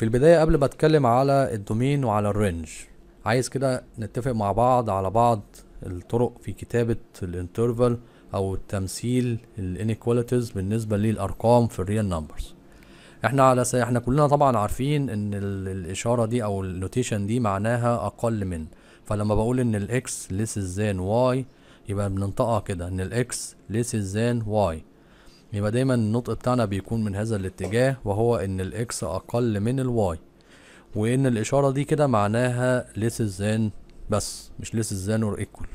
في البداية قبل ما اتكلم على الدومين وعلى الرينج عايز كده نتفق مع بعض على بعض الطرق في كتابة الانترفال او التمثيل الانيكواليتيز بالنسبة للارقام في الريال نمبرز احنا على س... احنا كلنا طبعا عارفين ان ال... الاشارة دي او النوتيشن دي معناها اقل من فلما بقول ان الاكس ليس than واي يبقى بننطقها كده ان الاكس ليس than واي يبقى دايما النطق بتاعنا بيكون من هذا الاتجاه وهو ان الاكس اقل من الواي وان الاشاره دي كده معناها less than بس مش less than or equal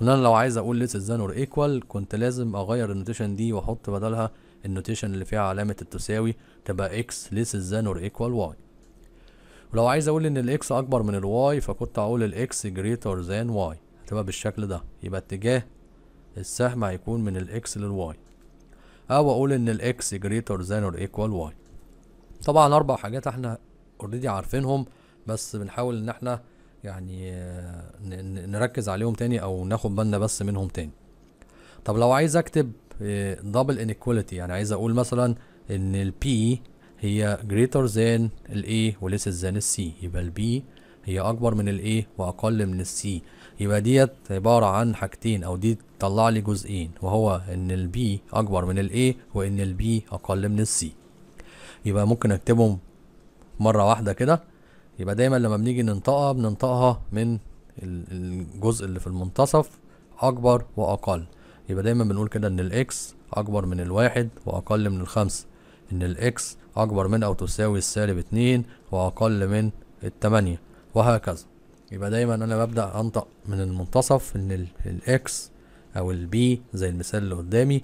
وان انا لو عايز اقول less than or equal كنت لازم اغير النوتيشن دي واحط بدلها النوتيشن اللي فيها علامه التساوي تبقى x less than or equal y ولو عايز اقول ان الاكس اكبر من الواي فكنت هقول الاكس greater than y هتبقى بالشكل ده يبقى اتجاه السهم هيكون من الاكس للواي او اه اقول ان الاكس جريتر ذان اور ايكوال واي طبعا اربع حاجات احنا اوريدي عارفينهم بس بنحاول ان احنا يعني آه، نركز عليهم تاني او ناخد بالنا بس منهم تاني طب لو عايز اكتب دبل آه، انيكواليتي يعني عايز اقول مثلا ان البي هي جريتر ذان الاي A ذان السي C يبقى البي B هي أكبر من الاي A وأقل من السي C يبقى ديت عبارة عن حاجتين او دي تطلع لي جزئين وهو ان البي اكبر من الاي وان البي اقل من السي يبقى ممكن اكتبهم مرة واحدة كده يبقى دايما لما بنيجي ننطقها بننطقها من الجزء اللي في المنتصف اكبر واقل يبقى دايما بنقول كده ان الاكس اكبر من الواحد واقل من الخمسة ان الاكس اكبر من او تساوي السالب اتنين واقل من التمانية وهكذا يبقى دايما انا ببدا انطق من المنتصف ان الاكس او البي زي المثال اللي قدامي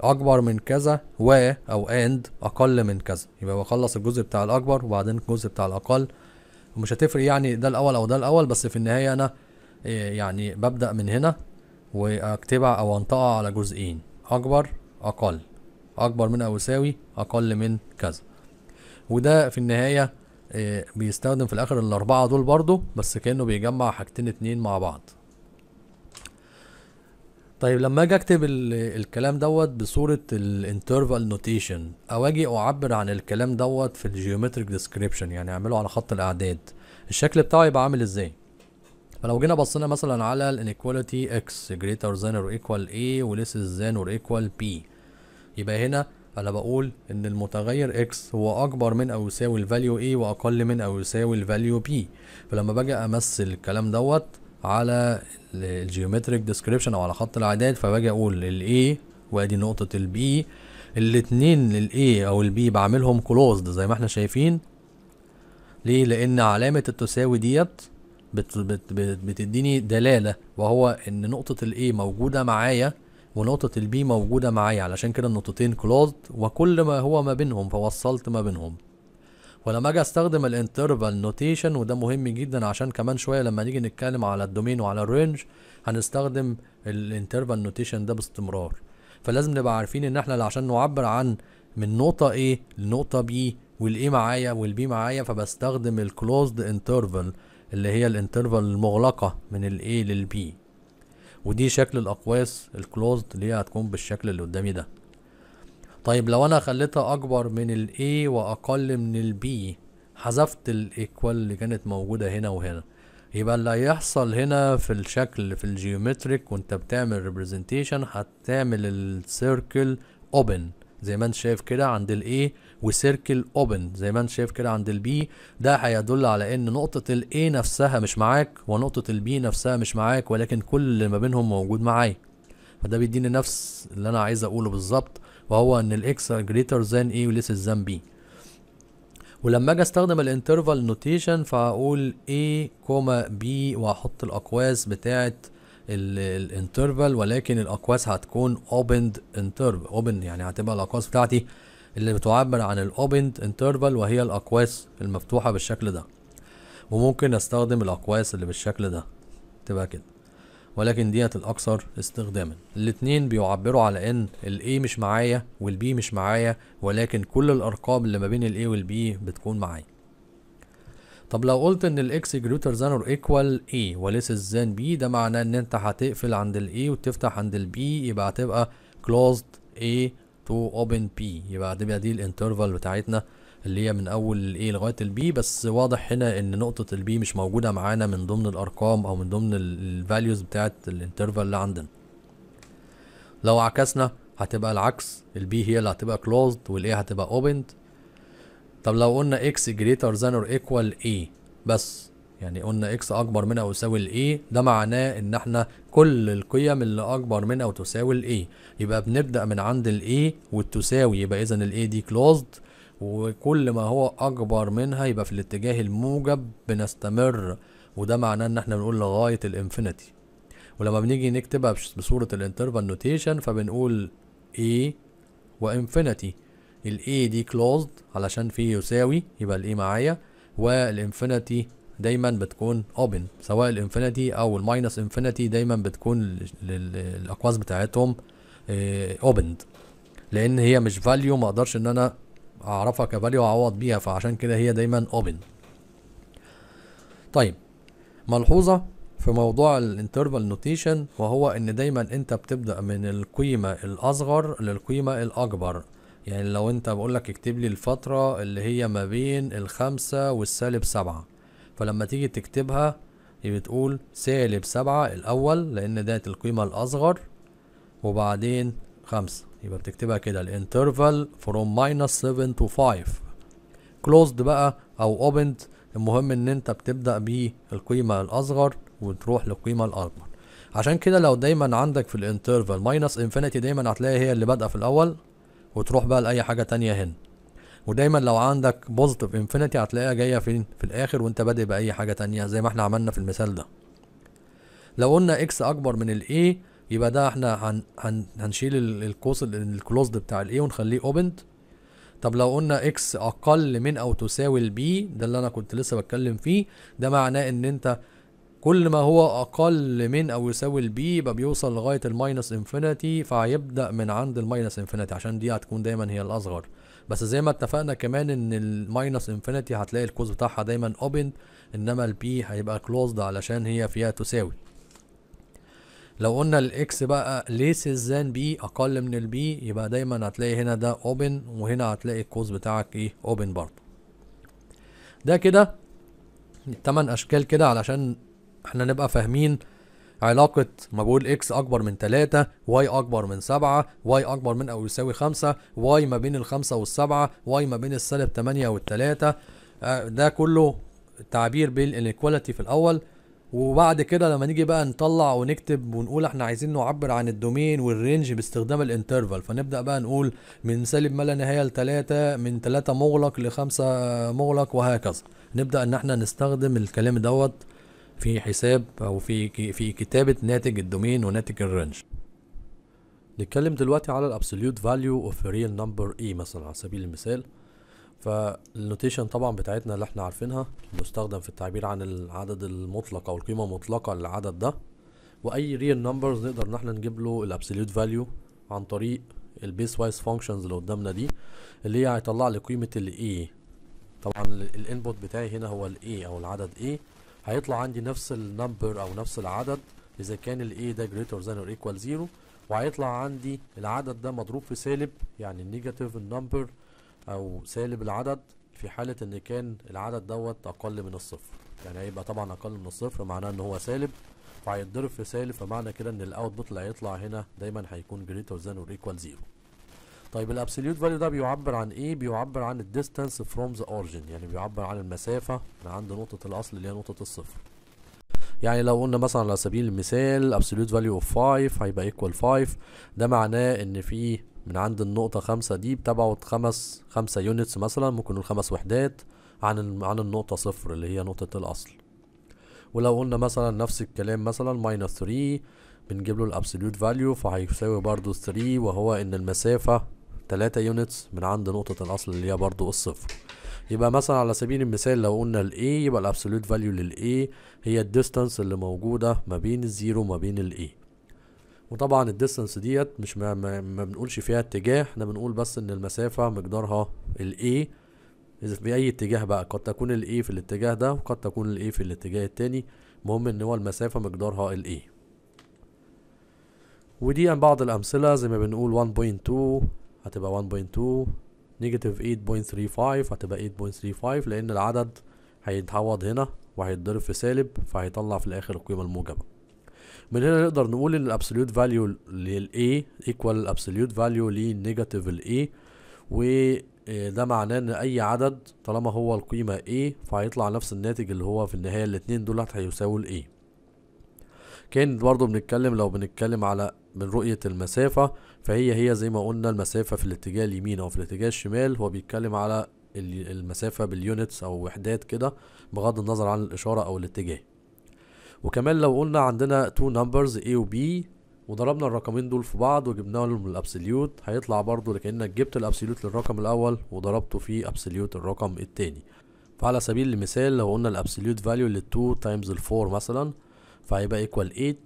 اكبر من كذا و او اند اقل من كذا يبقى بخلص الجزء بتاع الاكبر وبعدين الجزء بتاع الاقل ومش هتفرق يعني ده الاول او ده الاول بس في النهايه انا آه، يعني ببدا من هنا واكتبها او انطقها على جزئين اكبر اقل اكبر من او يساوي اقل من كذا وده في النهايه آه، بيستخدم في الاخر الاربعه دول برضو بس كانه بيجمع حاجتين اتنين مع بعض طيب لما اجي اكتب الكلام دوت بصوره الانترفال نوتيشن او اجي اعبر عن الكلام دوت في الجيومتريك ديسكريبشن يعني اعمله على خط الاعداد الشكل بتاعه يبقى عامل ازاي فلو جينا بصينا مثلا على الانيكواليتي اكس جريتر زان اور ايكوال اي و زان اور ايكوال بي يبقى هنا فانا بقول ان المتغير x هو اكبر من او يساوي الفاليو a واقل من او يساوي الفاليو b فلما باجي امثل الكلام دوت على الجيومتريك ديسكريبشن او على خط الاعداد فباجي اقول الاي وادي نقطه البي الاثنين الاي او البي بعملهم كلوزد زي ما احنا شايفين ليه لان علامه التساوي ديت بت بت بتديني دلاله وهو ان نقطه الاي موجوده معايا ونقطة البي موجودة معايا علشان كده النقطتين كلوزد وكل ما هو ما بينهم فوصلت ما بينهم ولما اجي استخدم الانترفال نوتيشن وده مهم جدا عشان كمان شويه لما نيجي نتكلم على الدومين وعلى الرينج هنستخدم الانترفال نوتيشن ده باستمرار فلازم نبقى عارفين ان احنا عشان نعبر عن من نقطه A لنقطه B والاي معايا والبي معايا فبستخدم الكلوزد انترفال اللي هي الانترفال المغلقه من الاي للبي ودي شكل الاقواس الكلوزد اللي هي هتكون بالشكل اللي قدامي ده طيب لو انا خليتها اكبر من ال A واقل من ال B حذفت الايكوال اللي كانت موجودة هنا وهنا يبقى اللي هيحصل هنا في الشكل في الجيومتريك وانت بتعمل ريبريزنتيشن هتعمل السيركل اوبن زي ما انت شايف كده عند الايه وسيركل اوبن زي ما انت شايف كده عند البي ده هيدل على ان نقطه الاي نفسها مش معاك ونقطه البي نفسها مش معاك ولكن كل اللي ما بينهم موجود معايا فده بيديني نفس اللي انا عايز اقوله بالظبط وهو ان الاكس جريتر ذان اي وليس ذان بي ولما اجي استخدم الانترفال نوتيشن فهقول اي كوما بي وهحط الاقواس بتاعه الانترفال ولكن الاقواس هتكون اوبند انترفال اوبن يعني هتبقى الاقواس بتاعتي اللي بتعبر عن الاوبند انترفال وهي الاقواس المفتوحة بالشكل ده وممكن استخدم الاقواس اللي بالشكل ده تبقى كده ولكن ديت الاكثر استخداما الاتنين بيعبروا على ان الاي مش معايا والبي مش معايا ولكن كل الارقام اللي ما بين الاي والبي بتكون معايا طب لو قلت ان الاكس جريتر ذان اور ايكوال اي وليس ذان بي ده معناه ان انت هتقفل عند الاي وتفتح عند البي يبقى هتبقى كلوزد اي تو اوبن بي يبقى بقى دي الانترفال بتاعتنا اللي هي من اول A لغايه البي بس واضح هنا ان نقطه البي مش موجوده معانا من ضمن الارقام او من ضمن الفاليوز بتاعت الانترفال اللي عندنا لو عكسنا هتبقى العكس البي هي اللي هتبقى كلوزد والاي هتبقى اوبند طب لو قلنا اكس جريتر ذان اور ايكوال اي بس يعني قلنا اكس اكبر من او يساوي الاي ده معناه ان احنا كل القيم اللي اكبر من او تساوي الاي يبقى بنبدا من عند الاي والتساوي يبقى اذا الاي دي كلوزد وكل ما هو اكبر منها يبقى في الاتجاه الموجب بنستمر وده معناه ان احنا بنقول لغايه الانفينيتي ولما بنيجي نكتبها بصوره الانترفال نوتيشن فبنقول a وانفينيتي الاي دي كلوزد علشان فيه يساوي يبقى الاي معايا والانفينيتي دايما بتكون اوبن سواء الانفينيتي او الماينس انفينيتي دايما بتكون الاقواس بتاعتهم اوبند آه، لان هي مش فاليو ما اقدرش ان انا اعرفها كفاليو اعوض بيها فعشان كده هي دايما اوبن طيب ملحوظه في موضوع الانترفال نوتيشن وهو ان دايما انت بتبدا من القيمه الاصغر للقيمه الاكبر يعني لو انت بقول لك اكتب لي الفتره اللي هي ما بين الخمسة والسالب سبعة فلما تيجي تكتبها بتقول سالب سبعة الأول لأن ده القيمة الأصغر وبعدين خمسة يبقى بتكتبها كده الانترفال from minus 7 to 5 closed بقى أو opened المهم إن أنت بتبدأ بالقيمة الأصغر وتروح للقيمة الأكبر عشان كده لو دايما عندك في الانترفال minus infinity دايما هتلاقي هي اللي بادئة في الأول وتروح بقى لأي حاجة تانية هنا ودايما لو عندك بوزيتيف انفينيتي هتلاقيها جايه فين في الاخر وانت بادئ باي حاجه تانية زي ما احنا عملنا في المثال ده لو قلنا اكس اكبر من الاي يبقى ده احنا هن هن هنشيل الكوس الكلوزد بتاع الاي ونخليه اوبند طب لو قلنا اكس اقل من او تساوي البي ده اللي انا كنت لسه بتكلم فيه ده معناه ان انت كل ما هو اقل من او يساوي البي يبقى بيوصل لغايه الماينس انفينيتي فهيبدا من عند الماينس انفينيتي عشان دي هتكون دايما هي الاصغر بس زي ما اتفقنا كمان ان الماينس انفينيتي هتلاقي القوس بتاعها دايما اوبن انما البي هيبقى كلوزد علشان هي فيها تساوي لو قلنا الاكس بقى ليس الزان بي اقل من البي يبقى دايما هتلاقي هنا ده اوبن وهنا هتلاقي القوس بتاعك ايه اوبن برضه ده كده التمن اشكال كده علشان احنا نبقى فاهمين علاقة بقول اكس اكبر من 3 واي اكبر من 7 واي اكبر من او يساوي 5 واي ما بين الخمسة والسبعة واي ما بين السالب 8 والتلاتة آه، ده كله تعبير بالإنكواليتي في الاول وبعد كده لما نيجي بقى نطلع ونكتب ونقول احنا عايزين نعبر عن الدومين والرينج باستخدام الانترفال فنبدا بقى نقول من سالب ما لا نهايه ل 3 من 3 مغلق ل 5 مغلق وهكذا نبدا ان احنا نستخدم الكلام دوت في حساب او في في كتابه ناتج الدومين وناتج الرينج نتكلم دلوقتي على الابسوليوت فاليو اوف ريال نمبر اي مثلا على سبيل المثال فالنوتيشن طبعا بتاعتنا اللي احنا عارفينها مستخدم في التعبير عن العدد المطلق او القيمه المطلقه للعدد ده واي ريال نمبرز نقدر ان احنا نجيب له الابسوليوت فاليو عن طريق البيس وايز فانكشنز اللي قدامنا دي اللي هي هيطلع لي قيمه الاي e. طبعا الانبوت بتاعي هنا هو الاي e او العدد ايه هيطلع عندي نفس النمبر او نفس العدد اذا كان الاي ده greater than or equal زيرو وهيطلع عندي العدد ده مضروب في سالب يعني النيجاتيف النمبر او سالب العدد في حالة ان كان العدد دوت اقل من الصفر يعني هيبقى طبعا اقل من الصفر معناه ان هو سالب فهيتضرب في سالب فمعنى كده ان الاوتبوت اللي هيطلع هنا دايما هيكون greater than or equal زيرو طيب الابسوليوت فاليو ده بيعبر عن ايه بيعبر عن الديستانس فروم ذا اورجن يعني بيعبر عن المسافه من عند نقطه الاصل اللي هي نقطه الصفر يعني لو قلنا مثلا على سبيل المثال ابسوليوت فاليو اوف 5 هيبقى ايكوال 5 ده معناه ان في من عند النقطة خمسة دي بتبعد خمس خمسة يونتس مثلا ممكن نقول خمس وحدات عن عن النقطة صفر اللي هي نقطة الأصل ولو قلنا مثلا نفس الكلام مثلا ماينس 3 بنجيب له الابسوليوت فاليو فهيساوي برضه 3 وهو ان المسافة 3 يونتس من عند نقطة الأصل اللي هي برضو الصفر يبقى مثلا على سبيل المثال لو قلنا الـ A يبقى absolute فاليو للـ A هي الديستانس اللي موجودة ما بين الزيرو وما بين الـ A وطبعا الديستانس ديت مش ما, ما, ما بنقولش فيها اتجاه احنا بنقول بس ان المسافة مقدارها الـ A إذا في أي اتجاه بقى قد تكون الـ A في الاتجاه ده وقد تكون الـ A في الاتجاه التاني المهم ان هو المسافة مقدارها الـ A ودي عن بعض الأمثلة زي ما بنقول 1.2 هتبقى 1.2 نيجاتيف 8.35 هتبقى 8.35 لأن العدد هيتعوض هنا وهيتضرب في سالب فهيطلع في الآخر القيمة الموجبة من هنا نقدر نقول ان الابسوليوت فاليو A ايكوال الابسوليوت فاليو للنيجاتيف A وده آه، معناه ان اي عدد طالما هو القيمه A فهيطلع نفس الناتج اللي هو في النهايه الاتنين دول هيساووا ال A كان برضو بنتكلم لو بنتكلم على من رؤية المسافة فهي هي زي ما قلنا المسافة في الاتجاه اليمين أو في الاتجاه الشمال هو بيتكلم على المسافة باليونتس أو وحدات كده بغض النظر عن الإشارة أو الاتجاه وكمان لو قلنا عندنا تو نمبرز A و B وضربنا الرقمين دول في بعض وجبنا لهم الابسليوت هيطلع برضو لكأنك جبت الابسليوت للرقم الأول وضربته في ابسليوت الرقم التاني فعلى سبيل المثال لو قلنا الابسليوت فاليو لل2 تايمز ال4 مثلا فهيبقى ايكوال 8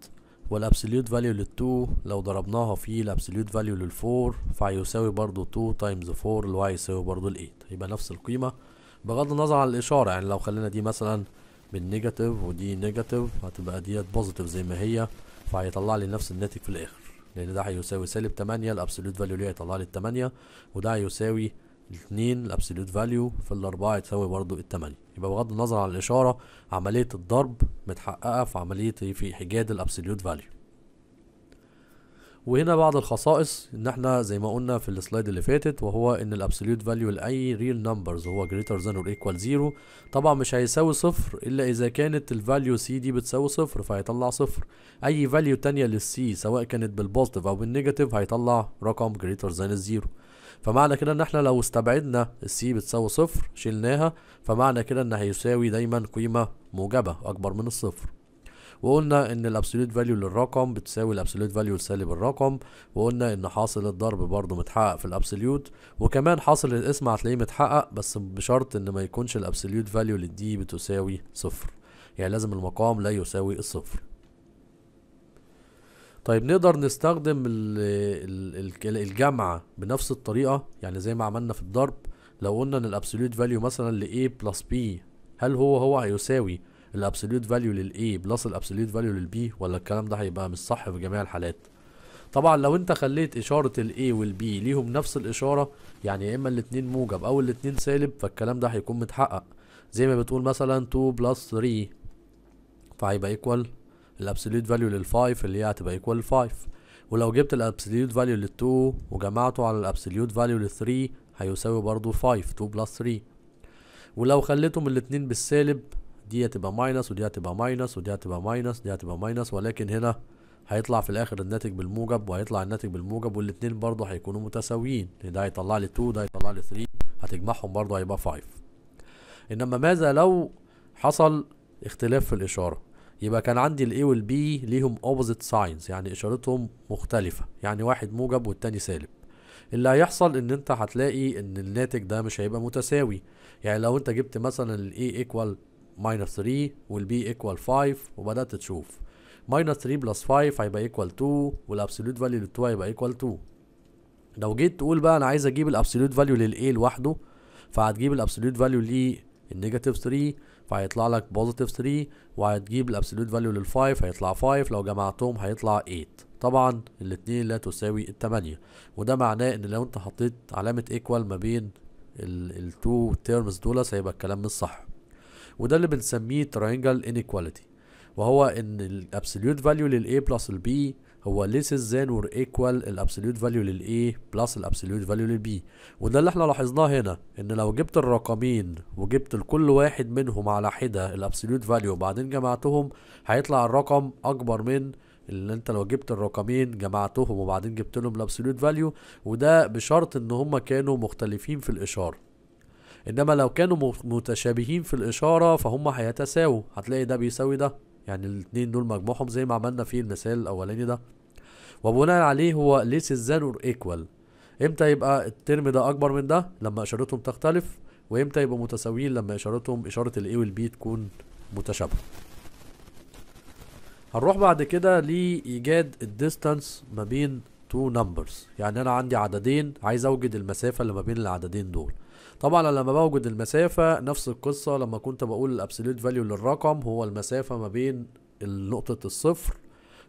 والابسوليوت فاليو لل2 لو ضربناها في الابسوليوت فاليو لل4 فهيساوي برضو 2 تايمز 4 اللي هو هيساوي برضو ال8 يبقى نفس القيمة بغض النظر عن الإشارة يعني لو خلينا دي مثلا بالنيجاتيف ودي نيجاتيف هتبقى ديت بوزيتيف زي ما هي فهيطلع لي نفس الناتج في الآخر لأن ده هيساوي سالب 8 الأبسوليوت فاليو ليه هيطلع لي 8 وده هيساوي الاثنين الابسوليوت فاليو في الاربعة يتساوي برضو التمانية يبقى بغض النظر عن الاشارة عملية الضرب متحققة في عملية في حجاد الابسوليوت فاليو وهنا بعض الخصائص ان احنا زي ما قلنا في السلايد اللي فاتت وهو ان الابسوليوت فاليو لاي ريل نمبرز هو جريتر ذان اور ايكوال زيرو طبعا مش هيساوي صفر الا اذا كانت الفاليو سي دي بتساوي صفر فهيطلع صفر اي فاليو تانية للسي سواء كانت بالبوزيتيف او بالنيجاتيف هيطلع رقم جريتر ذان الزيرو فمعنى كده ان احنا لو استبعدنا السي بتساوي صفر شلناها فمعنى كده ان هيساوي دايما قيمة موجبة اكبر من الصفر وقلنا ان الابسوليوت فاليو للرقم بتساوي الابسوليوت فاليو لسالب الرقم وقلنا ان حاصل الضرب برضه متحقق في الابسوليوت وكمان حاصل الاسم هتلاقيه متحقق بس بشرط ان ما يكونش الابسوليوت فاليو للدي بتساوي صفر يعني لازم المقام لا يساوي الصفر طيب نقدر نستخدم الجمع بنفس الطريقة يعني زي ما عملنا في الضرب لو قلنا ان الابسوليوت فاليو مثلا ل a بلس b هل هو هو هيساوي الابسوليوت فاليو لل a بلس الابسوليوت فاليو لل b ولا الكلام ده هيبقى مش صح في جميع الحالات طبعا لو انت خليت اشارة ال a وال b ليهم نفس الاشارة يعني يا اما الاتنين موجب او الاتنين سالب فالكلام ده هيكون متحقق زي ما بتقول مثلا 2 بلس 3 فهيبقى ايكوال الابسوليوت فاليو لل5 اللي هي هتبقى ايكوال 5 ولو جبت الابسوليوت فاليو لل2 وجمعته على الابسوليوت فاليو لل3 هيساوي برضو 5 2 بلس 3 ولو خليتهم الاثنين بالسالب دي هتبقى ماينس ودي هتبقى ماينس ودي هتبقى ماينس دي هتبقى ماينس ولكن هنا هيطلع في الاخر الناتج بالموجب وهيطلع الناتج بالموجب والاثنين برضه هيكونوا متساويين يعني ده هيطلع لي 2 ده هيطلع لي 3 هتجمعهم برضه هيبقى 5 انما ماذا لو حصل اختلاف في الاشاره يبقى كان عندي الاي والبي ليهم اوبوزيت ساينز يعني اشارتهم مختلفة يعني واحد موجب والتاني سالب اللي هيحصل ان انت هتلاقي ان الناتج ده مش هيبقى متساوي يعني لو انت جبت مثلا الاي equal minus 3 والبي equal 5 وبدأت تشوف minus 3 plus 5 هيبقى equal 2 والابسوليوت فاليو لل 2 هيبقى equal 2 لو جيت تقول بقى انا عايز اجيب الابسوليوت فاليو للاي لوحده فهتجيب الابسوليوت فاليو للنيجاتيف 3 فهيطلع لك بوزيتيف 3 وهتجيب الابسولوت فاليو لل 5 هيطلع 5 لو جمعتهم هيطلع 8 طبعا الاثنين لا تساوي الثمانية وده معناه ان لو انت حطيت علامة ايكوال ما بين التو تيرمز دول هيبقى الكلام مش صح وده اللي بنسميه تراينجل انيكواليتي وهو ان الابسولوت فاليو للاي بلس البي هو less than or equal A فاليو للايه بلس value فاليو للبي وده اللي احنا لاحظناه هنا ان لو جبت الرقمين وجبت لكل واحد منهم على حده absolute فاليو وبعدين جمعتهم هيطلع الرقم اكبر من اللي انت لو جبت الرقمين جمعتهم وبعدين جبت لهم absolute فاليو وده بشرط ان هما كانوا مختلفين في الاشاره انما لو كانوا متشابهين في الاشاره فهم هيتساووا هتلاقي ده بيساوي ده يعني الاثنين دول مجموعهم زي ما عملنا في المثال الاولاني ده وبناء عليه هو ليس الزان اور ايكوال امتى يبقى الترم ده اكبر من ده لما اشارتهم تختلف وامتى يبقوا متساويين لما اشارتهم اشاره الاي والبي تكون متشابهه هنروح بعد كده لايجاد الديستانس ما بين تو نمبرز يعني انا عندي عددين عايز اوجد المسافه اللي ما بين العددين دول طبعا انا لما بوجد المسافه نفس القصه لما كنت بقول الابسوليوت فاليو للرقم هو المسافه ما بين نقطه الصفر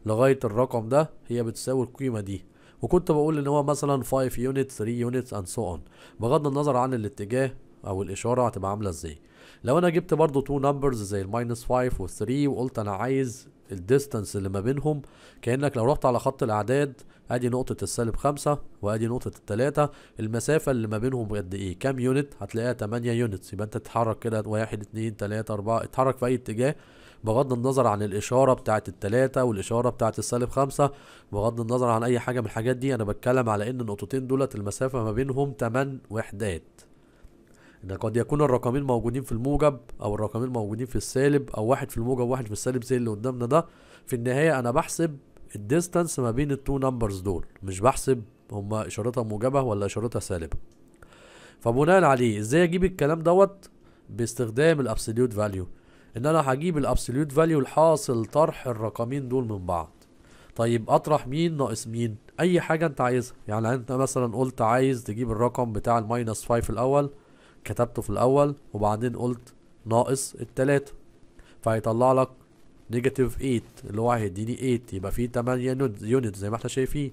لغايه الرقم ده هي بتساوي القيمه دي وكنت بقول ان هو مثلا 5 يونت 3 يونت اند سو اون بغض النظر عن الاتجاه او الاشاره هتبقى عامله ازاي لو انا جبت برضو 2 نمبرز زي الماينس 5 وال3 وقلت انا عايز الديستانس اللي ما بينهم كانك لو رحت على خط الاعداد ادي نقطة السالب خمسة وادي نقطة التلاتة المسافة اللي ما بينهم قد ايه كام يونت هتلاقيها تمانية يونت يبقى انت تتحرك كده واحد اتنين تلاتة اربعة اتحرك في اي اتجاه بغض النظر عن الإشارة بتاعت التلاتة والإشارة بتاعت السالب خمسة بغض النظر عن أي حاجة من الحاجات دي أنا بتكلم على إن النقطتين دولت المسافة ما بينهم تمن وحدات إن قد يكون الرقمين موجودين في الموجب أو الرقمين موجودين في السالب أو واحد في الموجب وواحد في السالب زي اللي قدامنا ده في النهاية أنا بحسب الديستانس ما بين التو نمبرز دول مش بحسب هما اشارتها موجبه ولا اشارتها سالبه فبناء عليه ازاي اجيب الكلام دوت باستخدام الابسوليوت فاليو ان انا هجيب الابسوليوت فاليو الحاصل طرح الرقمين دول من بعض طيب اطرح مين ناقص مين اي حاجه انت عايزها يعني انت مثلا قلت عايز تجيب الرقم بتاع الماينس 5 الاول كتبته في الاول وبعدين قلت ناقص التلاتة فهيطلع لك نيجاتيف 8 اللي هو هيديني 8 يبقى في 8 يونت زي ما احنا شايفين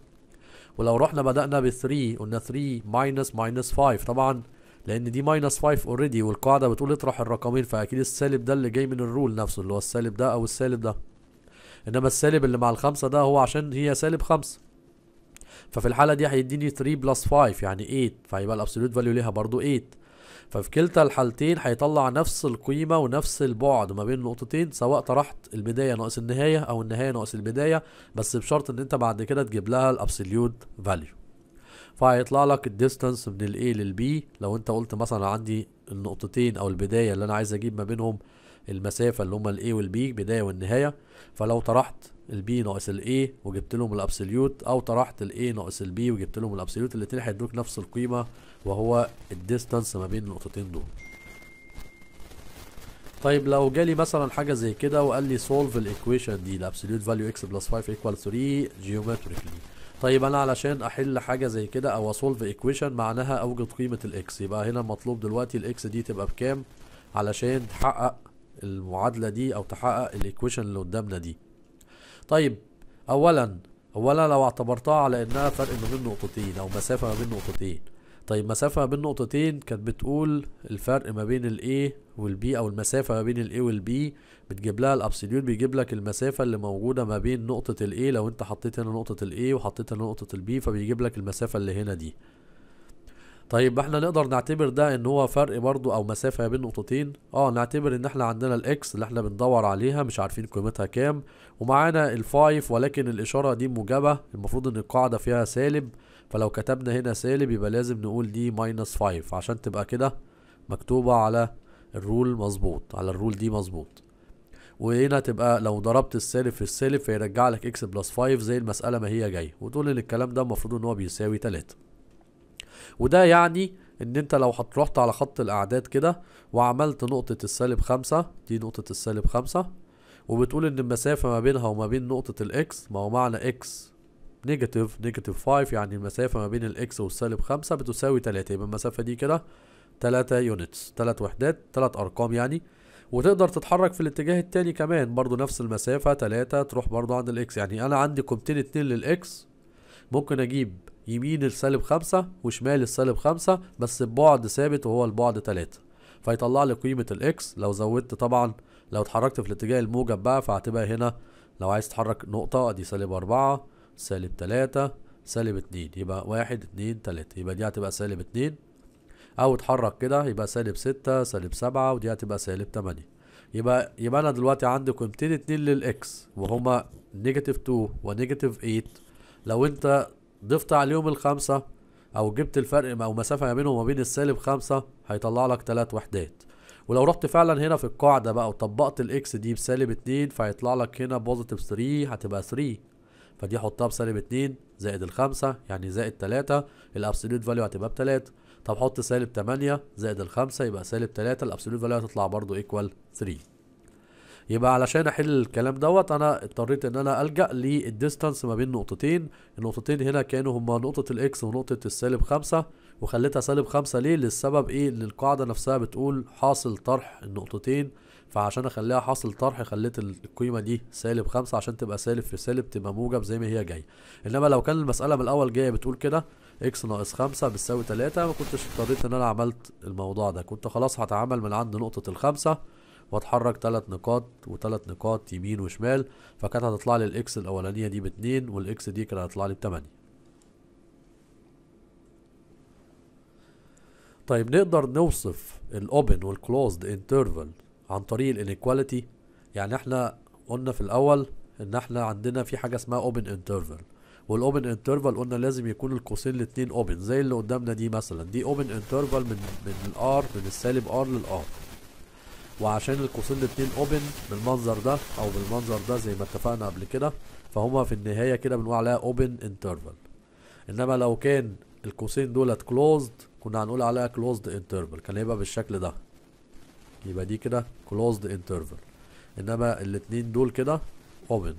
ولو رحنا بدأنا ب 3 قلنا 3 ماينس ماينس 5 طبعا لان دي ماينس 5 اوريدي والقاعده بتقول اطرح الرقمين فاكيد السالب ده اللي جاي من الرول نفسه اللي هو السالب ده او السالب ده انما السالب اللي مع الخمسه ده هو عشان هي سالب 5 ففي الحاله دي هيديني 3 بلس 5 يعني 8 فيبقى الابسولوت فاليو ليها برضو 8 ففي كلتا الحالتين هيطلع نفس القيمة ونفس البعد ما بين النقطتين سواء طرحت البداية ناقص النهاية أو النهاية ناقص البداية بس بشرط إن أنت بعد كده تجيب لها الأبسوليوت فاليو فهيطلع لك الديستانس من الاي A B لو أنت قلت مثلا عندي النقطتين أو البداية اللي أنا عايز أجيب ما بينهم المسافة اللي هما الاي A B بداية والنهاية فلو طرحت البي ناقص الاي وجبت لهم الابسوليوت او طرحت الاي ناقص البي وجبت لهم الابسوليوت الاثنين هيدوك نفس القيمه وهو الديستانس ما بين النقطتين دول طيب لو جالي مثلا حاجه زي كده وقال لي سولف الايكويشن دي الابسوليوت فاليو اكس بلس 5 ايكوال 3 جيومتريكلي طيب انا علشان احل حاجه زي كده او اسولف ايكويشن معناها اوجد قيمه الاكس يبقى هنا مطلوب دلوقتي الاكس دي تبقى بكام علشان تحقق المعادله دي او تحقق الايكويشن اللي قدامنا دي طيب اولا اولا لو اعتبرتها على انها فرق ما بين نقطتين او مسافه ما بين نقطتين طيب مسافة ما بين نقطتين كانت بتقول الفرق ما بين الـ A والـ B أو المسافة ما بين الـ A والـ B بتجيب لها الأبسوليوت بيجيب لك المسافة اللي موجودة ما بين نقطة الـ A لو أنت حطيت هنا نقطة الـ A وحطيت هنا نقطة الـ B فبيجيب لك المسافة اللي هنا دي طيب احنا نقدر نعتبر ده ان هو فرق برضو او مسافة بين نقطتين اه نعتبر ان احنا عندنا الاكس اللي احنا بندور عليها مش عارفين قيمتها كام ومعانا الفايف ولكن الاشارة دي موجبة المفروض ان القاعدة فيها سالب فلو كتبنا هنا سالب يبقى لازم نقول دي ماينس 5 عشان تبقى كده مكتوبة على الرول مظبوط على الرول دي مظبوط وهنا تبقى لو ضربت السالب في السالب فيرجع لك اكس بلس 5 زي المسألة ما هي جاية وتقول ان الكلام ده المفروض ان هو بيساوي 3 وده يعني ان انت لو هتروحت على خط الاعداد كده وعملت نقطة السالب 5 دي نقطة السالب 5 وبتقول ان المسافة ما بينها وما بين نقطة الاكس ما هو معنى اكس نيجاتيف نيجاتيف 5 يعني المسافة ما بين الإكس والسالب 5 بتساوي 3 يبقى المسافة دي كده 3 يونتس 3 وحدات 3 أرقام يعني وتقدر تتحرك في الاتجاه التاني كمان برضو نفس المسافة 3 تروح برضو عند الإكس يعني أنا عندي قيمتين اتنين للإكس ممكن أجيب يمين السالب 5 وشمال السالب 5 بس ببعد ثابت وهو البعد 3 فيطلع لي قيمة الإكس لو زودت طبعا لو اتحركت في الاتجاه الموجب بقى فهتبقى هنا لو عايز تحرك نقطة دي سالب 4 سالب تلاتة سالب اتنين يبقى واحد اتنين تلاتة يبقى دي هتبقى سالب اتنين أو اتحرك كده يبقى سالب ستة سالب سبعة ودي هتبقى سالب تمانية يبقى يبقى أنا دلوقتي عندي قيمتين اتنين للإكس وهما نيجاتيف تو ونيجاتيف ايت لو أنت ضفت عليهم الخمسة أو جبت الفرق أو مسافة ما بينهم وما بين السالب خمسة هيطلع لك تلات وحدات ولو رحت فعلا هنا في القاعدة بقى وطبقت الاكس دي بسالب اتنين فهيطلع لك هنا بوزيتيف ثري هتبقى ثري فدي حطها بسالب 2 زائد الخمسة يعني زائد 3 الابسوليوت فاليو هتبقى ب 3 طب حط سالب 8 زائد الخمسة يبقى سالب 3 الابسوليوت فاليو هتطلع برضو ايكوال 3 يبقى علشان احل الكلام دوت انا اضطريت ان انا الجا للديستانس ما بين نقطتين النقطتين هنا كانوا هما نقطه الاكس ونقطه السالب 5 وخليتها سالب 5 ليه للسبب ايه ان القاعده نفسها بتقول حاصل طرح النقطتين فعشان اخليها حاصل طرح خليت القيمه دي سالب خمسة عشان تبقى سالب في سالب تبقى موجب زي ما هي جايه انما لو كان المساله من الاول جايه بتقول كده اكس ناقص خمسة بتساوي تلاتة ما كنتش اضطريت ان انا عملت الموضوع ده كنت خلاص هتعامل من عند نقطه الخمسة واتحرك تلات نقاط وتلات نقاط يمين وشمال فكانت هتطلع لي الاكس الاولانيه دي باتنين والاكس دي كانت هتطلع لي بتمانية طيب نقدر نوصف الاوبن والكلوزد انترفال عن طريق الانيكواليتي يعني احنا قلنا في الاول ان احنا عندنا في حاجه اسمها اوبن انترفال والاوبن انترفال قلنا لازم يكون القوسين الاثنين اوبن زي اللي قدامنا دي مثلا دي اوبن انترفال من من الار من السالب ار للار وعشان القوسين الاثنين اوبن بالمنظر ده او بالمنظر ده زي ما اتفقنا قبل كده فهما في النهايه كده بنقول عليها اوبن انترفال انما لو كان القوسين دولت كلوزد كنا هنقول عليها كلوزد انترفال كان هيبقى بالشكل ده يبقى دي كده كلوزد انترفال انما الاتنين دول كده اوبن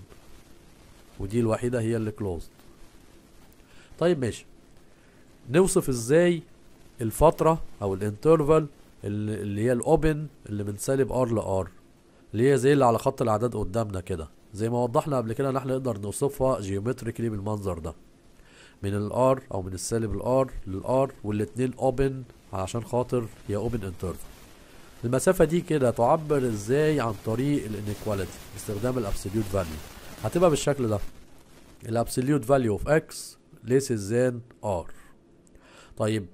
ودي الوحيده هي اللي كلوزد طيب ماشي نوصف ازاي الفتره او الانترفال اللي هي الاوبن اللي من سالب ار لار اللي هي زي اللي على خط الاعداد قدامنا كده زي ما وضحنا قبل كده ان احنا نقدر نوصفها جيومتريكلي بالمنظر ده من الار او من السالب الار للار والاتنين اوبن علشان خاطر هي اوبن انترفال المسافة دي كده تعبر ازاي عن طريق الانيكواليتي باستخدام الابسوليوت فاليو هتبقى بالشكل ده الابسوليوت فاليو اوف اكس ليس ذان ار طيب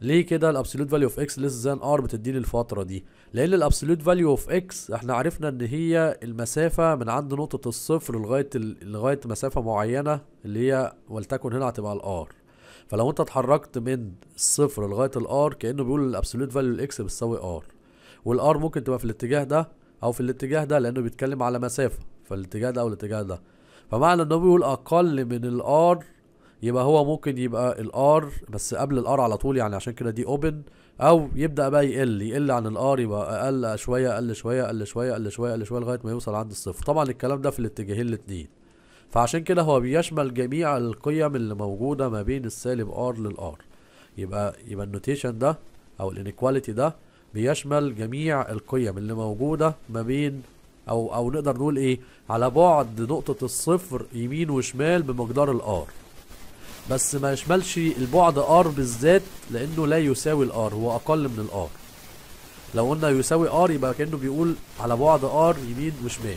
ليه كده الابسوليوت فاليو اوف اكس ليس ذان ار بتديني الفتره دي لان الابسوليوت فاليو اوف اكس احنا عرفنا ان هي المسافه من عند نقطه الصفر لغايه لغايه مسافه معينه اللي هي ولتكن هنا هتبقى الار فلو انت اتحركت من الصفر لغايه الار كانه بيقول الابسوليوت فاليو الاكس بتساوي ار والار ممكن تبقى في الاتجاه ده او في الاتجاه ده لانه بيتكلم على مسافه فالاتجاه ده او الاتجاه ده فمعنى انه بيقول اقل من الار يبقى هو ممكن يبقى الار بس قبل الار على طول يعني عشان كده دي اوبن او يبدا بقى يقل يقل عن الار يبقى اقل شويه اقل شويه اقل شويه اقل شويه اقل شويه لغايه ما يوصل عند الصفر طبعا الكلام ده في الاتجاهين الاثنين فعشان كده هو بيشمل جميع القيم اللي موجوده ما بين السالب ار للار يبقى يبقى النوتيشن ده او الانيكواليتي ده بيشمل جميع القيم اللي موجودة ما بين او او نقدر نقول ايه على بعد نقطة الصفر يمين وشمال بمقدار الار بس ما يشملش البعد ار بالذات لانه لا يساوي الار هو اقل من الار لو قلنا يساوي ار يبقى كانه بيقول على بعد ار يمين وشمال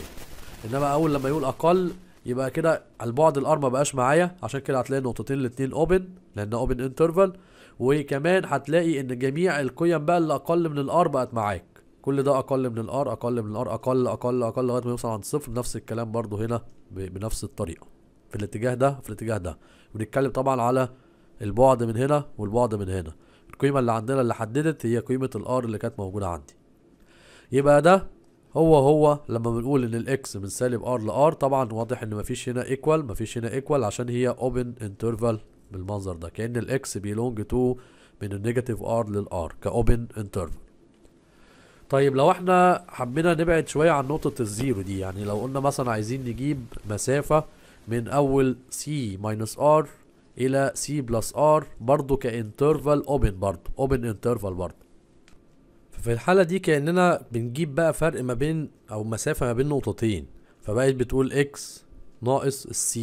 انما اول لما يقول اقل يبقى كده البعد الار ما بقاش معايا عشان كده هتلاقي نقطتين الاتنين اوبن لان اوبن انترفال وكمان هتلاقي ان جميع القيم بقى اللي اقل من الار بقت معاك كل ده اقل من الار اقل من الار اقل اقل اقل لغايه ما يوصل عند صفر نفس الكلام برضو هنا بنفس الطريقه في الاتجاه ده في الاتجاه ده بنتكلم طبعا على البعد من هنا والبعد من هنا القيمه اللي عندنا اللي حددت هي قيمه الار اللي كانت موجوده عندي يبقى ده هو هو لما بنقول ان الاكس من سالب ار لار طبعا واضح ان مفيش هنا ايكوال مفيش هنا ايكوال عشان هي اوبن انترفال بالمنظر ده كأن الاكس بيلونج تو من النيجاتيف ار للار كأوبن انترفال طيب لو احنا حبينا نبعد شوية عن نقطة الزيرو دي يعني لو قلنا مثلا عايزين نجيب مسافة من أول سي ماينس ار إلى سي بلس ار برضو كانترفال اوبن برضو اوبن انترفال برضو في الحالة دي كأننا بنجيب بقى فرق ما بين أو مسافة ما بين نقطتين فبقت بتقول X ناقص C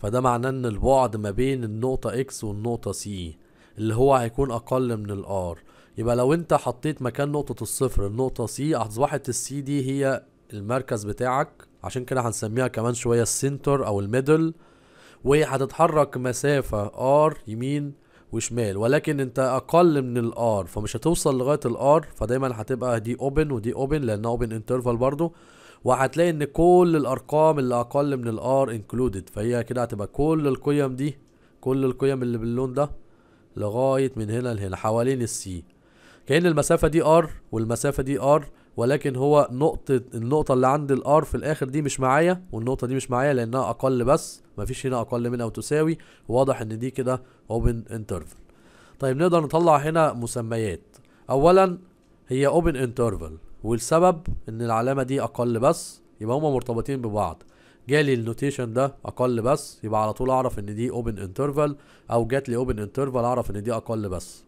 فده معناه ان البعد ما بين النقطة اكس والنقطة سي اللي هو هيكون اقل من الار يبقى لو انت حطيت مكان نقطة الصفر النقطة سي اصبحت السي دي هي المركز بتاعك عشان كده هنسميها كمان شوية السنتر او الميدل وهتتحرك مسافة ار يمين وشمال ولكن انت اقل من الار فمش هتوصل لغاية الار فدايما هتبقى دي اوبن ودي اوبن لانها اوبن انترفال برضو وهتلاقي ان كل الارقام اللي اقل من الار انكلودد فهي كده هتبقى كل القيم دي كل القيم اللي باللون ده لغايه من هنا لهنا حوالين السي كأن المسافة دي ار والمسافة دي ار ولكن هو نقطة النقطة اللي عند الار في الآخر دي مش معايا والنقطة دي مش معايا لأنها أقل بس مفيش هنا أقل منها وتساوي واضح إن دي كده أوبن انترفل طيب نقدر نطلع هنا مسميات أولا هي أوبن انترفل والسبب ان العلامه دي اقل بس يبقى هما مرتبطين ببعض جالي النوتيشن ده اقل بس يبقى على طول اعرف ان دي اوبن انترفال او جات لي اوبن انترفال اعرف ان دي اقل بس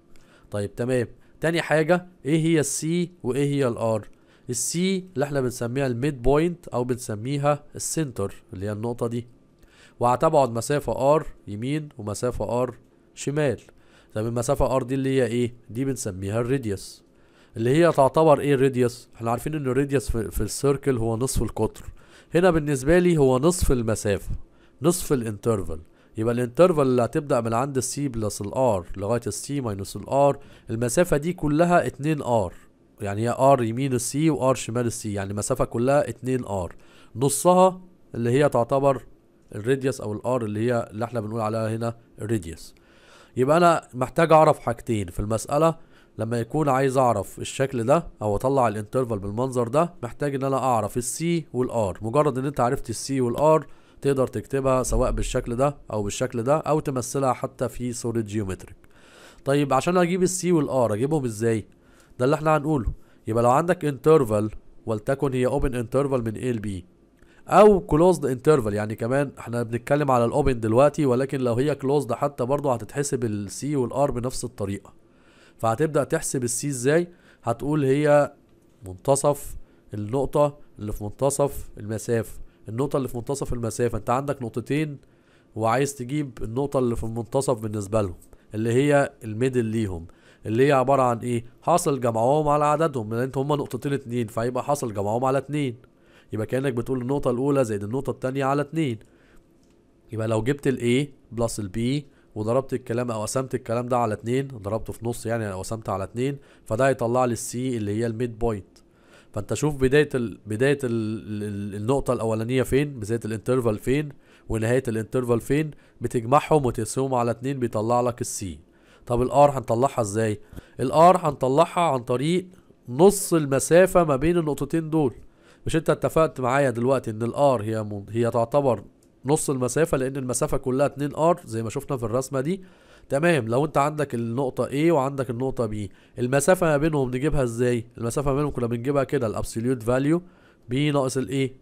طيب تمام تاني حاجه ايه هي السي وايه هي الار السي اللي احنا بنسميها الميد بوينت او بنسميها السنتر اللي هي النقطه دي وهتبعد مسافه ار يمين ومسافه ار شمال طب المسافه ار دي اللي هي ايه دي بنسميها الريديوس اللي هي تعتبر ايه الريديوس احنا عارفين ان الريديوس في, في السيركل هو نصف القطر هنا بالنسبه لي هو نصف المسافه نصف الانترفال يبقى الانترفال اللي هتبدا من عند السي بلس الار لغايه السي ماينس الار المسافه دي كلها 2 ار يعني هي ار يمين السي وار شمال السي يعني المسافه كلها 2 ار نصها اللي هي تعتبر الريديوس او الار اللي هي اللي احنا بنقول عليها هنا الريديوس يبقى انا محتاج اعرف حاجتين في المساله لما يكون عايز اعرف الشكل ده او اطلع الانترفال بالمنظر ده محتاج ان انا اعرف السي والار مجرد ان انت عرفت السي والار تقدر تكتبها سواء بالشكل ده او بالشكل ده او تمثلها حتى في صورة جيومتريك طيب عشان اجيب السي والار اجيبهم ازاي ده اللي احنا هنقوله يبقى لو عندك انترفال ولتكن هي اوبن انترفال من ال بي او كلوزد انترفال يعني كمان احنا بنتكلم على الاوبن دلوقتي ولكن لو هي كلوزد حتى برضه هتتحسب السي والار بنفس الطريقه فهتبدا تحسب السي ازاي هتقول هي منتصف النقطه اللي في منتصف المسافه النقطه اللي في منتصف المسافه انت عندك نقطتين وعايز تجيب النقطه اللي في المنتصف بالنسبه لهم اللي هي الميدل ليهم اللي هي عباره عن ايه حاصل جمعهم على عددهم لان انت هما نقطتين اتنين فيبقى حاصل جمعهم على اتنين يبقى كانك بتقول النقطه الاولى زائد النقطه الثانيه على اتنين يبقى لو جبت الاي بلس البي وضربت الكلام او قسمت الكلام ده على اتنين ضربته في نص يعني او قسمت على اتنين فده هيطلع لي السي اللي هي الميد بوينت فانت شوف بدايه الـ بدايه الـ النقطه الاولانيه فين بدايه الانترفال فين ونهايه الانترفال فين بتجمعهم وتقسمهم على اتنين بيطلع لك السي طب الار هنطلعها ازاي الار هنطلعها عن طريق نص المسافه ما بين النقطتين دول مش انت اتفقت معايا دلوقتي ان الار هي هي تعتبر نص المسافة لأن المسافة كلها 2 ار زي ما شفنا في الرسمة دي تمام لو انت عندك النقطة A وعندك النقطة B المسافة ما بينهم نجيبها ازاي؟ المسافة ما بينهم كنا بنجيبها كده الابسوليوت فاليو B ناقص ال A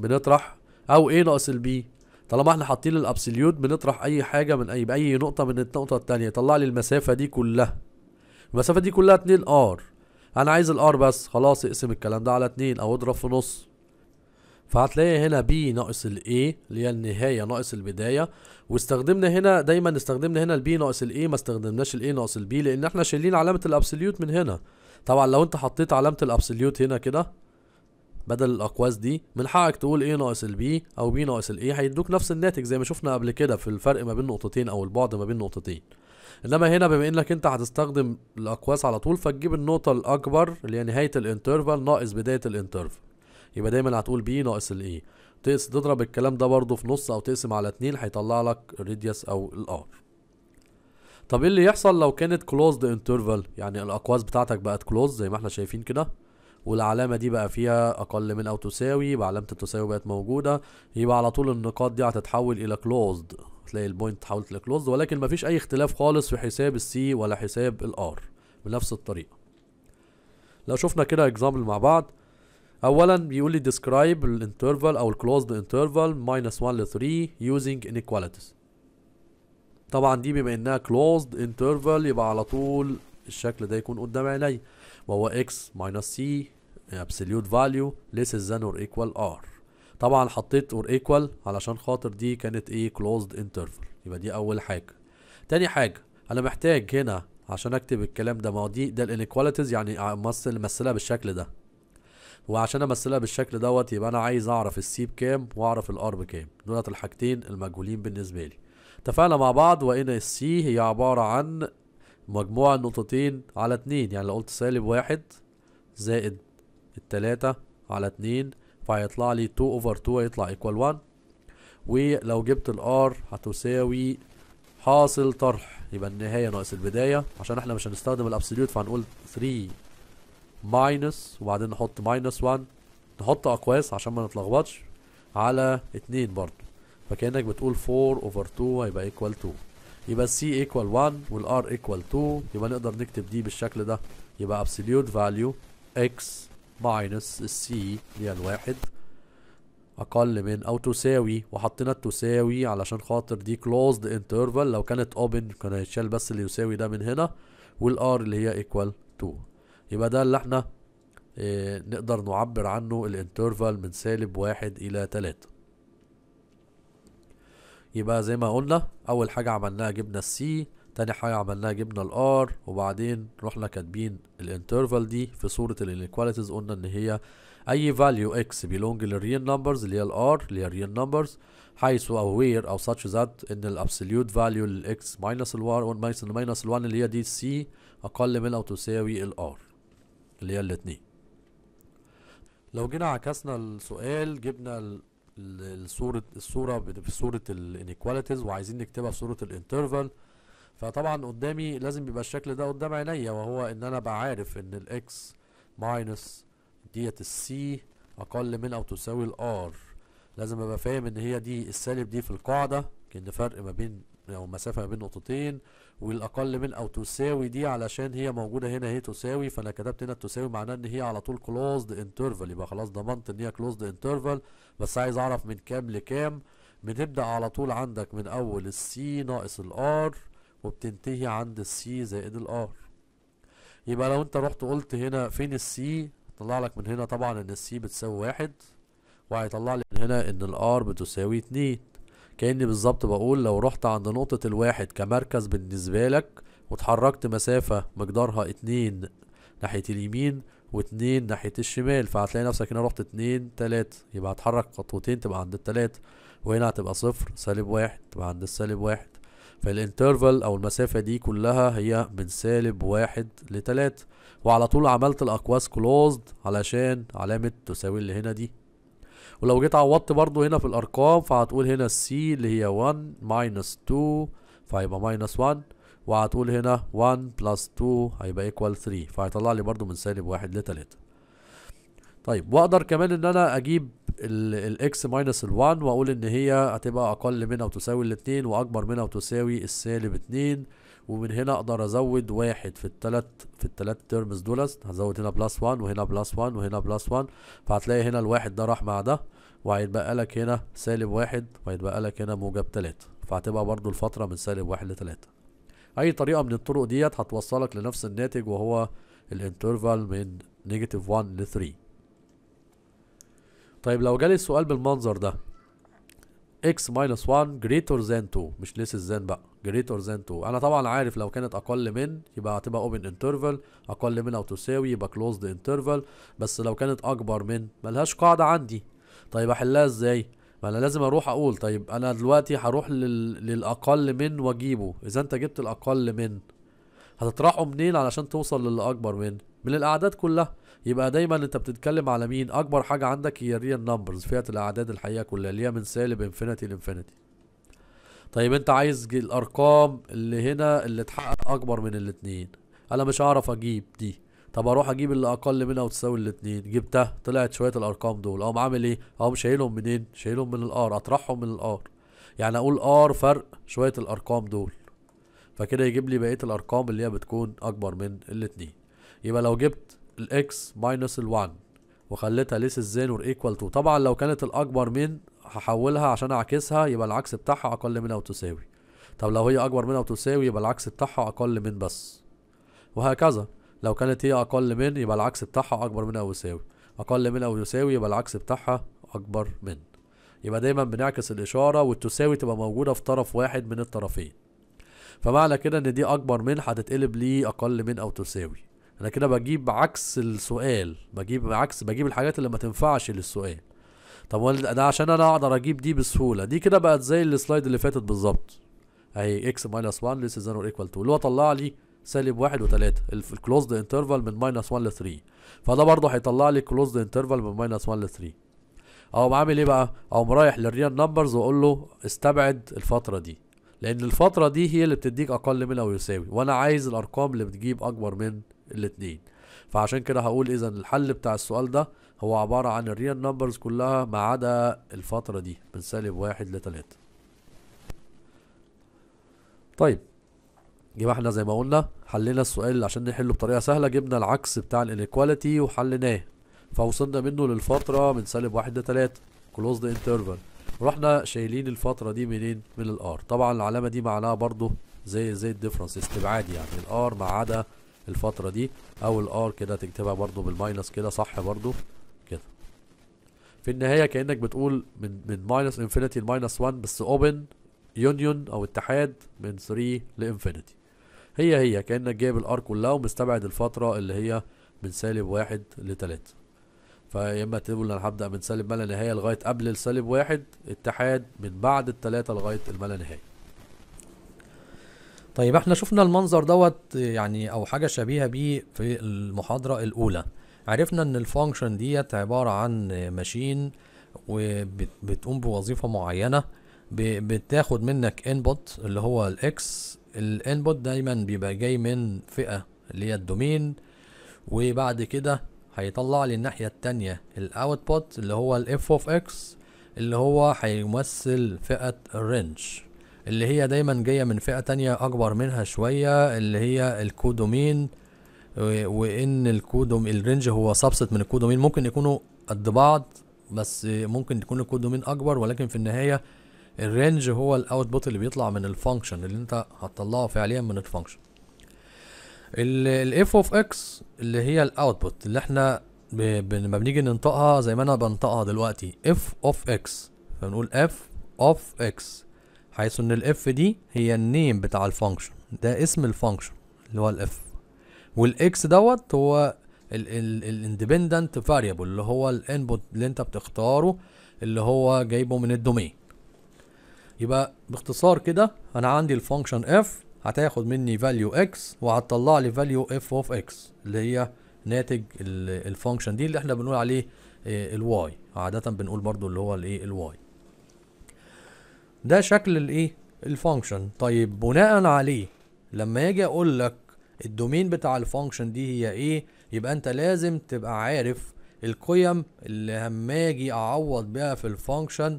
بنطرح أو A ناقص ال B طالما احنا حاطين الابسوليوت بنطرح أي حاجة من أي بأي نقطة من النقطة التانية طلع لي المسافة دي كلها المسافة دي كلها 2 ار أنا عايز الار بس خلاص اقسم الكلام ده على 2 أو اضرب في نص فهتلاقي هنا بي ناقص A اللي هي النهايه ناقص البدايه واستخدمنا هنا دايما استخدمنا هنا B ناقص A ما استخدمناش A ناقص B لان احنا شايلين علامه الابسوليوت من هنا طبعا لو انت حطيت علامه الابسوليوت هنا كده بدل الاقواس دي من حقك تقول ايه ناقص B او B ناقص A هيدوك نفس الناتج زي ما شفنا قبل كده في الفرق ما بين نقطتين او البعد ما بين نقطتين انما هنا بما انك انت هتستخدم الاقواس على طول فتجيب النقطه الاكبر اللي هي نهايه الانترفال ناقص بدايه الانترفال يبقى دايما هتقول بي ناقص الاي تقص تضرب الكلام ده برضه في نص او تقسم على اتنين هيطلع لك الريديوس او الار طب ايه اللي يحصل لو كانت كلوزد انترفال يعني الاقواس بتاعتك بقت كلوز زي ما احنا شايفين كده والعلامة دي بقى فيها أقل من أو تساوي يبقى علامة التساوي بقت موجودة يبقى على طول النقاط دي هتتحول إلى كلوزد تلاقي البوينت تحولت لكلوزد ولكن مفيش أي اختلاف خالص في حساب السي ولا حساب الآر بنفس الطريقة لو شفنا كده اكزامبل مع بعض اولا بيقول لي describe الانترفال او الكلوزد انترفال minus 1 ل 3 using inequalities طبعا دي بما انها closed interval يبقى على طول الشكل ده يكون قدام عيني وهو x minus c absolute value less than or equal r طبعا حطيت or equal علشان خاطر دي كانت ايه closed interval يبقى دي اول حاجة تاني حاجة انا محتاج هنا عشان اكتب الكلام ده ما هو دي ده الانيكواليتيز يعني امثل مثلها بالشكل ده وعشان امثلها بالشكل دوت يبقى انا عايز اعرف السي بكام واعرف الار بكام دولت الحاجتين المجهولين بالنسبه لي اتفقنا مع بعض وان السي هي عباره عن مجموع النقطتين على اتنين يعني لو قلت سالب واحد زائد التلاتة على اتنين فهيطلع لي 2 اوفر 2 هيطلع ايكوال 1 ولو جبت الار هتساوي حاصل طرح يبقى النهاية ناقص البداية عشان احنا مش هنستخدم الابسوليوت فهنقول 3 ماينس وبعدين نحط ماينس 1 نحط اقواس عشان ما نتلخبطش على 2 برضه فكانك بتقول 4 اوفر 2 هيبقى ايكوال 2 يبقى السي ايكوال 1 والار ايكوال 2 يبقى نقدر نكتب دي بالشكل ده يبقى ابسوليوت فاليو اكس ماينس السي هي الواحد اقل من او تساوي وحطينا التساوي علشان خاطر دي كلوزد انترفال لو كانت اوبن كان هيتشال بس اللي يساوي ده من هنا والار اللي هي ايكوال 2 يبقى ده اللي احنا اه نقدر نعبر عنه الانترفال من سالب واحد الى تلاتة يبقى زي ما قلنا اول حاجة عملناها جبنا السي تاني حاجة عملناها جبنا الار وبعدين رحنا كاتبين الانترفال دي في صورة الانيكواليتيز قلنا ان هي اي فاليو اكس بيلونج للريال نمبرز اللي هي الار اللي هي الريال نمبرز حيث او وير او such ذات ان الابسوليوت فاليو للاكس ماينس ال1 ماينس الوان اللي هي دي سي اقل من او تساوي الار اللي هي الاتنين لو جينا عكسنا السؤال جبنا الصورة الصورة في صورة الانيكواليتيز وعايزين نكتبها في صورة الانترفال فطبعا قدامي لازم بيبقى الشكل ده قدام عينيا وهو ان انا بعرف ان الاكس ماينس ديت السي اقل من او تساوي الار لازم ابقى فاهم ان هي دي السالب دي في القاعدة كان فرق ما بين او مسافة ما بين نقطتين والاقل من او تساوي دي علشان هي موجوده هنا اهي تساوي فانا كتبت هنا تساوي معناه ان هي على طول كلوزد انترفال يبقى خلاص ضمنت ان هي كلوزد انترفال بس عايز اعرف من كام لكام بتبدا على طول عندك من اول السي ناقص الار وبتنتهي عند السي زائد الار يبقى لو انت رحت قلت هنا فين السي طلع لك من هنا طبعا ان السي بتساوي واحد وهيطلع لي من هنا ان الار بتساوي اتنين كأني بالظبط بقول لو رحت عند نقطة الواحد كمركز بالنسبة لك وتحركت مسافة مقدارها اتنين ناحية اليمين واتنين ناحية الشمال فهتلاقي نفسك هنا رحت اتنين تلاتة يبقى هتحرك خطوتين تبقى عند التلاتة وهنا هتبقى صفر سالب واحد تبقى عند السالب واحد فالانترفال او المسافة دي كلها هي من سالب واحد لتلاتة وعلى طول عملت الاكواس كلوزد علشان علامة تساوي اللي هنا دي ولو جيت عوضت برضو هنا في الارقام فهتقول هنا السي اللي هي 1 ماينس 2 فهيبقى ماينس 1 وهتقول هنا 1 بلس 2 هيبقى ايكوال 3 فهيطلع لي برضو من سالب 1 ل 3 طيب واقدر كمان ان انا اجيب الاكس ماينس ال1 واقول ان هي هتبقى اقل من او تساوي ال واكبر من او تساوي السالب 2 ومن هنا اقدر ازود واحد في التلات في التلات تيرمز دول هزود هنا بلس 1 وهنا بلس 1 وهنا بلس 1 فهتلاقي هنا الواحد ده راح مع ده وهيتبقى لك هنا سالب واحد وهيتبقى لك هنا موجب تلاتة فهتبقى برضو الفترة من سالب واحد لتلاتة اي طريقة من الطرق ديت هتوصلك لنفس الناتج وهو الانترفال من نيجاتيف 1 ل 3 طيب لو جالي السؤال بالمنظر ده اكس ماينس 1 جريتور ذان 2 مش ليس ذان بقى جريتور ذان 2 انا طبعا عارف لو كانت اقل من يبقى هتبقى اوبن انترفال اقل من او تساوي يبقى كلوزد انترفال بس لو كانت اكبر من ملهاش قاعده عندي طيب احلها ازاي ما انا لازم اروح اقول طيب انا دلوقتي هروح لل... للاقل من واجيبه اذا انت جبت الاقل من هتطرحه منين علشان توصل للاكبر من من الاعداد كلها يبقى دايما انت بتتكلم على مين اكبر حاجه عندك هي الريال نمبرز فئه الاعداد الحقيقيه كلها اللي هي من سالب انفينيتي لانفينيتي طيب انت عايز الارقام اللي هنا اللي تحقق اكبر من الاتنين انا مش هعرف اجيب دي طب اروح اجيب اللي اقل منها وتساوي الاتنين جبتها طلعت شويه الارقام دول اقوم عامل ايه اقوم شايلهم منين شايلهم من الار اطرحهم من الار يعني اقول ار فرق شويه الارقام دول فكده يجيب لي بقيه الارقام اللي هي بتكون اكبر من الاتنين يبقى لو جبت الاكس ماينس ال1 وخليتها ليس الزينور ايكوال تو طبعا لو كانت الاكبر من هحولها عشان اعكسها يبقى العكس بتاعها اقل من او تساوي طب لو هي اكبر من او تساوي يبقى العكس بتاعها اقل من بس وهكذا لو كانت هي اقل من يبقى العكس بتاعها اكبر من او يساوي اقل من او يساوي يبقى العكس بتاعها اكبر من يبقى دايما بنعكس الاشاره والتساوي تبقى موجوده في طرف واحد من الطرفين فمعنى كده ان دي اكبر من هتتقلب ليه اقل من او تساوي انا كده بجيب عكس السؤال بجيب عكس بجيب الحاجات اللي ما تنفعش للسؤال طب ده عشان انا اقدر اجيب دي بسهوله دي كده بقت زي السلايد اللي فاتت بالظبط اهي اكس ماينس 1 ليس اور ايكوال 2 اللي هو طلع لي سالب 1 و3 الكلوزد انترفال من ماينس 1 ل 3 فده برضه هيطلع لي كلوزد انترفال من ماينس 1 ل 3 اقوم عامل ايه بقى؟ اقوم رايح للريال نمبرز واقول له استبعد الفتره دي لان الفتره دي هي اللي بتديك اقل من او يساوي وانا عايز الارقام اللي بتجيب اكبر من الاثنين فعشان كده هقول اذا الحل بتاع السؤال ده هو عبارة عن الريال نمبرز كلها ما عدا الفترة دي من سالب واحد لتلاتة طيب يبقى احنا زي ما قلنا حلينا السؤال عشان نحله بطريقة سهلة جبنا العكس بتاع الانيكواليتي وحليناه فوصلنا منه للفترة من سالب واحد لتلاتة كلوز ذا انترفال رحنا شايلين الفترة دي منين؟ من الار طبعا العلامة دي معناها برضو زي زي الديفرنس استبعاد يعني الار ما عدا الفترة دي او الار كده تكتبها برضو بالماينس كده صح برضو كده في النهاية كأنك بتقول من من ماينس انفينيتي لماينس 1 بس اوبن يونيون او اتحاد من 3 لانفينيتي هي هي كأنك جايب الار كلها ومستبعد الفترة اللي هي من سالب واحد لتلاتة فيا اما تقول انا هبدأ من سالب ما لا نهاية لغاية قبل السالب واحد اتحاد من بعد التلاتة لغاية الما لا نهاية طيب احنا شفنا المنظر دوت يعني او حاجه شبيهه بيه في المحاضره الاولى عرفنا ان الفانكشن ديت عباره عن ماشين وبتقوم بوظيفه معينه بتاخد منك انبوت اللي هو الاكس الانبوت دايما بيبقى جاي من فئه اللي هي الدومين وبعد كده هيطلع لي الناحيه التانية الاوتبوت اللي هو الاف اوف اكس اللي هو هيمثل فئه الرينج اللي هي دايما جايه من فئه تانية اكبر منها شويه اللي هي الكودومين وان الكودوم الرينج هو سبست من الكودومين ممكن يكونوا قد بعض بس ممكن تكون الكودومين اكبر ولكن في النهايه الرينج هو الاوتبوت اللي بيطلع من الفانكشن اللي انت هتطلعه فعليا من الفانكشن الاف اوف اكس اللي هي الاوتبوت اللي احنا لما بنيجي ننطقها زي ما انا بنطقها دلوقتي اف اوف اكس فنقول اف اوف اكس حيث ان الاف دي هي النيم بتاع الفانكشن ده اسم الفانكشن اللي هو الاف والاكس دوت هو الاندبندنت فاريبل اللي هو الانبوت اللي انت بتختاره اللي هو جايبه من الدومين يبقى باختصار كده انا عندي الفانكشن اف هتاخد مني فاليو اكس وهتطلع لي فاليو اف اوف اكس اللي هي ناتج الفانكشن دي اللي احنا بنقول عليه آه، الواي عاده بنقول برضو اللي هو الايه الواي ده شكل الايه الفانكشن طيب بناء عليه لما اجي اقول لك الدومين بتاع الفانكشن دي هي ايه يبقى انت لازم تبقى عارف القيم اللي هما اجي اعوض بيها في الفانكشن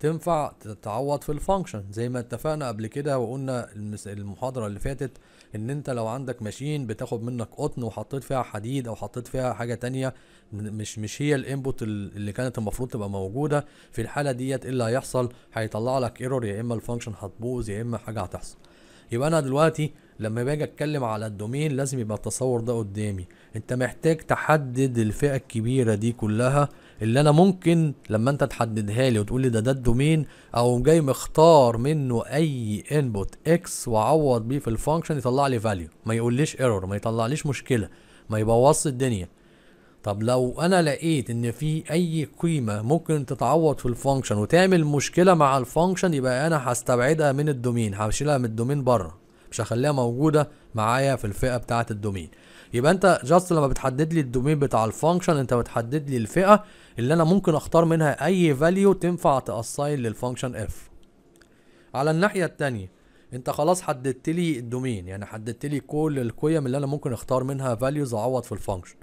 تنفع تتعوض في الفانكشن زي ما اتفقنا قبل كده وقلنا المحاضرة اللي فاتت ان انت لو عندك ماشين بتاخد منك قطن وحطيت فيها حديد او حطيت فيها حاجه تانية مش مش هي الانبوت اللي كانت المفروض تبقى موجوده في الحاله ديت ايه اللي هيحصل هيطلع لك ايرور يا اما الفانكشن هتبوظ يا اما حاجه هتحصل يبقى انا دلوقتي لما باجي اتكلم على الدومين لازم يبقى التصور ده قدامي انت محتاج تحدد الفئه الكبيره دي كلها اللي انا ممكن لما انت تحددها لي وتقول لي ده ده الدومين او جاي مختار منه اي انبوت اكس واعوض بيه في الفانكشن يطلع لي فاليو ما يقوليش ايرور ما يطلعليش مشكله ما يبوظش الدنيا طب لو انا لقيت ان في اي قيمه ممكن تتعوض في الفانكشن وتعمل مشكله مع الفانكشن يبقى انا هستبعدها من الدومين هشيلها من الدومين بره مش هخليها موجوده معايا في الفئه بتاعه الدومين يبقى انت جاست لما بتحدد لي الدومين بتاع الفانكشن انت بتحدد لي الفئه اللي انا ممكن اختار منها اي فاليو تنفع تاساين للفانكشن اف على الناحيه الثانيه انت خلاص حددت لي الدومين يعني حددت لي كل القيم اللي انا ممكن اختار منها فاليوز اعوض في الفانكشن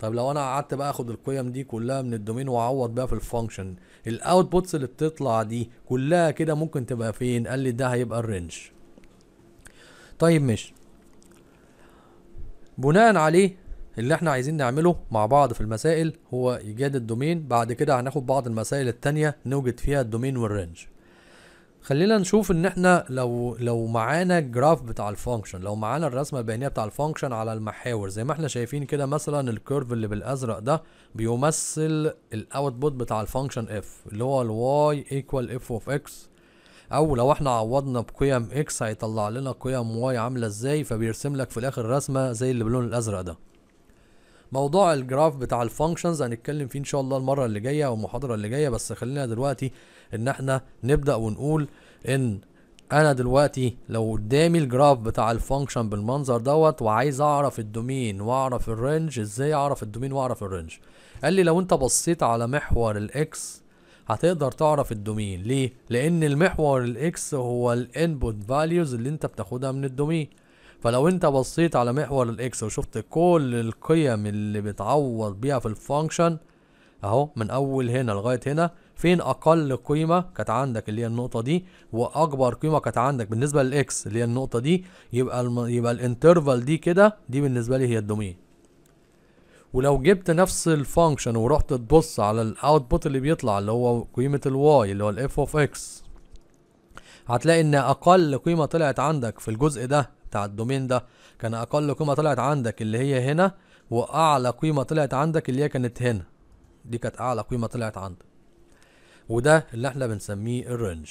طب لو انا قعدت بقى اخد القيم دي كلها من الدومين واعوض بقى في الفانكشن الاوتبوتس اللي بتطلع دي كلها كده ممكن تبقى فين قال لي ده هيبقى الرينج طيب ماشي بناء عليه اللي احنا عايزين نعمله مع بعض في المسائل هو ايجاد الدومين بعد كده هناخد بعض المسائل التانية نوجد فيها الدومين والرينج خلينا نشوف ان احنا لو لو معانا الجراف بتاع الفانكشن لو معانا الرسمه البيانيه بتاع الفانكشن على المحاور زي ما احنا شايفين كده مثلا الكيرف اللي بالازرق ده بيمثل الاوتبوت بتاع الفانكشن اف اللي هو الواي ايكوال اف اوف اكس او لو احنا عوضنا بقيم اكس هيطلع لنا قيم واي عامله ازاي فبيرسم لك في الاخر رسمه زي اللي باللون الازرق ده موضوع الجراف بتاع الفانكشنز هنتكلم فيه ان شاء الله المره اللي جايه او المحاضره اللي جايه بس خلينا دلوقتي ان احنا نبدا ونقول ان انا دلوقتي لو قدامي الجراف بتاع الفانكشن بالمنظر دوت وعايز اعرف الدومين واعرف الرينج ازاي اعرف الدومين واعرف الرينج قال لي لو انت بصيت على محور الاكس هتقدر تعرف الدومين ليه لان المحور الاكس هو الانبوت فاليوز اللي انت بتاخدها من الدومين فلو انت بصيت على محور الاكس وشفت كل القيم اللي بتعوض بيها في الفانكشن اهو من اول هنا لغايه هنا فين اقل قيمه كانت عندك اللي هي النقطه دي واكبر قيمه كانت عندك بالنسبه للاكس اللي هي النقطه دي يبقى الم... يبقى الانترفال دي كده دي بالنسبه لي هي الدومين ولو جبت نفس الفانكشن ورحت تبص على الاوتبوت اللي بيطلع اللي هو قيمه الواي اللي هو الاف اوف اكس هتلاقي ان اقل قيمه طلعت عندك في الجزء ده بتاع الدومين ده كان اقل قيمه طلعت عندك اللي هي هنا واعلى قيمه طلعت عندك اللي هي كانت هنا دي كانت اعلى قيمه طلعت عندك وده اللي احنا بنسميه الرينج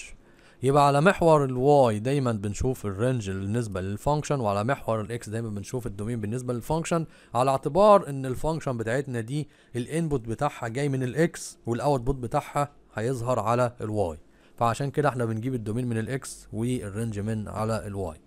يبقى على محور الواي دايما بنشوف الرينج بالنسبه للفانكشن وعلى محور الاكس دايما بنشوف الدومين بالنسبه للفانكشن على اعتبار ان الفانكشن بتاعتنا دي الانبوت بتاعها جاي من الاكس والاوتبوت بتاعها هيظهر على الواي فعشان كده احنا بنجيب الدومين من الاكس والرينج من على الواي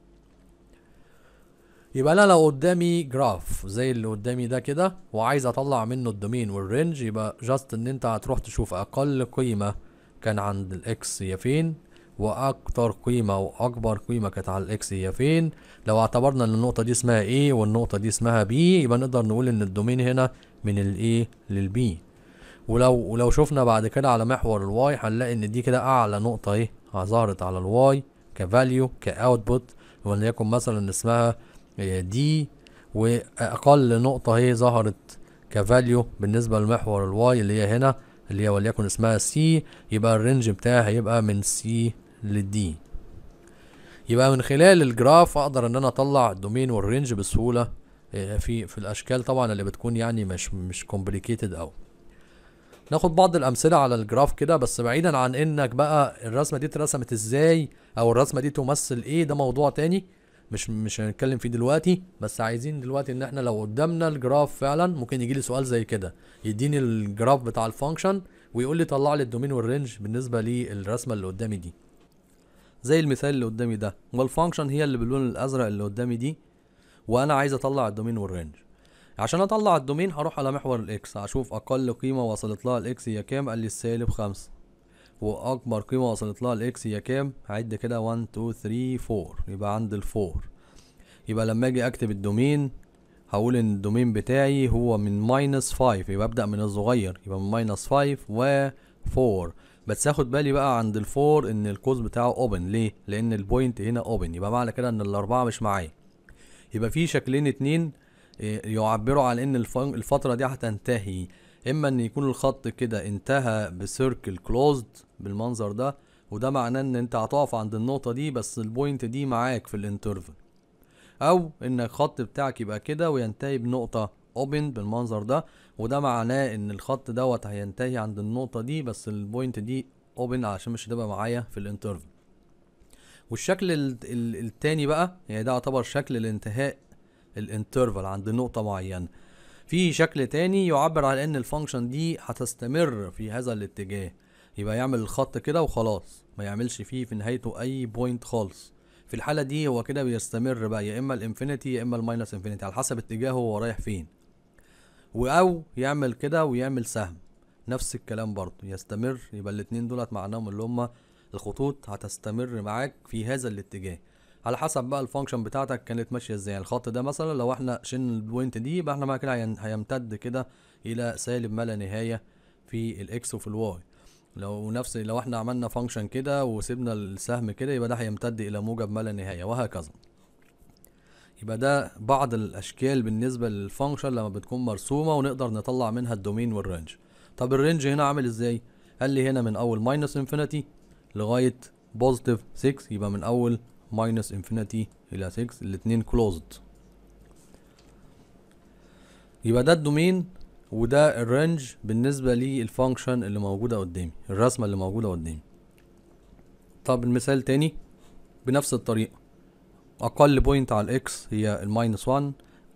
يبقى انا لو قدامي جراف زي اللي قدامي ده كده وعايز اطلع منه الدومين والرينج يبقى جاست ان انت هتروح تشوف اقل قيمه كان عند الاكس هي فين واكتر قيمه واكبر قيمه كانت على الاكس هي فين لو اعتبرنا ان النقطه دي اسمها ايه والنقطه دي اسمها بي يبقى نقدر نقول ان الدومين هنا من الاي للبي ولو ولو شفنا بعد كده على محور الواي هنلاقي ان دي كده اعلى نقطه ايه ظهرت على الواي كفاليو كاوتبوت وليكن مثلا اسمها دي آه، واقل نقطه هي إيه؟ ظهرت كفاليو بالنسبه لمحور الواي اللي هي هنا اللي هي وليكن اسمها سي يبقى الرينج بتاعها هيبقى من سي للدي يبقى من خلال الجراف اقدر ان انا اطلع الدومين والرينج بسهوله آه، في في الاشكال طبعا اللي بتكون يعني مش مش كومبليكيتد قوي ناخد بعض الامثله على الجراف كده بس بعيدا عن انك بقى الرسمه دي اترسمت ازاي او الرسمه دي تمثل ايه ده موضوع تاني مش مش هنتكلم فيه دلوقتي بس عايزين دلوقتي ان احنا لو قدامنا الجراف فعلا ممكن يجي لي سؤال زي كده يديني الجراف بتاع الفانكشن ويقول لي طلع لي الدومين والرينج بالنسبه للرسمه اللي قدامي دي زي المثال اللي قدامي ده والفانكشن هي اللي باللون الازرق اللي قدامي دي وانا عايز اطلع الدومين والرينج عشان اطلع الدومين هروح على محور الاكس هشوف اقل قيمه وصلت لها الاكس هي كام قال لي السالب خمسة واكبر قيمه وصلت لها الاكس هي كام هعد كده 1 2 3 4 يبقى عند الفور يبقى لما اجي اكتب الدومين هقول ان الدومين بتاعي هو من ماينس 5 يبقى ابدا من الصغير يبقى من ماينس 5 و 4 بس اخد بالي بقى عند الفور ان القوس بتاعه اوبن ليه لان البوينت هنا اوبن يبقى معنى كده ان الاربعه مش معايا يبقى في شكلين اتنين آه، يعبروا عن ان الفتره دي هتنتهي اما ان يكون الخط كده انتهى بسيركل كلوزد بالمنظر ده وده معناه ان انت هتقف عند النقطه دي بس البوينت دي معاك في الانترفل او ان الخط بتاعك يبقى كده وينتهي بنقطه اوبن بالمنظر ده وده معناه ان الخط دوت هينتهي عند النقطة دي بس البوينت دي اوبن علشان مش هتبقى معايا في الانترفيو والشكل الثاني بقى يعني ده يعتبر شكل الانتهاء الانترفال عند نقطة معينة في شكل تاني يعبر على ان الفانكشن دي هتستمر في هذا الاتجاه يبقى يعمل الخط كده وخلاص ما يعملش فيه في نهايته اي بوينت خالص في الحالة دي هو كده بيستمر بقى يا اما الانفينيتي يا اما الماينس انفينيتي على حسب اتجاهه هو رايح فين او يعمل كده ويعمل سهم نفس الكلام برضه يستمر يبقى الاتنين دولت معناهم اللي هما الخطوط هتستمر معاك في هذا الاتجاه على حسب بقى الفانكشن بتاعتك كانت ماشيه ازاي يعني الخط ده مثلا لو احنا شلنا البوينت دي يبقى احنا بقى كده هيمتد كده الى سالب ما لا نهايه في الاكس وفي الواي لو نفس لو احنا عملنا فانكشن كده وسيبنا السهم كده يبقى ده هيمتد الى موجب ما لا نهايه وهكذا يبقى ده بعض الاشكال بالنسبه للفانكشن لما بتكون مرسومه ونقدر نطلع منها الدومين والرينج طب الرينج هنا عامل ازاي قال لي هنا من اول ماينس انفينيتي لغايه بوزيتيف 6 يبقى من اول ماينس انفينيتي الى 6 الاثنين كلوزد يبقى ده الدومين وده الرينج بالنسبه للفانكشن اللي موجوده قدامي الرسمه اللي موجوده قدامي طب المثال تاني بنفس الطريقه اقل بوينت على الاكس هي الماينس 1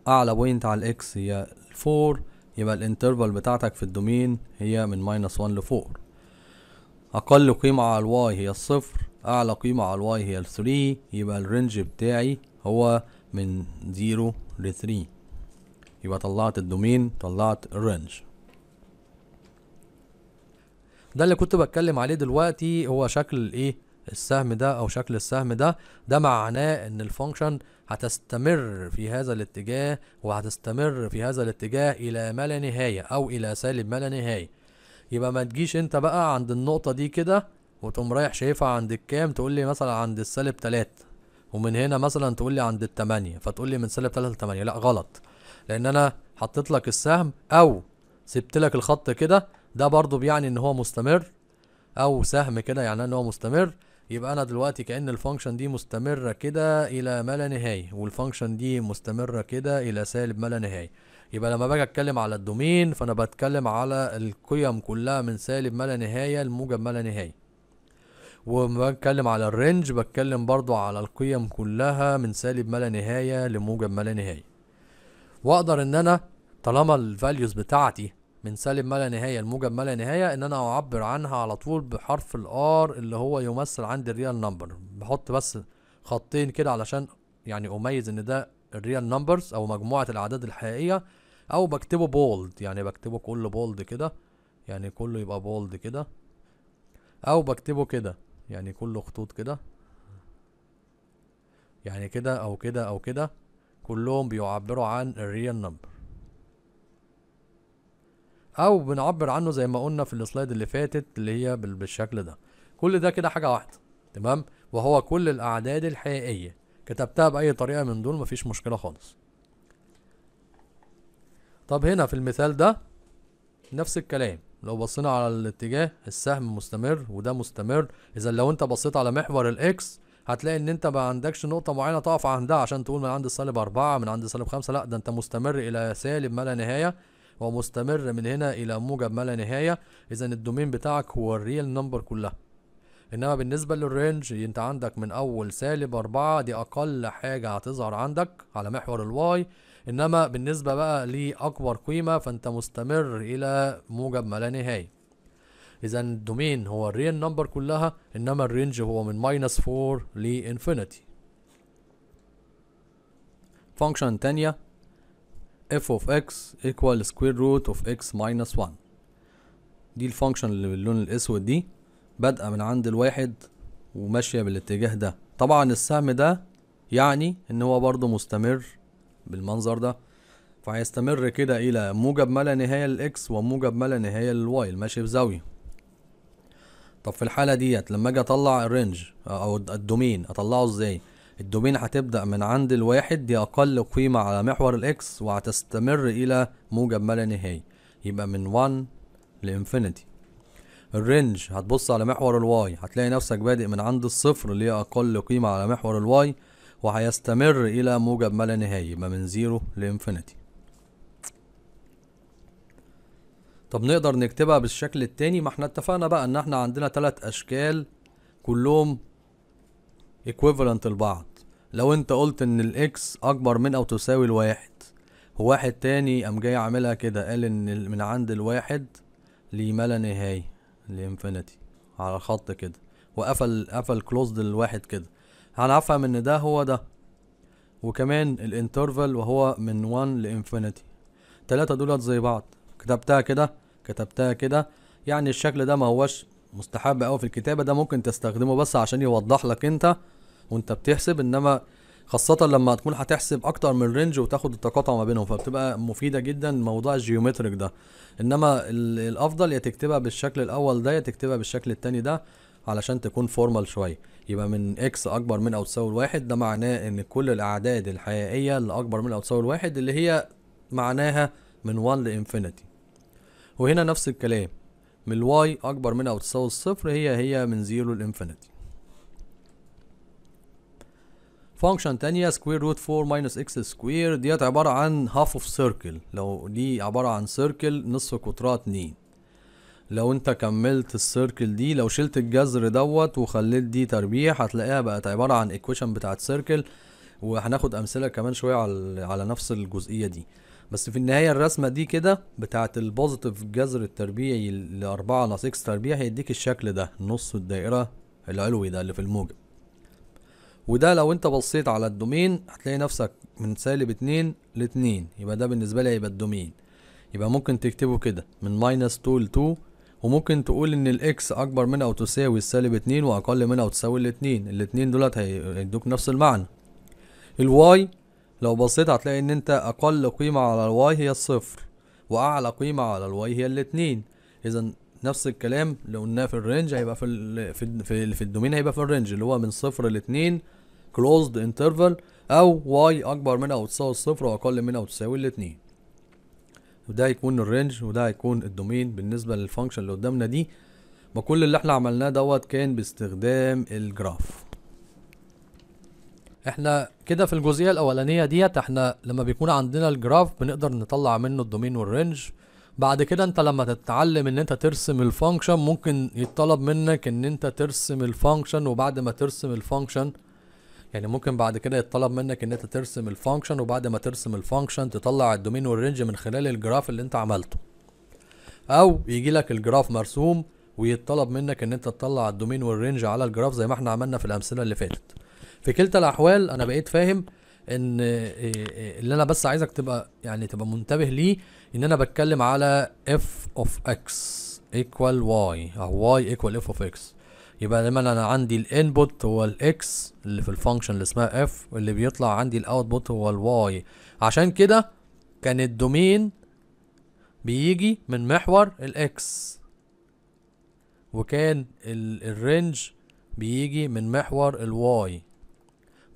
اعلى بوينت على الاكس هي 4 يبقى الانترفال بتاعتك في الدومين هي من ماينس 1 ل 4 اقل قيمة على الواي هي الصفر اعلى قيمة على الواي هي 3 يبقى الرينج بتاعي هو من 0 ل 3 يبقى طلعت الدومين طلعت الرينج ده اللي كنت بتكلم عليه دلوقتي هو شكل الايه السهم ده او شكل السهم ده ده معناه ان الفانكشن هتستمر في هذا الاتجاه وهتستمر في هذا الاتجاه الى ما لا نهايه او الى سالب ما لا نهايه يبقى ما تجيش انت بقى عند النقطه دي كده وتقوم رايح شايفها عند الكام تقول لي مثلا عند السالب 3 ومن هنا مثلا تقول لي عند التمانية فتقول لي من سالب 3 ل 8 لا غلط لان انا حطيت لك السهم او سبت لك الخط كده ده برضو بيعني ان هو مستمر او سهم كده يعني ان هو مستمر يبقى انا دلوقتي كأن الفانكشن دي مستمرة كده الى ما لا نهاية والفانكشن دي مستمرة كده الى سالب ما لا نهاية يبقى لما باجي اتكلم على الدومين فانا بتكلم على القيم كلها من سالب ما لا نهاية لموجب ما لا نهاية وما بتكلم على الرينج بتكلم برضو على القيم كلها من سالب ما لا نهاية لموجب ما لا نهاية واقدر ان انا طالما الفاليوز بتاعتي من سالب ما لا نهاية لموجب ما لا نهاية ان انا اعبر عنها على طول بحرف الار اللي هو يمثل عندي الريال نمبر بحط بس خطين كده علشان يعني اميز ان ده الريال نمبرز او مجموعة الاعداد الحقيقية او بكتبه بولد يعني بكتبه كله بولد كده يعني كله يبقى بولد كده او بكتبه كده يعني كله خطوط كده يعني كده او كده او كده كلهم بيعبروا عن الريال نمبر او بنعبر عنه زي ما قلنا في السلايد اللي فاتت اللي هي بالشكل ده كل ده كده حاجه واحده تمام وهو كل الاعداد الحقيقيه كتبتها باي طريقه من دول مفيش مشكله خالص طب هنا في المثال ده نفس الكلام لو بصينا على الاتجاه السهم مستمر وده مستمر اذا لو انت بصيت على محور الاكس هتلاقي ان انت ما عندكش نقطه معينه تقف عندها عشان تقول من عند السالب أربعة من عند سالب خمسة لا ده انت مستمر الى سالب ما لا نهايه ومستمر من هنا الى موجب ما لا نهايه اذا الدومين بتاعك هو الريل نمبر كلها انما بالنسبه للرينج انت عندك من اول سالب أربعة دي اقل حاجه هتظهر عندك على محور الواي انما بالنسبه بقى لاكبر قيمه فانت مستمر الى موجب ما لا نهايه اذا الدومين هو الريل نمبر كلها انما الرينج هو من ماينس 4 لانفينيتي فانكشن تانية f of x equal square root of x minus 1 دي الفانكشن اللي باللون الاسود دي بادئه من عند الواحد وماشيه بالاتجاه ده طبعا السهم ده يعني ان هو برضه مستمر بالمنظر ده فهيستمر كده الى موجب ما لا نهايه للاكس وموجب ما لا نهايه للواي ماشي بزاويه طب في الحاله ديت لما اجي اطلع الرينج او الدومين اطلعه ازاي الدومين هتبدأ من عند الواحد دي أقل قيمة على محور الإكس وهتستمر إلى موجب ما لا نهاية يبقى من 1 لإنفينيتي الرينج هتبص على محور الواي هتلاقي نفسك بادئ من عند الصفر اللي هي أقل قيمة على محور الواي وهيستمر إلى موجب ما لا نهاية يبقى من 0 لإنفينيتي طب نقدر نكتبها بالشكل التاني ما احنا اتفقنا بقى ان احنا عندنا تلات اشكال كلهم equivalent لبعض لو انت قلت ان الاكس اكبر من او تساوي الواحد وواحد تاني قام جاي عاملها كده قال ان من عند الواحد لما لا نهاية لانفينيتي على خط كده وقفل قفل كلوزد الواحد كده هنفهم ان ده هو ده وكمان الانترفال وهو من 1 لانفينيتي التلاتة دولت زي بعض كتبتها كده كتبتها كده يعني الشكل ده ما هوش مستحب قوي في الكتابة ده ممكن تستخدمه بس عشان يوضح لك انت وانت بتحسب انما خاصة لما تكون هتحسب أكتر من رينج وتاخد التقاطع ما بينهم فبتبقى مفيدة جدا موضوع الجيومتريك ده إنما الأفضل يا تكتبها بالشكل الأول ده يا تكتبها بالشكل التاني ده علشان تكون فورمال شوية يبقى من اكس أكبر من أو تساوي الواحد ده معناه إن كل الأعداد الحقيقية اللي أكبر من أو تساوي الواحد اللي هي معناها من 1 لإنفينيتي وهنا نفس الكلام من الواي أكبر من أو تساوي الصفر هي هي من زيرو لإنفينيتي فانكشن تانية سكوير روت 4 ماينس اكس سكوير ديت عبارة عن هاف اوف سيركل لو دي عبارة عن سيركل نصف قطرها اتنين لو انت كملت السيركل دي لو شلت الجذر دوت وخليت دي تربيع هتلاقيها بقت عبارة عن ايكويشن بتاعت سيركل وهناخد امثلة كمان شوية على, على نفس الجزئية دي بس في النهاية الرسمة دي كده بتاعت البوزيتيف جذر التربيعي لأربعة ناقص اكس تربيع هيديك الشكل ده نص الدائرة العلوي ده اللي في الموجب وده لو انت بصيت على الدومين هتلاقي نفسك من سالب اتنين لاتنين يبقى ده بالنسبة لي هيبقى الدومين يبقى ممكن تكتبه كده من ماينس تو لتو وممكن تقول ان الاكس اكبر من او تساوي السالب اتنين واقل من او تساوي الاتنين الاتنين دولت هيدوك نفس المعنى الواي لو بصيت هتلاقي ان انت اقل قيمة على الواي هي الصفر واعلى قيمة على الواي هي الاتنين اذا نفس الكلام اللي قلناه في الرينج هيبقى في ال في في الدومين هيبقى في الرينج اللي هو من صفر لاتنين كلوزد interval او y اكبر من او تساوي الصفر واقل من او تساوي الاثنين وده هيكون الرينج وده هيكون الدومين بالنسبة للفانكشن اللي قدامنا دي ما كل اللي احنا عملناه دوت كان باستخدام الجراف احنا كده في الجزئية الاولانية ديت احنا لما بيكون عندنا الجراف بنقدر نطلع منه الدومين والرينج بعد كده انت لما تتعلم ان انت ترسم الفانكشن ممكن يتطلب منك ان انت ترسم الفانكشن وبعد ما ترسم الفانكشن يعني ممكن بعد كده يتطلب منك ان انت ترسم الفانكشن وبعد ما ترسم الفانكشن تطلع الدومين والرينج من خلال الجراف اللي انت عملته او يجي لك الجراف مرسوم ويتطلب منك ان انت تطلع الدومين والرينج على الجراف زي ما احنا عملنا في الامثله اللي فاتت في كلتا الاحوال انا بقيت فاهم ان آه، آه، اللي انا بس عايزك تبقى يعني تبقى منتبه ليه ان انا بتكلم على اف اوف اكس ايكوال واي او واي ايكوال اف اوف اكس يبقى دايما انا عندي الانبوت هو الاكس اللي في الفانكشن اللي اسمها اف واللي بيطلع عندي الاوتبوت هو الواي عشان كده كان الدومين بيجي من محور الاكس وكان الرينج بيجي من محور الواي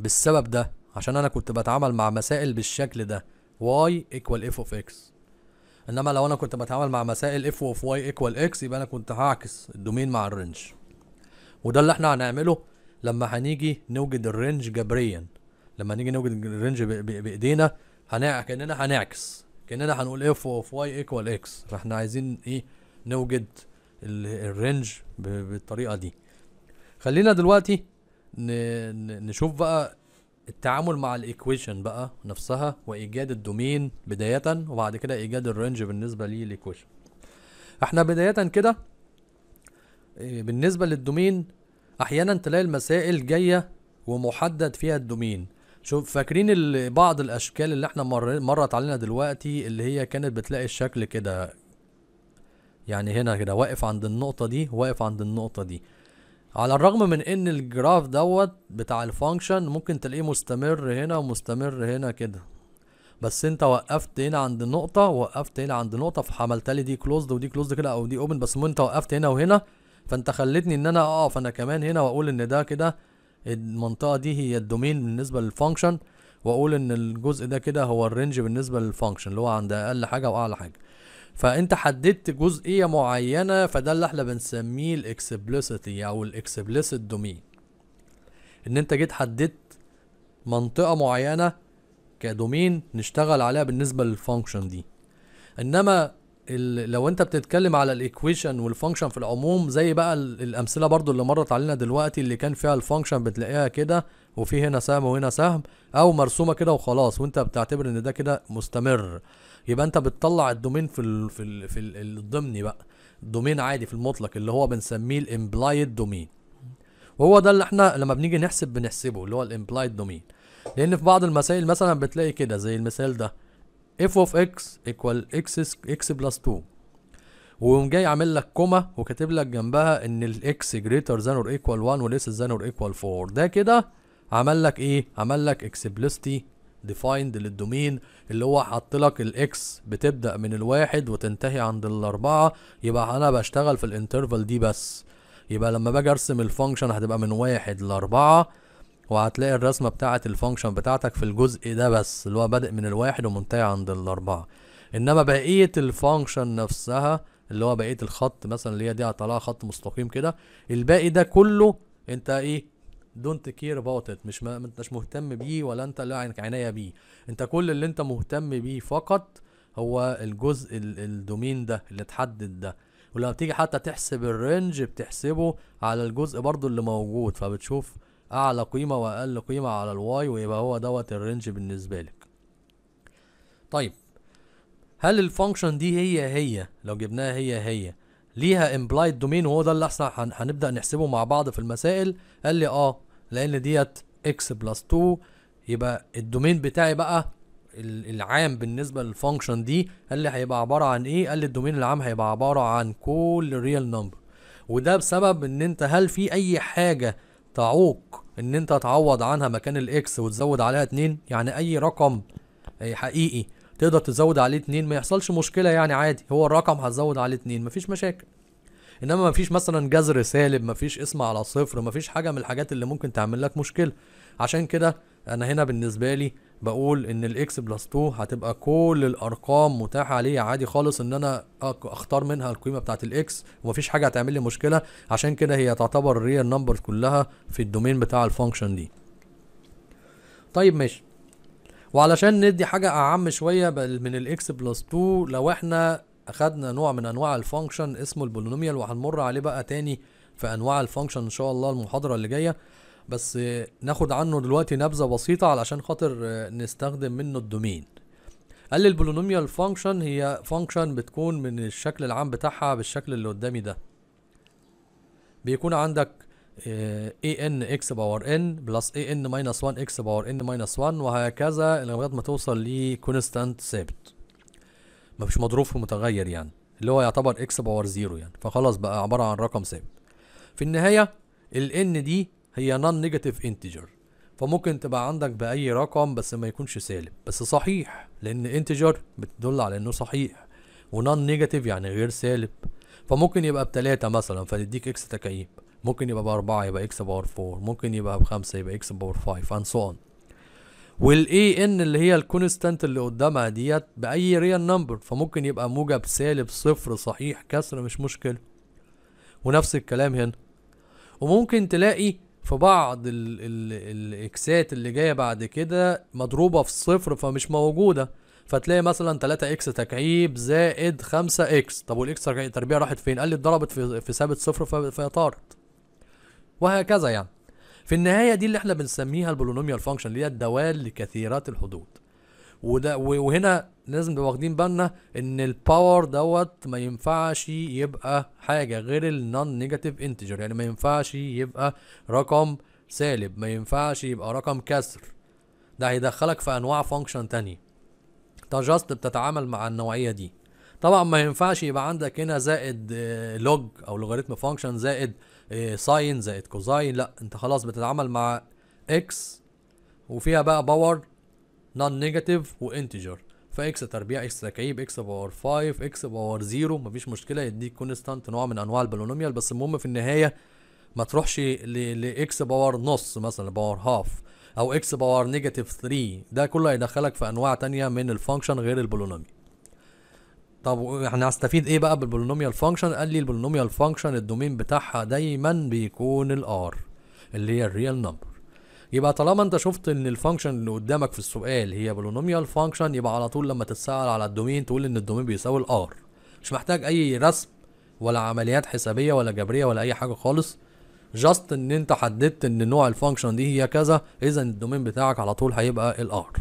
بالسبب ده عشان انا كنت بتعامل مع مسائل بالشكل ده واي ايكوال اف اوف اكس انما لو انا كنت بتعامل مع مسائل اف اوف واي ايكوال اكس يبقى انا كنت هعكس الدومين مع الرينج وده اللي احنا هنعمله لما هنيجي نوجد الرينج جبريا لما نيجي نوجد الرينج بايدينا هنع كاننا هنعكس كاننا هنقول اف اوف واي ايكوال اكس فاحنا عايزين ايه نوجد الرينج بالطريقه دي خلينا دلوقتي نشوف بقى التعامل مع الايكويشن بقى نفسها وايجاد الدومين بدايه وبعد كده ايجاد الرينج بالنسبه للايكويشن احنا بدايه كده آه، بالنسبة للدومين احيانا تلاقي المسائل جاية ومحدد فيها الدومين شوف فاكرين بعض الاشكال اللي احنا مرت علينا دلوقتي اللي هي كانت بتلاقي الشكل كده يعني هنا كده واقف عند النقطة دي واقف عند النقطة دي على الرغم من ان الجراف دوت بتاع الفانكشن ممكن تلاقيه مستمر هنا ومستمر هنا كده بس انت وقفت هنا عند نقطة وقفت هنا عند نقطة فعملت لي دي كلوزد ودي كلوزد كده او دي اوبن بس المهم انت وقفت هنا وهنا فانت خلتني ان انا اقف انا كمان هنا واقول ان ده كده المنطقه دي هي الدومين بالنسبه للفانكشن واقول ان الجزء ده كده هو الرينج بالنسبه للفانكشن اللي هو عند اقل حاجه واعلى حاجه فانت حددت جزئيه معينه فده اللي احنا بنسميه الاكسبلسيتي او الاكسبلسيت دومين ان انت جيت حددت منطقه معينه كدومين نشتغل عليها بالنسبه للفانكشن دي انما لو انت بتتكلم على الايكويشن والفانكشن في العموم زي بقى الامثله برضو اللي مرت علينا دلوقتي اللي كان فيها الفانكشن بتلاقيها كده وفي هنا سهم وهنا سهم او مرسومه كده وخلاص وانت بتعتبر ان ده كده مستمر يبقى انت بتطلع الدومين في الـ في الـ في الضمني بقى دومين عادي في المطلق اللي هو بنسميه الامبلايد دومين وهو ده اللي احنا لما بنيجي نحسب بنحسبه اللي هو الامبلايد دومين لان في بعض المسائل مثلا بتلاقي كده زي المثال ده اف اوف اكس ايكوال اكس اكس بلس 2 ويقوم جاي عامل لك كوما وكاتب لك جنبها ان الاكس جريتر ذان اور ايكوال 1 وليس ذان اور ايكوال 4 ده كده عمل لك ايه عمل لك اكسبلستي ديفايند للدومين اللي هو حط لك الاكس بتبدا من الواحد وتنتهي عند الاربعه يبقى انا بشتغل في الانترفال دي بس يبقى لما باجي ارسم الفانكشن هتبقى من واحد لاربعه وهتلاقي الرسمة بتاعة الفانكشن بتاعتك في الجزء ده بس اللي هو بادئ من الواحد ومنتهي عند الاربعة انما بقية الفانكشن نفسها اللي هو بقية الخط مثلا اللي هي دي هتطلع خط مستقيم كده الباقي ده كله انت ايه دونت كير اباوت ات مش ما انتش مهتم بيه ولا انت لا عناية بيه انت كل اللي انت مهتم بيه فقط هو الجزء الدومين ده اللي اتحدد ده ولما بتيجي حتى تحسب الرينج بتحسبه على الجزء برضو اللي موجود فبتشوف اعلى قيمة واقل قيمة على الواي ويبقى هو دوت الرينج بالنسبة لك طيب هل الفانكشن دي هي هي لو جبناها هي هي ليها امبلايد دومين وهو ده اللي احنا هنبدا نحسبه مع بعض في المسائل قال لي اه لان ديت اكس بلس 2 يبقى الدومين بتاعي بقى العام بالنسبه للفانكشن دي قال لي هيبقى عباره عن ايه قال لي الدومين العام هيبقى عباره عن كل ريال نمبر وده بسبب ان انت هل في اي حاجه تعوق ان انت تعوض عنها مكان الاكس وتزود عليها اتنين يعني اي رقم حقيقي تقدر تزود عليه اتنين ما يحصلش مشكلة يعني عادي هو الرقم هتزود عليه اتنين مفيش مشاكل انما مفيش مثلا جذر سالب مفيش اسم على صفر مفيش حاجة من الحاجات اللي ممكن تعمل لك مشكلة عشان كده انا هنا بالنسبة لي بقول ان الاكس بلس 2 هتبقى كل الارقام متاحه عليا عادي خالص ان انا اختار منها القيمه بتاعه الاكس ومفيش حاجه هتعمل لي مشكله عشان كده هي تعتبر الريال نمبر كلها في الدومين بتاع الفانكشن دي طيب ماشي وعلشان ندي حاجه اعم شويه من الاكس بلس 2 لو احنا اخدنا نوع من انواع الفانكشن اسمه البولينوميال وهنمر عليه بقى تاني في انواع الفانكشن ان شاء الله المحاضره اللي جايه بس ناخد عنه دلوقتي نبذة بسيطة علشان خاطر نستخدم منه الدومين قال لي البولونوميال فانكشن هي فانكشن بتكون من الشكل العام بتاعها بالشكل اللي قدامي ده بيكون عندك اي ان اكس باور ان بلس اي ان ماينس 1 اكس باور ان ماينس 1 وهكذا لغايه ما توصل لكونستانت ثابت مفيش مضروب في متغير يعني اللي هو يعتبر اكس باور زيرو يعني فخلاص بقى عباره عن رقم ثابت في النهايه ال ان دي هي نون نيجاتيف انتجر فممكن تبقى عندك بأي رقم بس ما يكونش سالب بس صحيح لأن انتجر بتدل على إنه صحيح ونون نيجاتيف يعني غير سالب فممكن يبقى بتلاتة مثلا فتديك اكس تكعيب ممكن يبقى بأربعة يبقى اكس باور فور ممكن يبقى بخمسة يبقى اكس باور فايف and so on والاي ان اللي هي الكونستانت اللي قدامها ديت بأي ريال نمبر فممكن يبقى موجب سالب صفر صحيح كسر مش مشكلة ونفس الكلام هنا وممكن تلاقي في بعض الاكسات اللي جايه بعد كده مضروبه في صفر فمش موجوده فتلاقي مثلا 3 اكس تكعيب زائد 5 اكس طب والاكس تربيع راحت فين قال لي اتضربت في, في ثابت صفر فطارت وهكذا يعني في النهايه دي اللي احنا بنسميها البولونوميال فانكشن اللي هي الدوال لكثيرات الحدود وده وهنا لازم نبقى واخدين بالنا ان الباور دوت ما ينفعش يبقى حاجه غير النون نيجاتيف انتجر يعني ما ينفعش يبقى رقم سالب ما ينفعش يبقى رقم كسر ده هيدخلك في انواع فانكشن تاني انت جاست بتتعامل مع النوعيه دي طبعا ما ينفعش يبقى عندك هنا زائد لوج آه، او لوغاريتم فانكشن زائد ساين آه، زائد كوزاين لا انت خلاص بتتعامل مع اكس وفيها بقى باور نون نيجاتيف وانتجر فاكس تربيع اكس تكعيب اكس باور 5 اكس باور 0 مفيش مشكله يديك كونستانت نوع من انواع البولونوميال بس المهم في النهايه ما تروحش لاكس باور نص مثلا باور هاف او اكس باور نيجاتيف 3 ده كله هيدخلك في انواع تانية من الفانكشن غير البولونوميال طب احنا هستفيد ايه بقى بالبولونوميال فانكشن قال لي البولونوميال فانكشن الدومين بتاعها دايما بيكون الار اللي هي الريال نمبر يبقى طالما انت شفت ان الفانكشن اللي قدامك في السؤال هي بولونوميال فانكشن يبقى على طول لما تتسال على الدومين تقول ان الدومين بيساوي الار مش محتاج اي رسم ولا عمليات حسابيه ولا جبريه ولا اي حاجه خالص جاست ان انت حددت ان نوع الفانكشن دي هي كذا اذا الدومين بتاعك على طول هيبقى الار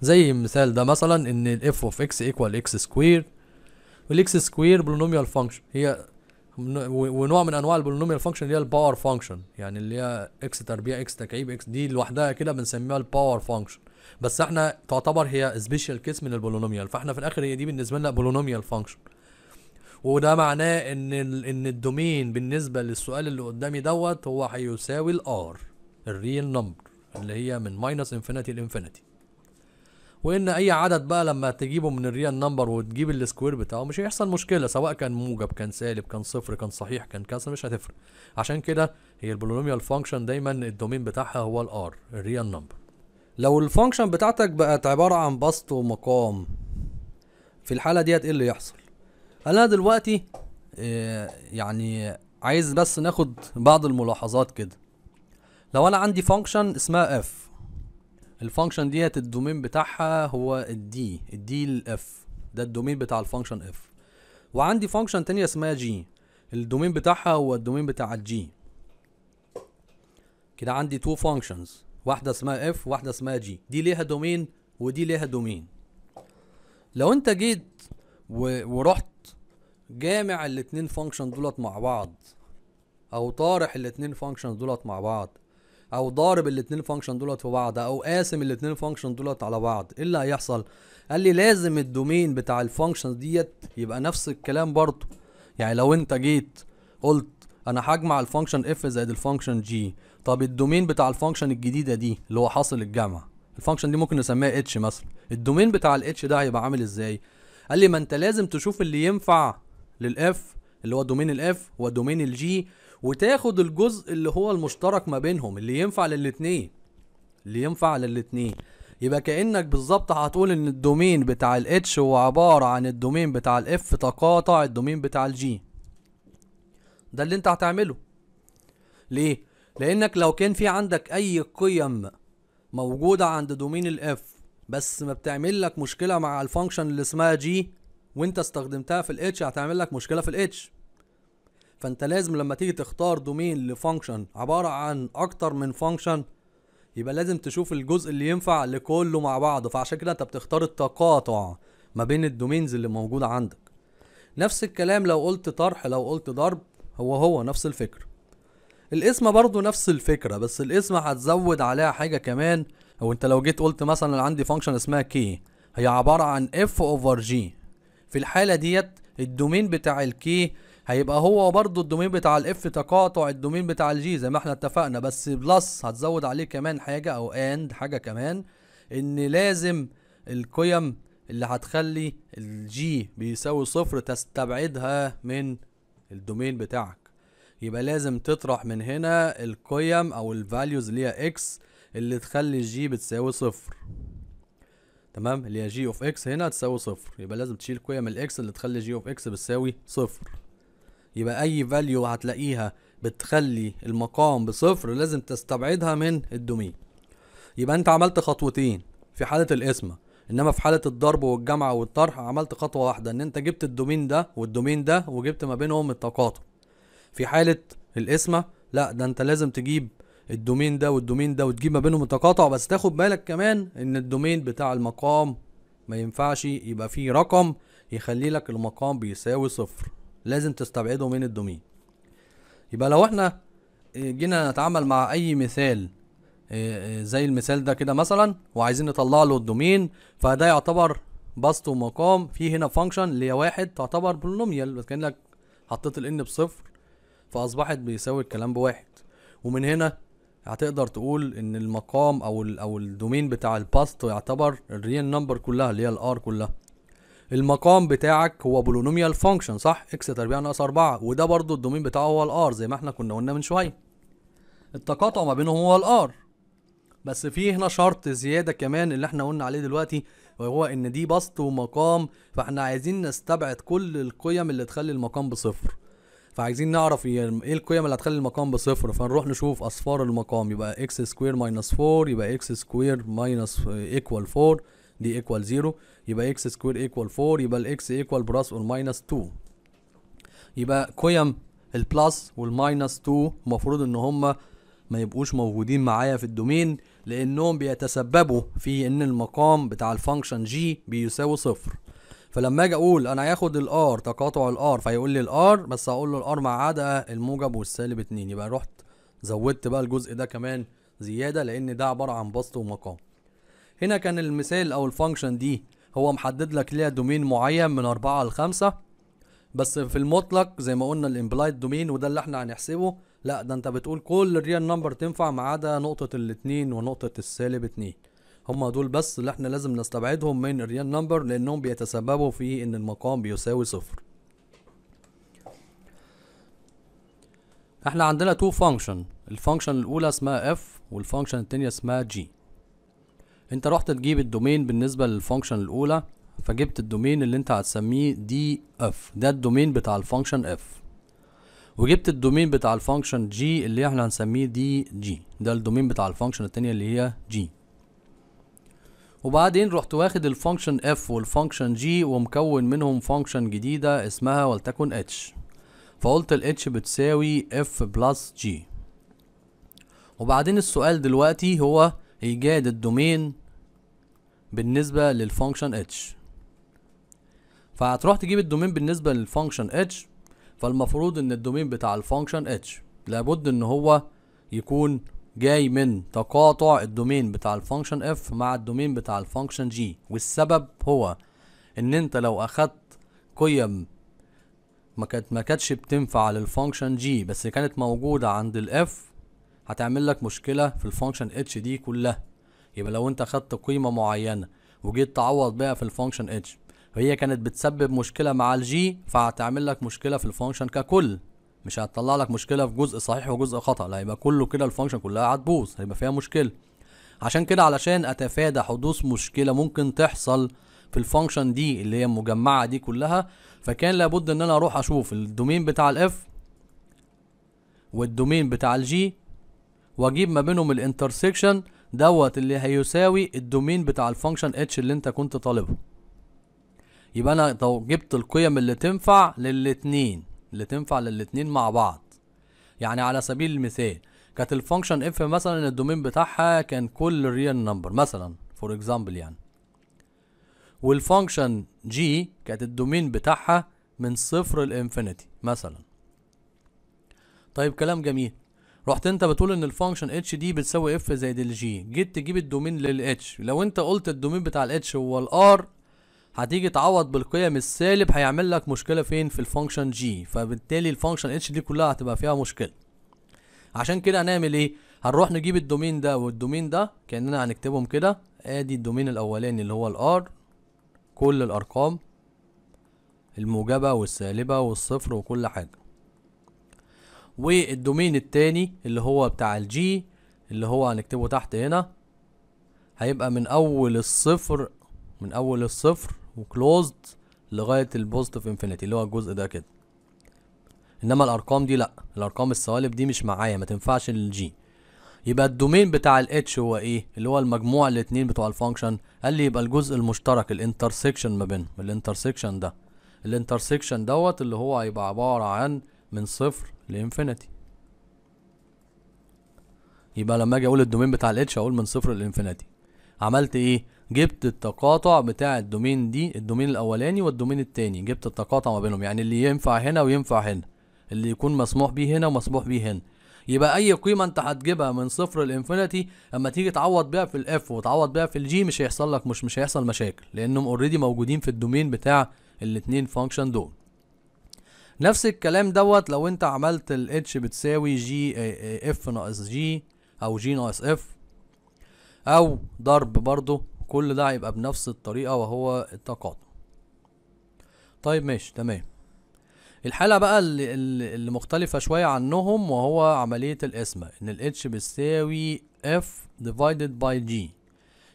زي المثال ده مثلا ان الاف اوف اكس ايكوال اكس سكوير والاكس سكوير بولونوميال فانكشن هي ونوع من انواع البولينوميال فانكشن اللي هي الباور فانكشن يعني اللي هي اكس تربيع اكس تكعيب اكس دي لوحدها كده بنسميها الباور فانكشن بس احنا تعتبر هي سبيشال كيس من البولينوميال فاحنا في الاخر هي دي بالنسبه لنا بولينوميال فانكشن وده معناه ان ان الدومين بالنسبه للسؤال اللي قدامي دوت هو هيساوي الار الريل نمبر اللي هي من ماينس انفينيتي لانفينيتي وان اي عدد بقى لما تجيبه من الريال نمبر وتجيب السكوير بتاعه مش هيحصل مشكله سواء كان موجب كان سالب كان صفر كان صحيح كان كذا مش هتفرق عشان كده هي البولينوميال فانكشن دايما الدومين بتاعها هو الار الريال نمبر لو الفانكشن بتاعتك بقت عباره عن بسط ومقام في الحاله ديت ايه اللي يحصل انا دلوقتي آه، يعني عايز بس ناخد بعض الملاحظات كده لو انا عندي فانكشن اسمها اف الفانكشن ديت الدومين بتاعها هو الدي الدي الاف ده الدومين بتاع الفانكشن اف وعندي فانكشن تانية اسمها جي الدومين بتاعها هو الدومين بتاع الجي كده عندي تو فانكشنز واحدة اسمها اف واحدة اسمها جي دي ليها دومين ودي ليها دومين لو انت جيت و... ورحت جامع الاتنين فانكشن دولت مع بعض او طارح الاتنين فانكشن دولت مع بعض او ضارب الاثنين فانكشن دولت في بعض او قاسم الاثنين فانكشن دولت على بعض ايه اللي هيحصل قال لي لازم الدومين بتاع الفانكشنز ديت يبقى نفس الكلام برضه يعني لو انت جيت قلت انا هجمع الفانكشن اف زائد الفانكشن جي طب الدومين بتاع الفانكشن الجديده دي اللي هو حاصل الجمع الفانكشن دي ممكن نسميها اتش مثلا الدومين بتاع الاتش ده هيبقى عامل ازاي قال لي ما انت لازم تشوف اللي ينفع للاف اللي هو دومين الاف ودومين الجي وتاخد الجزء اللي هو المشترك ما بينهم اللي ينفع للاتنين اللي ينفع للاتنين يبقى كانك بالظبط هتقول ان الدومين بتاع الاتش هو عباره عن الدومين بتاع الاف تقاطع الدومين بتاع الجي ده اللي انت هتعمله ليه لانك لو كان في عندك اي قيم موجوده عند دومين الاف بس ما بتعمل لك مشكله مع الفانكشن اللي اسمها جي وانت استخدمتها في الاتش هتعمل لك مشكله في الاتش فانت لازم لما تيجي تختار دومين لفانكشن عباره عن اكتر من فانكشن يبقى لازم تشوف الجزء اللي ينفع لكله مع بعضه فعشان كده انت بتختار التقاطع ما بين الدومينز اللي موجوده عندك نفس الكلام لو قلت طرح لو قلت ضرب هو هو نفس الفكره الاسم برضو نفس الفكره بس الاسم هتزود عليها حاجه كمان او انت لو جيت قلت مثلا عندي فانكشن اسمها كي هي عباره عن اف اوفر جي في الحاله ديت الدومين بتاع الكي هيبقى هو برضو الدومين بتاع الاف تقاطع الدومين بتاع الجي زي ما احنا اتفقنا بس بلس هتزود عليه كمان حاجه او اند حاجه كمان ان لازم القيم اللي هتخلي الجي بيساوي صفر تستبعدها من الدومين بتاعك يبقى لازم تطرح من هنا القيم او الفاليوز اللي هي اكس اللي تخلي الجي بتساوي صفر تمام اللي هي جي اوف اكس هنا تساوي صفر يبقى لازم تشيل قيم الاكس اللي تخلي جي اوف اكس بتساوي صفر يبقى اي فاليو هتلاقيها بتخلي المقام بصفر لازم تستبعدها من الدومين يبقى انت عملت خطوتين في حالة القسمة انما في حالة الضرب والجمع والطرح عملت خطوة واحدة ان انت جبت الدومين ده والدومين ده وجبت ما بينهم التقاطع في حالة القسمة لا ده انت لازم تجيب الدومين ده والدومين ده وتجيب ما بينهم التقاطع بس تاخد بالك كمان ان الدومين بتاع المقام ما ينفعش يبقى فيه رقم يخلي لك المقام بيساوي صفر لازم تستبعده من الدومين يبقى لو احنا آه، جينا نتعامل مع اي مثال آه، آه، زي المثال ده كده مثلا وعايزين نطلع له الدومين فده يعتبر بسط ومقام في هنا فانكشن اللي هي واحد تعتبر بولينوميال بس كانك حطيت الان بصفر فاصبحت بيساوي الكلام بواحد ومن هنا هتقدر تقول ان المقام او او الدومين بتاع الباست يعتبر الريال نمبر كلها اللي هي الار كلها المقام بتاعك هو بولونوميال فانكشن صح اكس تربيع ناقص 4 وده برضو الدومين بتاعه هو الار زي ما احنا كنا قلنا من شويه التقاطع ما بينهم هو الار بس في هنا شرط زياده كمان اللي احنا قلنا عليه دلوقتي وهو ان دي بسط ومقام فاحنا عايزين نستبعد كل القيم اللي تخلي المقام بصفر فعايزين نعرف ايه القيم اللي هتخلي المقام بصفر فنروح نشوف اصفار المقام يبقى اكس سكوير ماينس 4 يبقى اكس سكوير ماينس ايكوال 4 دي ايكوال 0 يبقى اكس سكوير ايكوال 4 يبقى الاكس ايكوال بلس اور ماينس 2 يبقى قيم البلس والماينس 2 المفروض ان هما ما يبقوش موجودين معايا في الدومين لانهم بيتسببوا في ان المقام بتاع الفانكشن جي بيساوي صفر فلما اجي اقول انا هاخد الار تقاطع الار فيقول لي الار بس هقول له الار مع عدا الموجب والسالب 2 يبقى رحت زودت بقى الجزء ده كمان زياده لان ده عباره عن بسط ومقام هنا كان المثال او الفانكشن دي هو محدد لك ليها دومين معين من أربعة لخمسة بس في المطلق زي ما قلنا الامبلايد دومين وده اللي احنا هنحسبه لا ده انت بتقول كل الريال نمبر تنفع ما عدا نقطة الاتنين ونقطة السالب اتنين هما دول بس اللي احنا لازم نستبعدهم من الريال نمبر لانهم بيتسببوا في ان المقام بيساوي صفر احنا عندنا تو فانكشن الفانكشن الاولى اسمها اف والفانكشن التانية اسمها جي انت رحت تجيب الدومين بالنسبه للفانكشن الاولى فجبت الدومين اللي انت هتسميه دي اف ده الدومين بتاع الفانكشن اف وجبت الدومين بتاع الفانكشن جي اللي احنا هنسميه دي جي ده الدومين بتاع الفانكشن التانية اللي هي جي وبعدين رحت واخد الفانكشن اف والفانكشن جي ومكون منهم فانكشن جديدة اسمها ولتكن اتش فقلت الاتش بتساوي اف بلس جي وبعدين السؤال دلوقتي هو ايجاد الدومين بالنسبة للفونكشن h فهتروح تجيب الدومين بالنسبة للفونكشن h فالمفروض ان الدومين بتاع الفونكشن h لابد ان هو يكون جاي من تقاطع الدومين بتاع الفونكشن f مع الدومين بتاع الفونكشن g والسبب هو ان انت لو اخدت قيم ما كانت ما كانتش بتنفع للفونكشن g بس كانت موجودة عند الاف f هتعمل لك مشكله في الفانكشن اتش دي كلها يبقى لو انت خدت قيمه معينه وجيت تعوض بيها في الفانكشن اتش فهي كانت بتسبب مشكله مع الجي فهتعمل لك مشكله في الفانكشن ككل مش هتطلع لك مشكله في جزء صحيح وجزء خطا لا يبقى كله كده الفانكشن كلها هتبوظ هيبقى فيها مشكله عشان كده علشان اتفادى حدوث مشكله ممكن تحصل في الفانكشن دي اللي هي المجمعه دي كلها فكان لابد ان انا اروح اشوف الدومين بتاع الاف والدومين بتاع الجي واجيب ما بينهم الانترسكشن دوت اللي هيساوي الدومين بتاع الفانكشن اتش اللي انت كنت طالبه يبقى انا لو جبت القيم اللي تنفع للاتنين اللي تنفع للاتنين مع بعض يعني على سبيل المثال كانت الفانكشن اف مثلا الدومين بتاعها كان كل ريال نمبر مثلا فور اكزامبل يعني والفانكشن جي كانت الدومين بتاعها من صفر لانفينيتي مثلا طيب كلام جميل رحت انت بتقول ان الفانكشن اتش دي بتساوي اف زائد الجي جيت تجيب الدومين للاتش لو انت قلت الدومين بتاع الاتش هو الار هتيجي تعوض بالقيم السالب هيعمل لك مشكله فين في الفانكشن جي فبالتالي الفانكشن اتش دي كلها هتبقى فيها مشكله عشان كده هنعمل ايه هنروح نجيب الدومين ده والدومين ده كاننا هنكتبهم كده ادي الدومين الاولاني اللي هو الار كل الارقام الموجبه والسالبه والصفر وكل حاجه والدومين التاني اللي هو بتاع الجي اللي هو هنكتبه تحت هنا هيبقى من اول الصفر من اول الصفر وكلوزد لغاية البوزيتيف انفينيتي اللي هو الجزء ده كده انما الارقام دي لا الارقام السوالب دي مش معايا ما تنفعش للجي يبقى الدومين بتاع الاتش هو ايه اللي هو المجموع الاتنين بتوع الفانكشن قال لي يبقى الجزء المشترك الانترسكشن ما بينهم الانترسكشن ده الانترسكشن دوت اللي هو هيبقى عبارة عن من صفر لانفينيتي يبقى لما اجي اقول الدومين بتاع الاتش اقول من صفر لانفينيتي عملت ايه جبت التقاطع بتاع الدومين دي الدومين الاولاني والدومين التاني جبت التقاطع ما بينهم يعني اللي ينفع هنا وينفع هنا اللي يكون مسموح بيه هنا ومسموح بيه هنا يبقى اي قيمه انت هتجيبها من صفر لانفينيتي اما تيجي تعوض بيها في الاف وتعوض بيها في الجي مش هيحصل لك مش مش هيحصل مشاكل لانهم اوريدي موجودين في الدومين بتاع الاتنين فانكشن دول نفس الكلام دوت لو انت عملت ال H بتساوي جي اف آه، آه، ناقص جي او جي ناقص اف او ضرب برضو كل ده هيبقى بنفس الطريقة وهو التقاطع طيب ماشي تمام الحالة بقى اللي, اللي مختلفة شوية عنهم وهو عملية القسمة ان ال H بتساوي F divided by G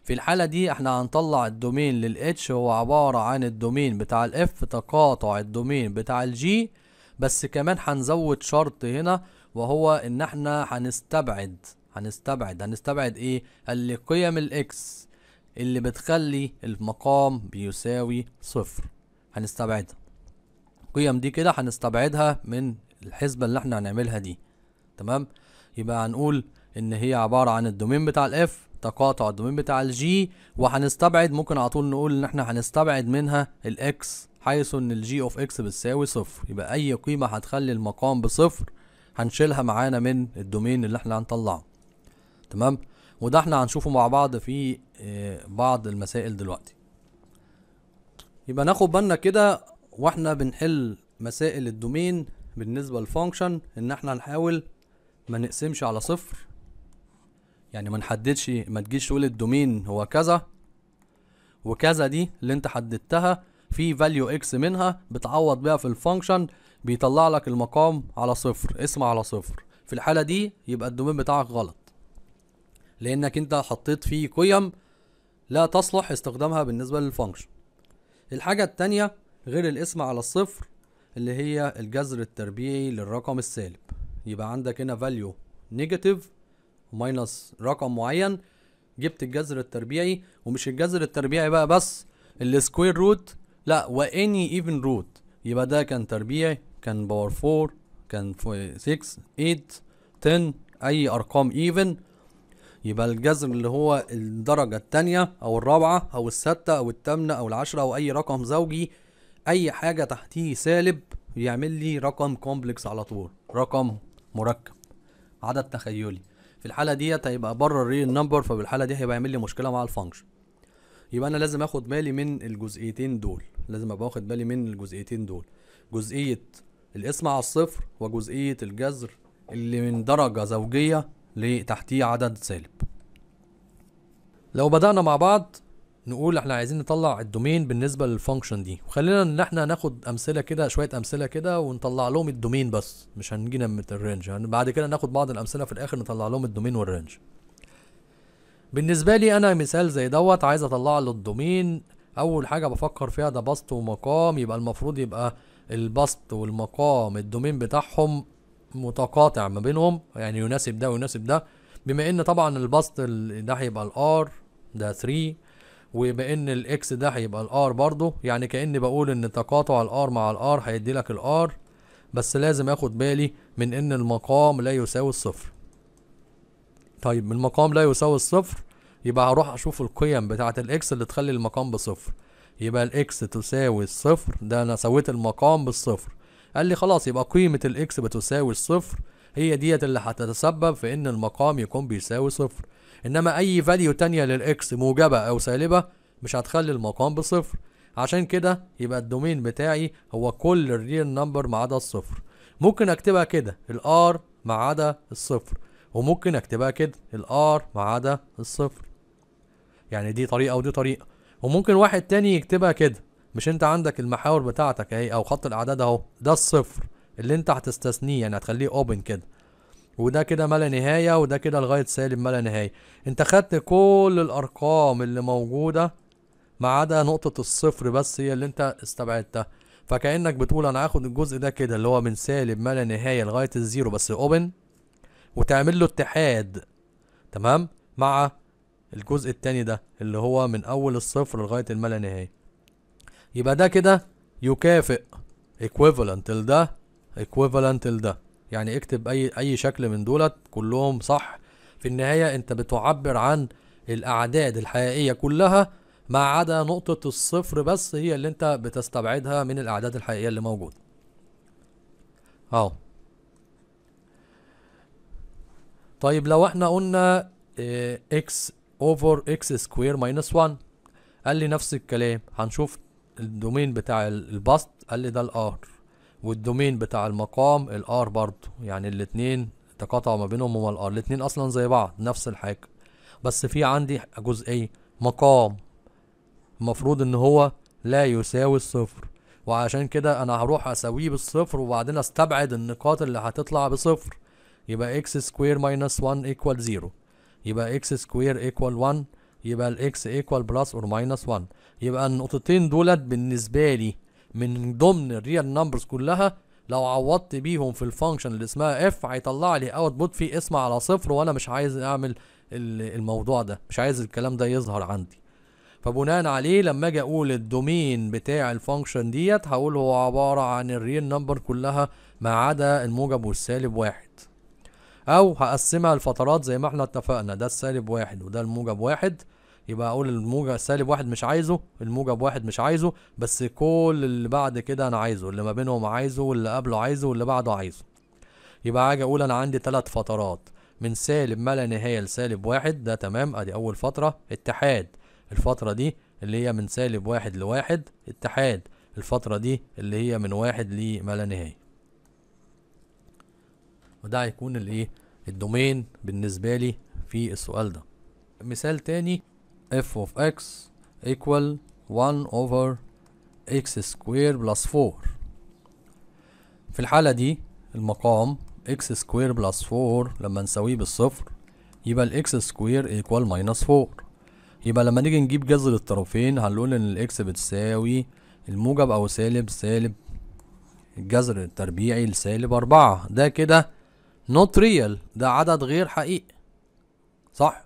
في الحالة دي احنا هنطلع الدومين للاتش هو عبارة عن الدومين بتاع الاف تقاطع الدومين بتاع الجي بس كمان هنزود شرط هنا وهو ان احنا هنستبعد هنستبعد هنستبعد ايه قال لي قيم الاكس اللي بتخلي المقام بيساوي صفر هنستبعدها القيم دي كده هنستبعدها من الحسبة اللي احنا هنعملها دي تمام يبقى هنقول ان هي عبارة عن الدومين بتاع الاف التقاطع الدومين بتاع الجي وهنستبعد ممكن على طول نقول ان احنا هنستبعد منها الاكس حيث ان الجي اوف اكس بتساوي صفر يبقى اي قيمة هتخلي المقام بصفر هنشيلها معانا من الدومين اللي احنا هنطلعه تمام وده احنا هنشوفه مع بعض في آه، بعض المسائل دلوقتي يبقى ناخد بالنا كده واحنا بنحل مسائل الدومين بالنسبة للفانكشن ان احنا نحاول ما نقسمش على صفر يعني ما نحددش ما تجيش تقول الدومين هو كذا وكذا دي اللي انت حددتها في فاليو اكس منها بتعوض بيها في الفانكشن بيطلع لك المقام على صفر اسم على صفر في الحالة دي يبقى الدومين بتاعك غلط لانك انت حطيت فيه قيم لا تصلح استخدامها بالنسبة للفانكشن الحاجة التانية غير الاسم على الصفر اللي هي الجذر التربيعي للرقم السالب يبقى عندك هنا فاليو نيجاتيف ماينس رقم معين جبت الجذر التربيعي ومش الجذر التربيعي بقى بس السكوير روت لا واني ايفن روت يبقى ده كان تربيعي كان باور 4 كان 6 8 10 اي ارقام ايفن يبقى الجذر اللي هو الدرجة التانية او الرابعة او الستة او التامنة او العشرة او اي رقم زوجي اي حاجة تحتيه سالب يعمل لي رقم كومبلكس على طول رقم مركب عدد تخيلي في الحاله ديت هيبقى بره الريل نمبر فبالحاله دي هيبقى يعمل لي مشكله مع الفانكشن يبقى انا لازم اخد بالي من الجزئيتين دول لازم ابقى واخد بالي من الجزئيتين دول جزئيه الاسم على الصفر وجزئيه الجذر اللي من درجه زوجيه لتحتيه عدد سالب لو بدأنا مع بعض نقول احنا عايزين نطلع الدومين بالنسبه للفانكشن دي وخلينا ان احنا ناخد امثله كده شويه امثله كده ونطلع لهم الدومين بس مش هنجي نمت الرينج يعني بعد كده ناخد بعض الامثله في الاخر نطلع لهم الدومين والرينج بالنسبه لي انا مثال زي دوت عايز اطلع له الدومين اول حاجه بفكر فيها ده بسط ومقام يبقى المفروض يبقى البسط والمقام الدومين بتاعهم متقاطع ما بينهم يعني يناسب ده ويناسب ده بما ان طبعا البسط ده هيبقى الار ده 3 وبما ان الاكس ده هيبقى الار برضه يعني كاني بقول ان تقاطع الار مع الار هيدي لك الار بس لازم اخد بالي من ان المقام لا يساوي الصفر طيب من المقام لا يساوي الصفر يبقى هروح اشوف القيم بتاعه الاكس اللي تخلي المقام بصفر يبقى الاكس تساوي الصفر ده انا سويت المقام بالصفر قال لي خلاص يبقى قيمه الاكس بتساوي الصفر هي ديت اللي هتتسبب في ان المقام يكون بيساوي صفر انما اي فاليو تانية للاكس موجبة او سالبة مش هتخلي المقام بصفر عشان كده يبقى الدومين بتاعي هو كل الريال نمبر ما عدا الصفر ممكن اكتبها كده الار ما عدا الصفر وممكن اكتبها كده الار ما عدا الصفر يعني دي طريقة ودي طريقة وممكن واحد تاني يكتبها كده مش انت عندك المحاور بتاعتك اهي او خط الاعداد اهو ده الصفر اللي انت هتستثنيه يعني هتخليه اوبن كده وده كده ما لا نهاية وده كده لغاية سالب ما لا نهاية انت خدت كل الارقام اللي موجودة ما عدا نقطة الصفر بس هي اللي انت استبعدتها فكأنك بتقول انا هاخد الجزء ده كده اللي هو من سالب ما لا نهاية لغاية الزيرو بس اوبن وتعمل له اتحاد تمام مع الجزء التاني ده اللي هو من اول الصفر لغاية الما لا نهاية يبقى ده كده يكافئ equivalent لده equivalent لده يعني اكتب اي اي شكل من دولت كلهم صح في النهايه انت بتعبر عن الاعداد الحقيقيه كلها ما عدا نقطه الصفر بس هي اللي انت بتستبعدها من الاعداد الحقيقيه اللي موجوده اهو طيب لو احنا قلنا آه، x اكس اوفر اكس سكوير ماينس 1 قال لي نفس الكلام هنشوف الدومين بتاع الباست قال لي ده الار والدومين بتاع المقام الار برضو يعني الاتنين تقاطعوا ما بينهم هما الار الاتنين اصلا زي بعض نفس الحاجة بس في عندي جزئية مقام المفروض ان هو لا يساوي الصفر وعشان كده انا هروح اساويه بالصفر وبعدين استبعد النقاط اللي هتطلع بصفر يبقى اكس سكوير ماينس 1 ايكوال 0 يبقى اكس سكوير ايكوال 1 يبقى الاكس ايكوال بلس اور ماينس 1 يبقى النقطتين دولت بالنسبه لي من ضمن الريال نمبرز كلها لو عوضت بيهم في الفانكشن اللي اسمها اف هيطلع لي اوتبوت فيه اسم على صفر وانا مش عايز اعمل الموضوع ده مش عايز الكلام ده يظهر عندي فبناء عليه لما اجي اقول الدومين بتاع الفانكشن ديت هقول هو عباره عن الريل نمبر كلها ما عدا الموجب والسالب واحد او هقسمها لفترات زي ما احنا اتفقنا ده السالب واحد وده الموجب واحد يبقى اقول الموجب سالب واحد مش عايزه الموجب واحد مش عايزه بس كل اللي بعد كده انا عايزه اللي ما بينهم عايزه واللي قبله عايزه واللي بعده عايزه يبقى هاجي اقول انا عندي ثلاث فترات من سالب ما لا نهايه لسالب واحد ده تمام ادي اول فتره اتحاد الفتره دي اللي هي من سالب واحد لواحد اتحاد الفتره دي اللي هي من واحد لما لا نهايه وده هيكون الايه الدومين بالنسبه لي في السؤال ده مثال تاني f of x equal 1 over x square plus 4 في الحالة دي المقام x square plus 4 لما نساويه بالصفر يبقى x square equal minus 4 يبقى لما نيجي نجيب جذر الطرفين هنقول ان x بتساوي الموجب او سالب سالب الجذر التربيعي لسالب أربعة ده كده نوت ريال ده عدد غير حقيقي صح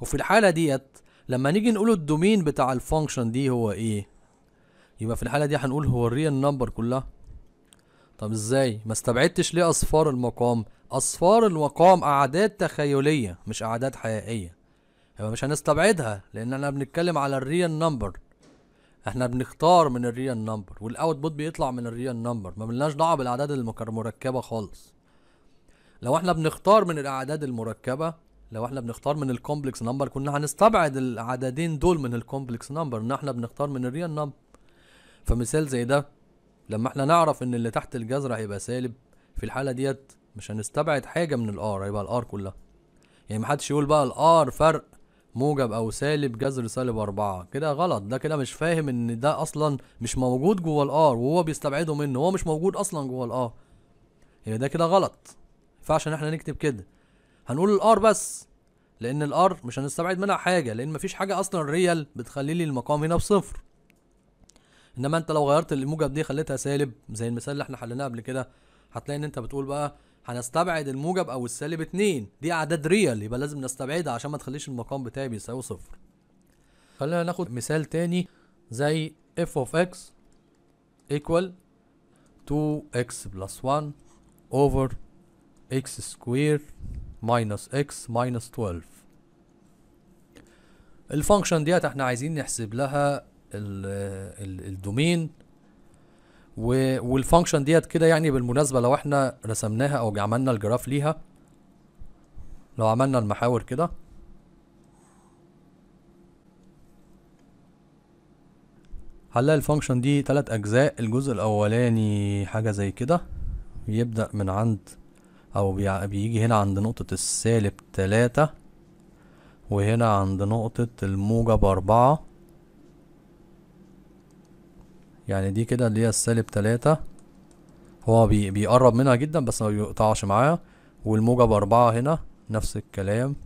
وفي الحالة ديت لما نيجي نقول الدومين بتاع الفانكشن دي هو ايه يبقى في الحاله دي هنقول هو الريال نمبر كلها طب ازاي ما استبعدتش ليه اصفار المقام اصفار المقام اعداد تخيليه مش اعداد حقيقيه يبقى مش هنستبعدها لان احنا بنتكلم على الريال نمبر احنا بنختار من الريال نمبر والاوتبوت بيطلع من الريال نمبر ما بنلاش دعوه بالاعداد المركبه خالص لو احنا بنختار من الاعداد المركبه لو احنا بنختار من الكومبلكس نمبر كنا هنستبعد العددين دول من الكومبلكس نمبر ان احنا بنختار من الريال نمبر فمثال زي ده لما احنا نعرف ان اللي تحت الجذر هيبقى سالب في الحالة ديت مش هنستبعد حاجة من الار هيبقى الار كلها يعني محدش يقول بقى الار فرق موجب او سالب جذر سالب اربعة كده غلط ده كده مش فاهم ان ده اصلا مش موجود جوه الار وهو بيستبعده منه هو مش موجود اصلا جوه الار يعني ده كده غلط ينفعش ان احنا نكتب كده هنقول الار بس لان الار مش هنستبعد منها حاجه لان مفيش حاجه اصلا ريال بتخلي لي المقام هنا بصفر انما انت لو غيرت الموجب دي خليتها سالب زي المثال اللي احنا حليناه قبل كده هتلاقي ان انت بتقول بقى هنستبعد الموجب او السالب اتنين دي اعداد ريال يبقى لازم نستبعدها عشان ما تخليش المقام بتاعي بيساوي صفر خلينا ناخد مثال تاني زي f of x equal 2x plus 1 over x square minus x minus 12 الفانكشن ديت احنا عايزين نحسب لها الدومين والفانكشن ديت كده يعني بالمناسبة لو احنا رسمناها او عملنا الجراف ليها لو عملنا المحاور كده هنلاقي الفانكشن دي ثلاث اجزاء الجزء الاولاني حاجة زي كده يبدأ من عند او بيجي هنا عند نقطة السالب تلاتة وهنا عند نقطة الموجب أربعة يعني دي كده اللي هي السالب تلاتة هو بي بيقرب منها جدا بس ما بيقطعش معاها والموجب أربعة هنا نفس الكلام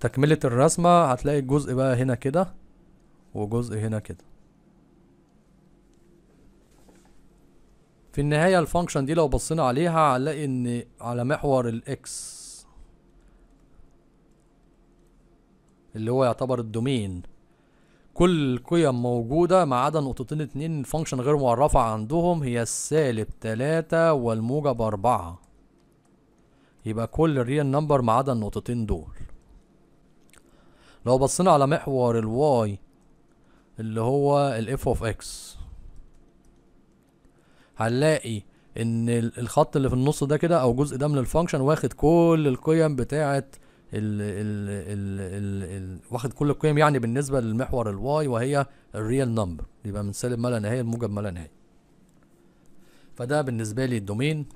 تكملة الرسمة هتلاقي الجزء بقى هنا كده وجزء هنا كده في النهاية الفانكشن دي لو بصينا عليها هنلاقي ان على محور الاكس اللي هو يعتبر الدومين كل القيم موجودة ما عدا نقطتين اتنين فانكشن غير معرفة عندهم هي السالب تلاتة والموجب أربعة يبقى كل الريال نمبر ما عدا النقطتين دول لو بصينا على محور الواي اللي هو الاف اوف اكس هنلاقي ان الخط اللي في النص ده كده او الجزء ده من الفانكشن واخد كل القيم بتاعت ال ال ال ال واخد كل القيم يعني بالنسبه للمحور الواي وهي الريال نمبر يبقى من سالب ما لا نهايه لموجب ما لا نهايه فده بالنسبه لي الدومين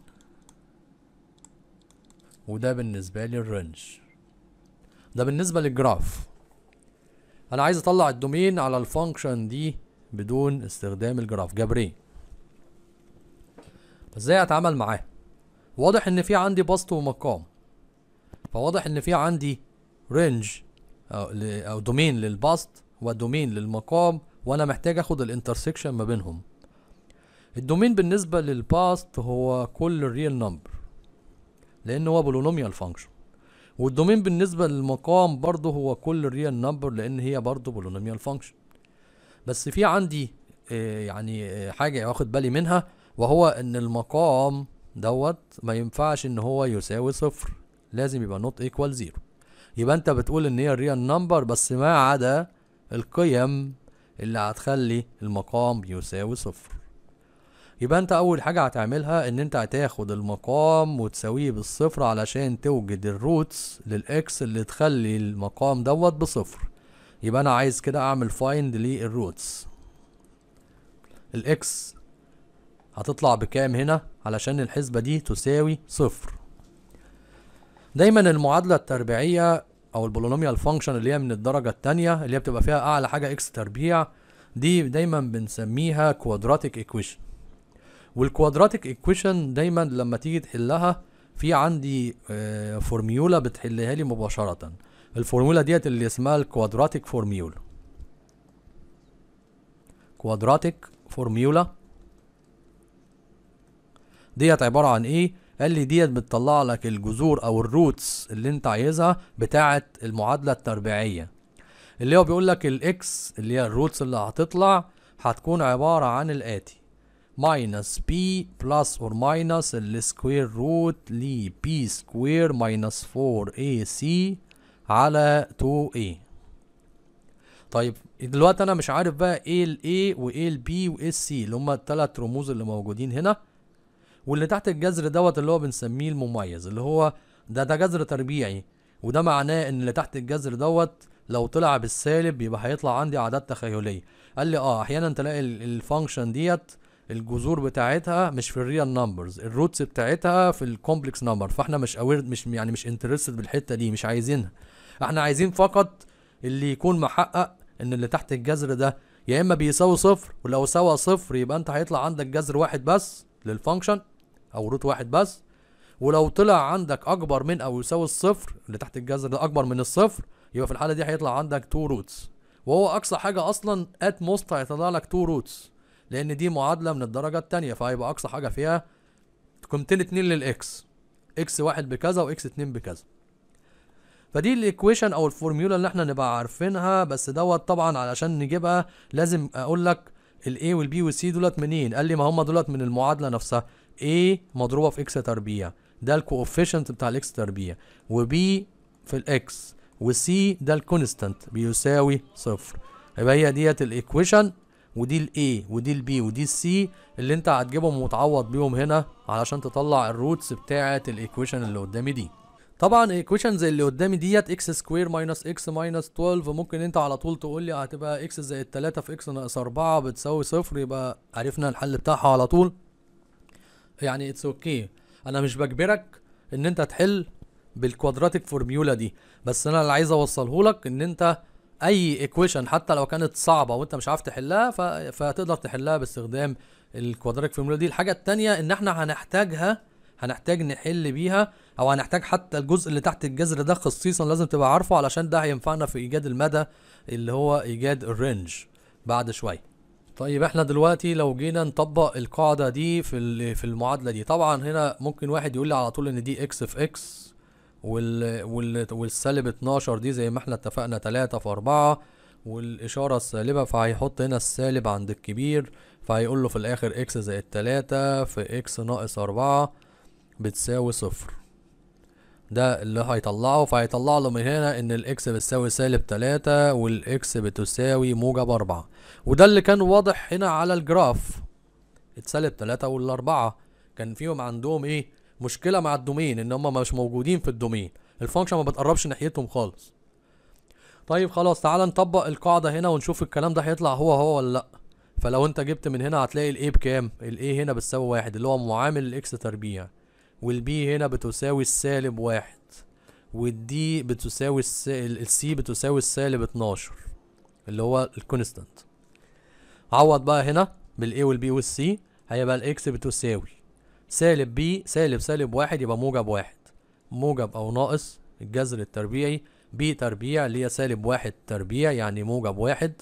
وده بالنسبه لي الرينج ده بالنسبه للجراف انا عايز اطلع الدومين على الفانكشن دي بدون استخدام الجراف جبري ازاي اتعامل معاه واضح ان في عندي بسط ومقام فواضح ان في عندي رينج او او دومين للبسط ودومين للمقام وانا محتاج اخد الانترسكشن ما بينهم الدومين بالنسبه للباست هو كل الريال نمبر لان هو بولونوميال فانكشن والدومين بالنسبه للمقام برضه هو كل الريال نمبر لان هي برضه بولونوميال فانكشن بس في عندي آه، يعني آه، حاجه واخد بالي منها وهو ان المقام دوت ما ينفعش ان هو يساوي صفر لازم يبقى نوت ايكوال زيرو يبقى انت بتقول ان هي الريال نمبر بس ما عدا القيم اللي هتخلي المقام يساوي صفر يبقى انت اول حاجة هتعملها ان انت هتاخد المقام وتساويه بالصفر علشان توجد الروتس للاكس اللي تخلي المقام دوت بصفر يبقى انا عايز كده اعمل فايند للروتس الاكس هتطلع بكام هنا علشان الحسبة دي تساوي صفر دايما المعادلة التربيعية او البولونوميال فانكشن اللي هي من الدرجة التانية اللي هي بتبقى فيها اعلى حاجة اكس تربيع دي دايما بنسميها كوادراتيك ايكويشن والكوادراتيك ايكويشن دايما لما تيجي تحلها في عندي فورميولا آه، بتحلها لي مباشرة الفورميولا ديت اللي اسمها الكوادراتيك فورميولا كوادراتيك فورميولا ديت عباره عن ايه قال لي ديت بتطلع لك الجذور او الروتس اللي انت عايزها بتاعه المعادله التربيعيه اللي هو بيقول لك الاكس اللي هي الروتس اللي هتطلع هتكون عباره عن الاتي ماينس بي بلس اور ماينس السكوير روت لي بي سكوير ماينس فور اي سي على اي طيب دلوقتي انا مش عارف بقى ايه الاي وايه البي وايه السي اللي هما التلات رموز اللي موجودين هنا واللي تحت الجذر دوت اللي هو بنسميه المميز اللي هو ده ده جذر تربيعي وده معناه ان اللي تحت الجذر دوت لو طلع بالسالب يبقى هيطلع عندي اعداد تخيليه قال لي اه احيانا تلاقي الفانكشن ديت الجذور بتاعتها مش في الريال نمبرز الروتس بتاعتها في الكومبلكس نمبر فاحنا مش اوير مش يعني مش انترستد بالحته دي مش عايزينها احنا عايزين فقط اللي يكون محقق ان اللي تحت الجذر ده يا اما بيساوي صفر ولو سوى صفر يبقى انت هيطلع عندك جذر واحد بس للفانكشن او روت واحد بس ولو طلع عندك اكبر من او يساوي الصفر اللي تحت الجذر ده اكبر من الصفر يبقى في الحاله دي هيطلع عندك تو روتس وهو اقصى حاجه اصلا ات موست هيطلع لك تو روتس لان دي معادله من الدرجه الثانيه فهيبقى اقصى حاجه فيها قيمتين اتنين للاكس اكس واحد بكذا واكس اتنين بكذا فدي الايكويشن او الفورميولا اللي احنا نبقى عارفينها بس دوت طبعا علشان نجيبها لازم اقول لك الاي والبي والسي دولت منين قال لي ما هم دولت من المعادله نفسها A مضروبه في اكس تربيع ده الكوفيشنت بتاع الاكس تربيع B في الاكس وسي ده الكونستانت بيساوي صفر يبقى هي ديت الايكويشن ودي A ودي البي ودي السي اللي انت هتجيبهم وتعوض بيهم هنا علشان تطلع الروتس بتاعه الايكويشن اللي قدامي دي طبعا الايكويشن زي اللي قدامي ديت اكس سكوير ماينس اكس ماينس 12 ممكن انت على طول تقول لي هتبقى اكس زائد 3 في اكس ناقص 4 بتساوي صفر يبقى عرفنا الحل بتاعها على طول يعني اتس اوكي okay. انا مش بجبرك ان انت تحل بالكوادراتيك فورميولا دي بس انا اللي عايز اوصله لك ان انت اي ايكويشن حتى لو كانت صعبه وانت مش عارف تحلها فتقدر تحلها باستخدام الكوادراتيك فورميولا دي الحاجه الثانيه ان احنا هنحتاجها هنحتاج نحل بيها او هنحتاج حتى الجزء اللي تحت الجذر ده خصيصا لازم تبقى عارفه علشان ده هينفعنا في ايجاد المدى اللي هو ايجاد الرينج بعد شويه طيب احنا دلوقتي لو جينا نطبق القاعدة دي في في المعادلة دي طبعا هنا ممكن واحد يقول لي على طول ان دي اكس في اكس وال وال والسالب 12 دي زي ما احنا اتفقنا 3 في 4 والإشارة السالبة فهيحط هنا السالب عند الكبير فهيقول له في الآخر اكس زائد 3 في اكس ناقص 4 بتساوي صفر ده اللي هيطلعه فهيطلع له من هنا ان الاكس بتساوي سالب تلاتة والاكس بتساوي موجب اربعة وده اللي كان واضح هنا على الجراف السالب تلاتة والاربعة كان فيهم عندهم ايه مشكلة مع الدومين ان هم مش موجودين في الدومين الفانكشن ما بتقربش ناحيتهم خالص طيب خلاص تعال نطبق القاعدة هنا ونشوف الكلام ده هيطلع هو هو ولا لأ فلو انت جبت من هنا هتلاقي الايه بكام الايه هنا بتساوي واحد اللي هو معامل الاكس تربيع والبي هنا بتساوي السالب واحد والدي بتساوي السي بتساوي السالب اتناشر اللي هو الكونستانت عوض بقى هنا بالاي والبي والسي هيبقى الاكس بتساوي سالب بي سالب سالب واحد يبقى موجب واحد موجب او ناقص الجذر التربيعي بي تربيع اللي هي سالب واحد تربيع يعني موجب واحد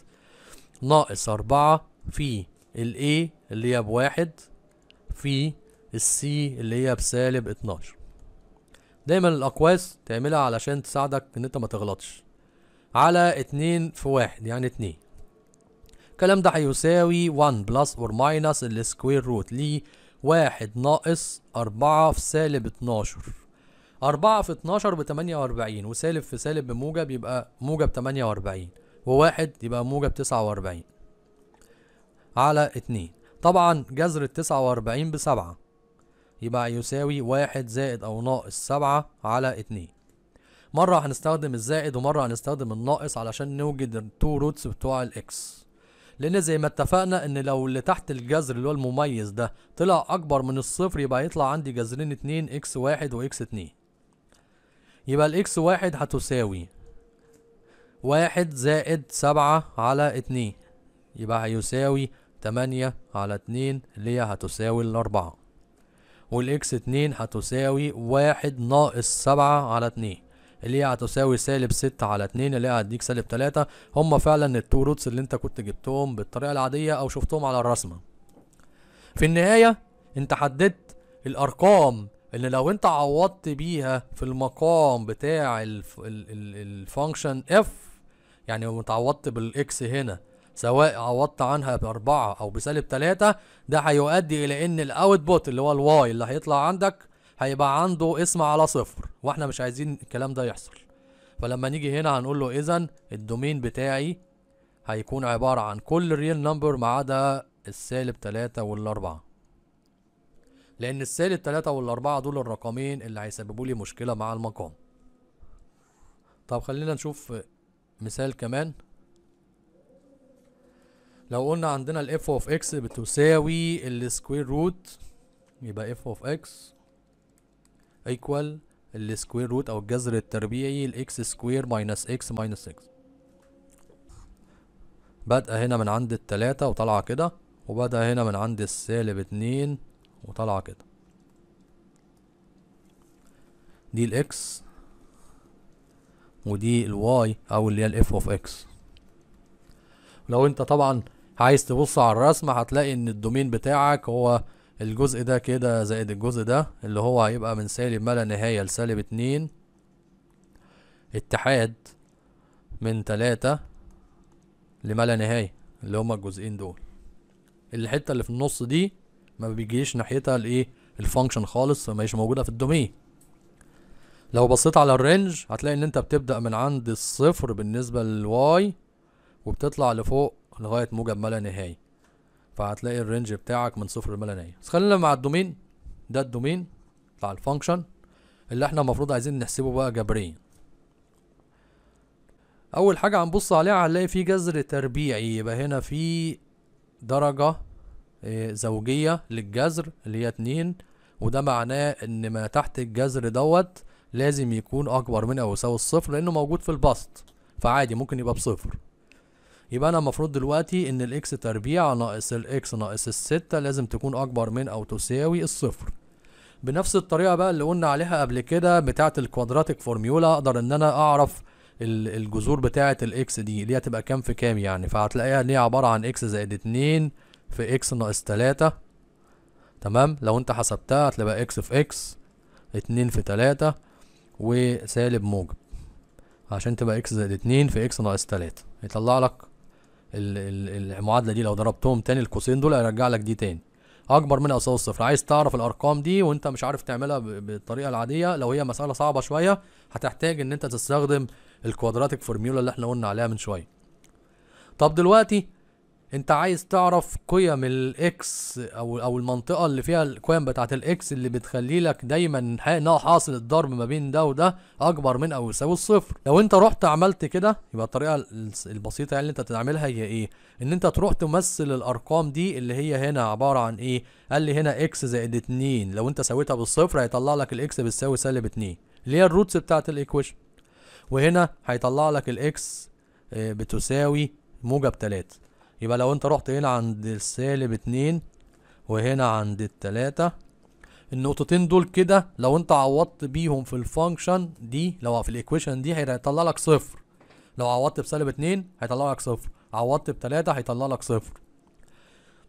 ناقص أربعة في الاي اللي هي بواحد في السي اللي هي بسالب 12 دايما الاقواس تعملها علشان تساعدك ان انت ما تغلطش على 2 في 1 يعني 2 الكلام ده هيساوي 1 بلس اور ماينس السكوير روت ل 1 ناقص 4 في سالب 12 4 في 12 ب 48 وسالب في سالب بموجب يبقى موجب 48 و1 يبقى موجب 49 على 2 طبعا جذر ال 49 ب 7 يبقى يساوي واحد زائد أو ناقص سبعة على اتنين مرة هنستخدم الزائد ومرة هنستخدم الناقص علشان نوجد التو روتس بتوع الاكس لأن زي ما اتفقنا إن لو اللي تحت الجذر اللي هو المميز ده طلع أكبر من الصفر يبقى هيطلع عندي جذرين اتنين اكس واحد واكس اتنين يبقى الاكس واحد هتساوي واحد زائد سبعة على اتنين يبقى هيساوي تمانية على اتنين اللي هي هتساوي الأربعة والاكس اتنين هتساوي واحد ناقص سبعة على اتنين اللي هي هتساوي سالب ستة على اتنين اللي هي هتديك سالب تلاتة هما فعلا التو روتس اللي انت كنت جبتهم بالطريقة العادية او شفتهم على الرسمة في النهاية انت حددت الارقام اللي لو انت عوضت بيها في المقام بتاع الفانكشن اف يعني لو عوضت بالاكس هنا سواء عوضت عنها بأربعة أو بسالب تلاتة ده هيؤدي إلى إن الأوتبوت اللي هو الواي اللي هيطلع عندك هيبقى عنده اسم على صفر وإحنا مش عايزين الكلام ده يحصل فلما نيجي هنا هنقول له إذا الدومين بتاعي هيكون عبارة عن كل ريال نمبر ما عدا السالب تلاتة والأربعة لأن السالب تلاتة والأربعة دول الرقمين اللي هيسببوا لي مشكلة مع المقام طب خلينا نشوف مثال كمان لو قلنا عندنا الاف اوف اكس بتساوي السكوير روت يبقى اف اوف اكس ايكوال السكوير روت او الجذر التربيعي x سكوير ماينس اكس ماينس اكس بادئه هنا من عند التلاتة وطالعه كده وبادئه هنا من عند السالب اتنين وطالعه كده دي x ودي y او اللي هي الاف اوف اكس لو انت طبعا عايز تبص على الرسم هتلاقي ان الدومين بتاعك هو الجزء ده كده زائد الجزء ده اللي هو هيبقى من سالب ما لا نهاية لسالب اتنين اتحاد من تلاتة لما لا نهاية اللي هما الجزئين دول الحتة اللي في النص دي ما بيجيش ناحيتها الايه الفانكشن خالص فماهيش موجودة في الدومين لو بصيت على الرينج هتلاقي ان انت بتبدأ من عند الصفر بالنسبة للواي وبتطلع لفوق لغايه موجب ما لا نهايه فهتلاقي الرينج بتاعك من صفر لما لا نهايه بس خلينا مع الدومين ده الدومين بتاع الفانكشن اللي احنا المفروض عايزين نحسبه بقى جبريا اول حاجه هنبص عليها هنلاقي في جذر تربيعي يبقى هنا في درجه آه، زوجيه للجذر اللي هي اتنين وده معناه ان ما تحت الجذر دوت لازم يكون اكبر من او يساوي الصفر لانه موجود في البسط فعادي ممكن يبقى بصفر يبقى انا المفروض دلوقتي ان الاكس تربيع ناقص الاكس ناقص الستة لازم تكون اكبر من او تساوي الصفر بنفس الطريقة بقى اللي قلنا عليها قبل كده بتاعة الكوادراتيك فورميولا اقدر ان انا اعرف الجذور بتاعة الاكس دي اللي هتبقى كام في كام يعني فهتلاقيها ان هي عبارة عن اكس زائد اتنين في اكس ناقص تلاتة تمام لو انت حسبتها هتلاقي اكس في اكس اتنين في تلاتة وسالب موجب عشان تبقى اكس زائد اتنين في اكس ناقص تلاتة يطلع لك المعادله دي لو ضربتهم تاني القوسين دول هيرجع لك دي تاني اكبر من اساس الصفر عايز تعرف الارقام دي وانت مش عارف تعملها بالطريقه العاديه لو هي مساله صعبه شويه هتحتاج ان انت تستخدم الكوادراتيك فورميولا اللي احنا قلنا عليها من شويه طب دلوقتي انت عايز تعرف قيم الاكس او او المنطقه اللي فيها القيم بتاعه الاكس اللي بتخلي لك دايما حاصل الضرب ما بين ده وده اكبر من او يساوي الصفر لو انت رحت عملت كده يبقى الطريقه البسيطه يعني اللي انت تعملها هي ايه ان انت تروح تمثل الارقام دي اللي هي هنا عباره عن ايه قال لي هنا اكس زائد 2 لو انت سويتها بالصفر هيطلع لك الاكس بتساوي سالب 2 اللي هي الروتس بتاعه الايكويشن وهنا هيطلع لك الاكس آه، بتساوي موجب 3 يبقى لو انت رحت هنا عند السالب اتنين وهنا عند التلاتة النقطتين دول كده لو انت عوضت بيهم في الفانكشن دي لو في الايكويشن دي هيطلع لك صفر لو عوضت بسالب اتنين هيطلع لك صفر عوضت بتلاتة هيطلع لك صفر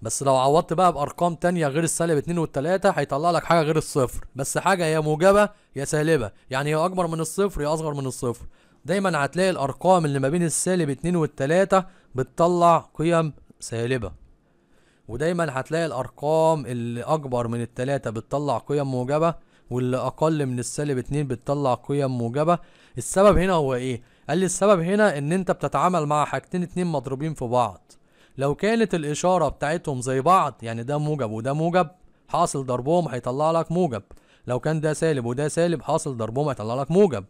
بس لو عوضت بقى بارقام تانية غير السالب اتنين والتلاتة هيطلع لك حاجة غير الصفر بس حاجة يا موجبة يا سالبة يعني هي اكبر من الصفر يا اصغر من الصفر دايما هتلاقي الارقام اللي ما بين السالب اتنين والتلاتة بتطلع قيم سالبة ودايما هتلاقي الارقام اللي اكبر من التلاتة بتطلع قيم موجبة واللي اقل من السالب اتنين بتطلع قيم موجبة السبب هنا هو ايه قال لي السبب هنا ان انت بتتعامل مع حاجتين اتنين مضروبين في بعض لو كانت الاشارة بتاعتهم زي بعض يعني ده موجب وده موجب حاصل ضربهم هيطلع لك موجب لو كان ده سالب وده سالب حاصل ضربهم هيطلع لك موجب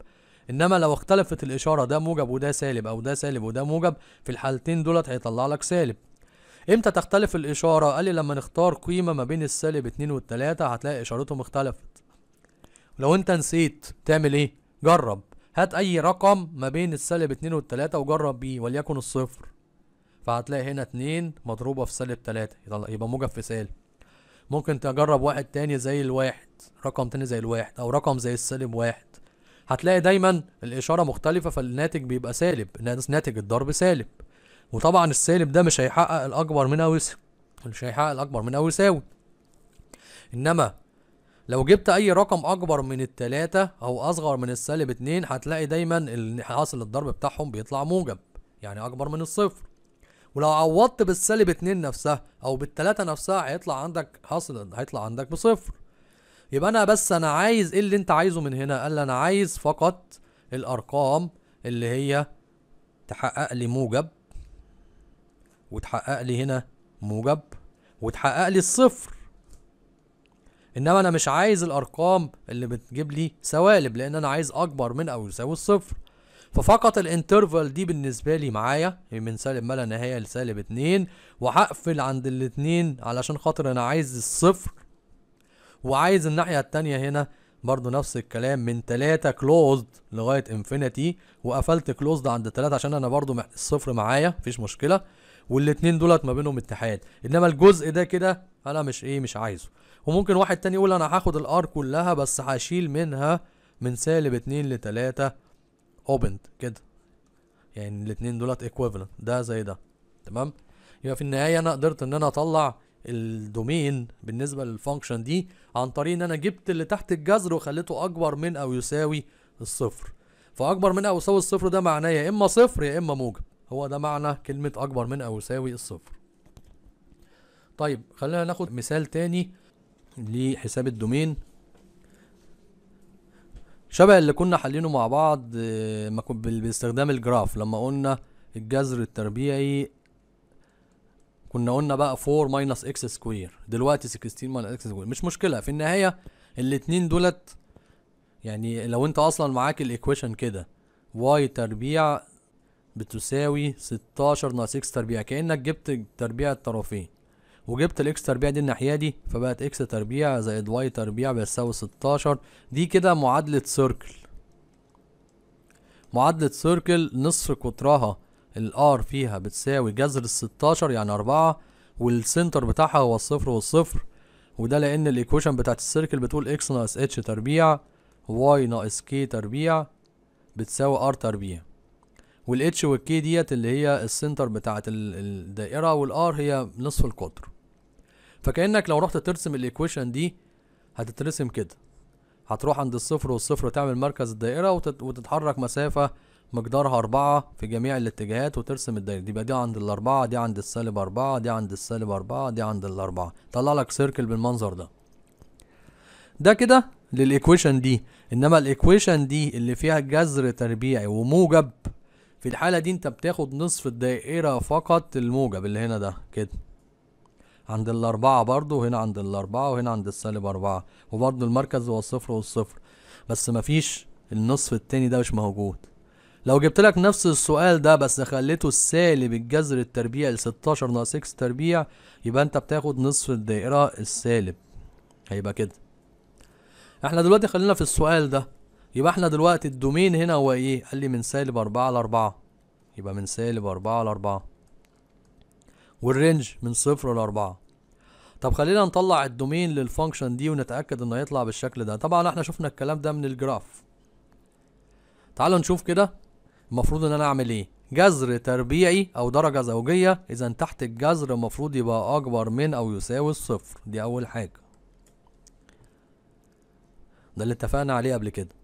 انما لو اختلفت الاشاره ده موجب وده سالب او ده سالب وده موجب في الحالتين دولت هيطلع لك سالب امتى تختلف الاشاره قال لي لما نختار قيمه ما بين السالب 2 وال3 هتلاقي اشارتهم اختلفت لو انت نسيت تعمل ايه جرب هات اي رقم ما بين السالب 2 وال3 وجرب بيه وليكن الصفر فهتلاقي هنا 2 مضروبه في سالب 3 يبقى موجب في سالب ممكن تجرب واحد تاني زي الواحد رقم تاني زي الواحد او رقم زي السالب واحد هتلاقي دايما الاشاره مختلفه فالناتج بيبقى سالب ناتج الضرب سالب وطبعا السالب ده مش هيحقق الاكبر من او مش هيحقق الاكبر من او يساوي انما لو جبت اي رقم اكبر من التلاتة او اصغر من السالب اتنين هتلاقي دايما حاصل الضرب بتاعهم بيطلع موجب يعني اكبر من الصفر ولو عوضت بالسالب اتنين نفسها او بالتلاتة نفسها هيطلع عندك حاصل هيطلع عندك بصفر يبقى انا بس انا عايز ايه اللي انت عايزه من هنا قال لي انا عايز فقط الارقام اللي هي تحقق لي موجب وتحقق لي هنا موجب وتحقق لي الصفر انما انا مش عايز الارقام اللي بتجيب لي سوالب لان انا عايز اكبر من او يساوي الصفر ففقط الانترفال دي بالنسبة لي معايا من سالب ما لا نهاية لسالب اتنين وهقفل عند الاتنين علشان خاطر انا عايز الصفر وعايز الناحية التانية هنا برضو نفس الكلام من 3 كلوزد لغاية انفينيتي وقفلت كلوزد عند 3 عشان انا برضو الصفر معايا مفيش مشكلة والاتنين دولت ما بينهم اتحاد انما الجزء ده كده انا مش ايه مش عايزه وممكن واحد تاني يقول انا هاخد الار كلها بس هشيل منها من سالب 2 ل 3 اوبند كده يعني الاتنين دولت ايكوفلنت ده زي ده تمام يبقى في النهايه انا قدرت ان انا اطلع الدومين بالنسبة للفانكشن دي عن طريق ان انا جبت اللي تحت الجذر وخليته اكبر من او يساوي الصفر فاكبر من او يساوي الصفر ده معناه يا اما صفر يا اما موجب هو ده معنى كلمة اكبر من او يساوي الصفر طيب خلينا ناخد مثال تاني لحساب الدومين شبه اللي كنا حلينه مع بعض آه، باستخدام الجراف لما قلنا الجذر التربيعي كنا قلنا بقى 4 ماينس اكس سكوير دلوقتي 16 ماينس اكس سكوير مش مشكله في النهايه الاثنين دولت يعني لو انت اصلا معاك الايكويشن كده واي تربيع بتساوي 16 ناقص اكس تربيع كانك جبت تربيع الطرفين وجبت الاكس تربيع دي الناحيه دي فبقت اكس تربيع زائد واي تربيع بيساوي 16 دي كده معادله سيركل معادله سيركل نصف قطرها الار فيها بتساوي جذر الستاشر يعني اربعة والسنتر بتاعها هو الصفر والصفر وده لان الايكويشن بتاعت السيركل بتقول اكس ناقص اتش تربيع واي ناقص كي تربيع بتساوي ار تربيع والاتش والكي ديت اللي هي السنتر بتاعت الدائرة والار هي نصف القطر فكأنك لو رحت ترسم الايكويشن دي هتترسم كده هتروح عند الصفر والصفر تعمل مركز الدائرة وتتحرك مسافة مقدارها أربعة في جميع الاتجاهات وترسم الدايرة يبقى دي عند الأربعة دي عند السالب أربعة دي عند السالب أربعة دي عند الأربعة طلع لك سيركل بالمنظر ده ده كده للإيكويشن دي إنما الإيكويشن دي اللي فيها جذر تربيعي وموجب في الحالة دي أنت بتاخد نصف الدائرة فقط الموجب اللي هنا ده كده عند الأربعة برضه وهنا عند الأربعة وهنا عند السالب أربعة وبرضه المركز هو الصفر والصفر بس مفيش النصف التاني ده مش موجود لو جبت لك نفس السؤال ده بس خليته السالب الجذر التربيع ل 16 ناقص اكس تربيع يبقى انت بتاخد نصف الدائرة السالب هيبقى كده احنا دلوقتي خلينا في السؤال ده يبقى احنا دلوقتي الدومين هنا هو ايه قال لي من سالب أربعة لأربعة يبقى من سالب أربعة لأربعة والرينج من صفر لأربعة طب خلينا نطلع الدومين للفانكشن دي ونتأكد انه هيطلع بالشكل ده طبعا احنا شفنا الكلام ده من الجراف تعالوا نشوف كده المفروض ان انا اعمل ايه جذر تربيعي او درجه زوجيه اذا تحت الجذر المفروض يبقى اكبر من او يساوي الصفر دي اول حاجه ده اللي اتفقنا عليه قبل كده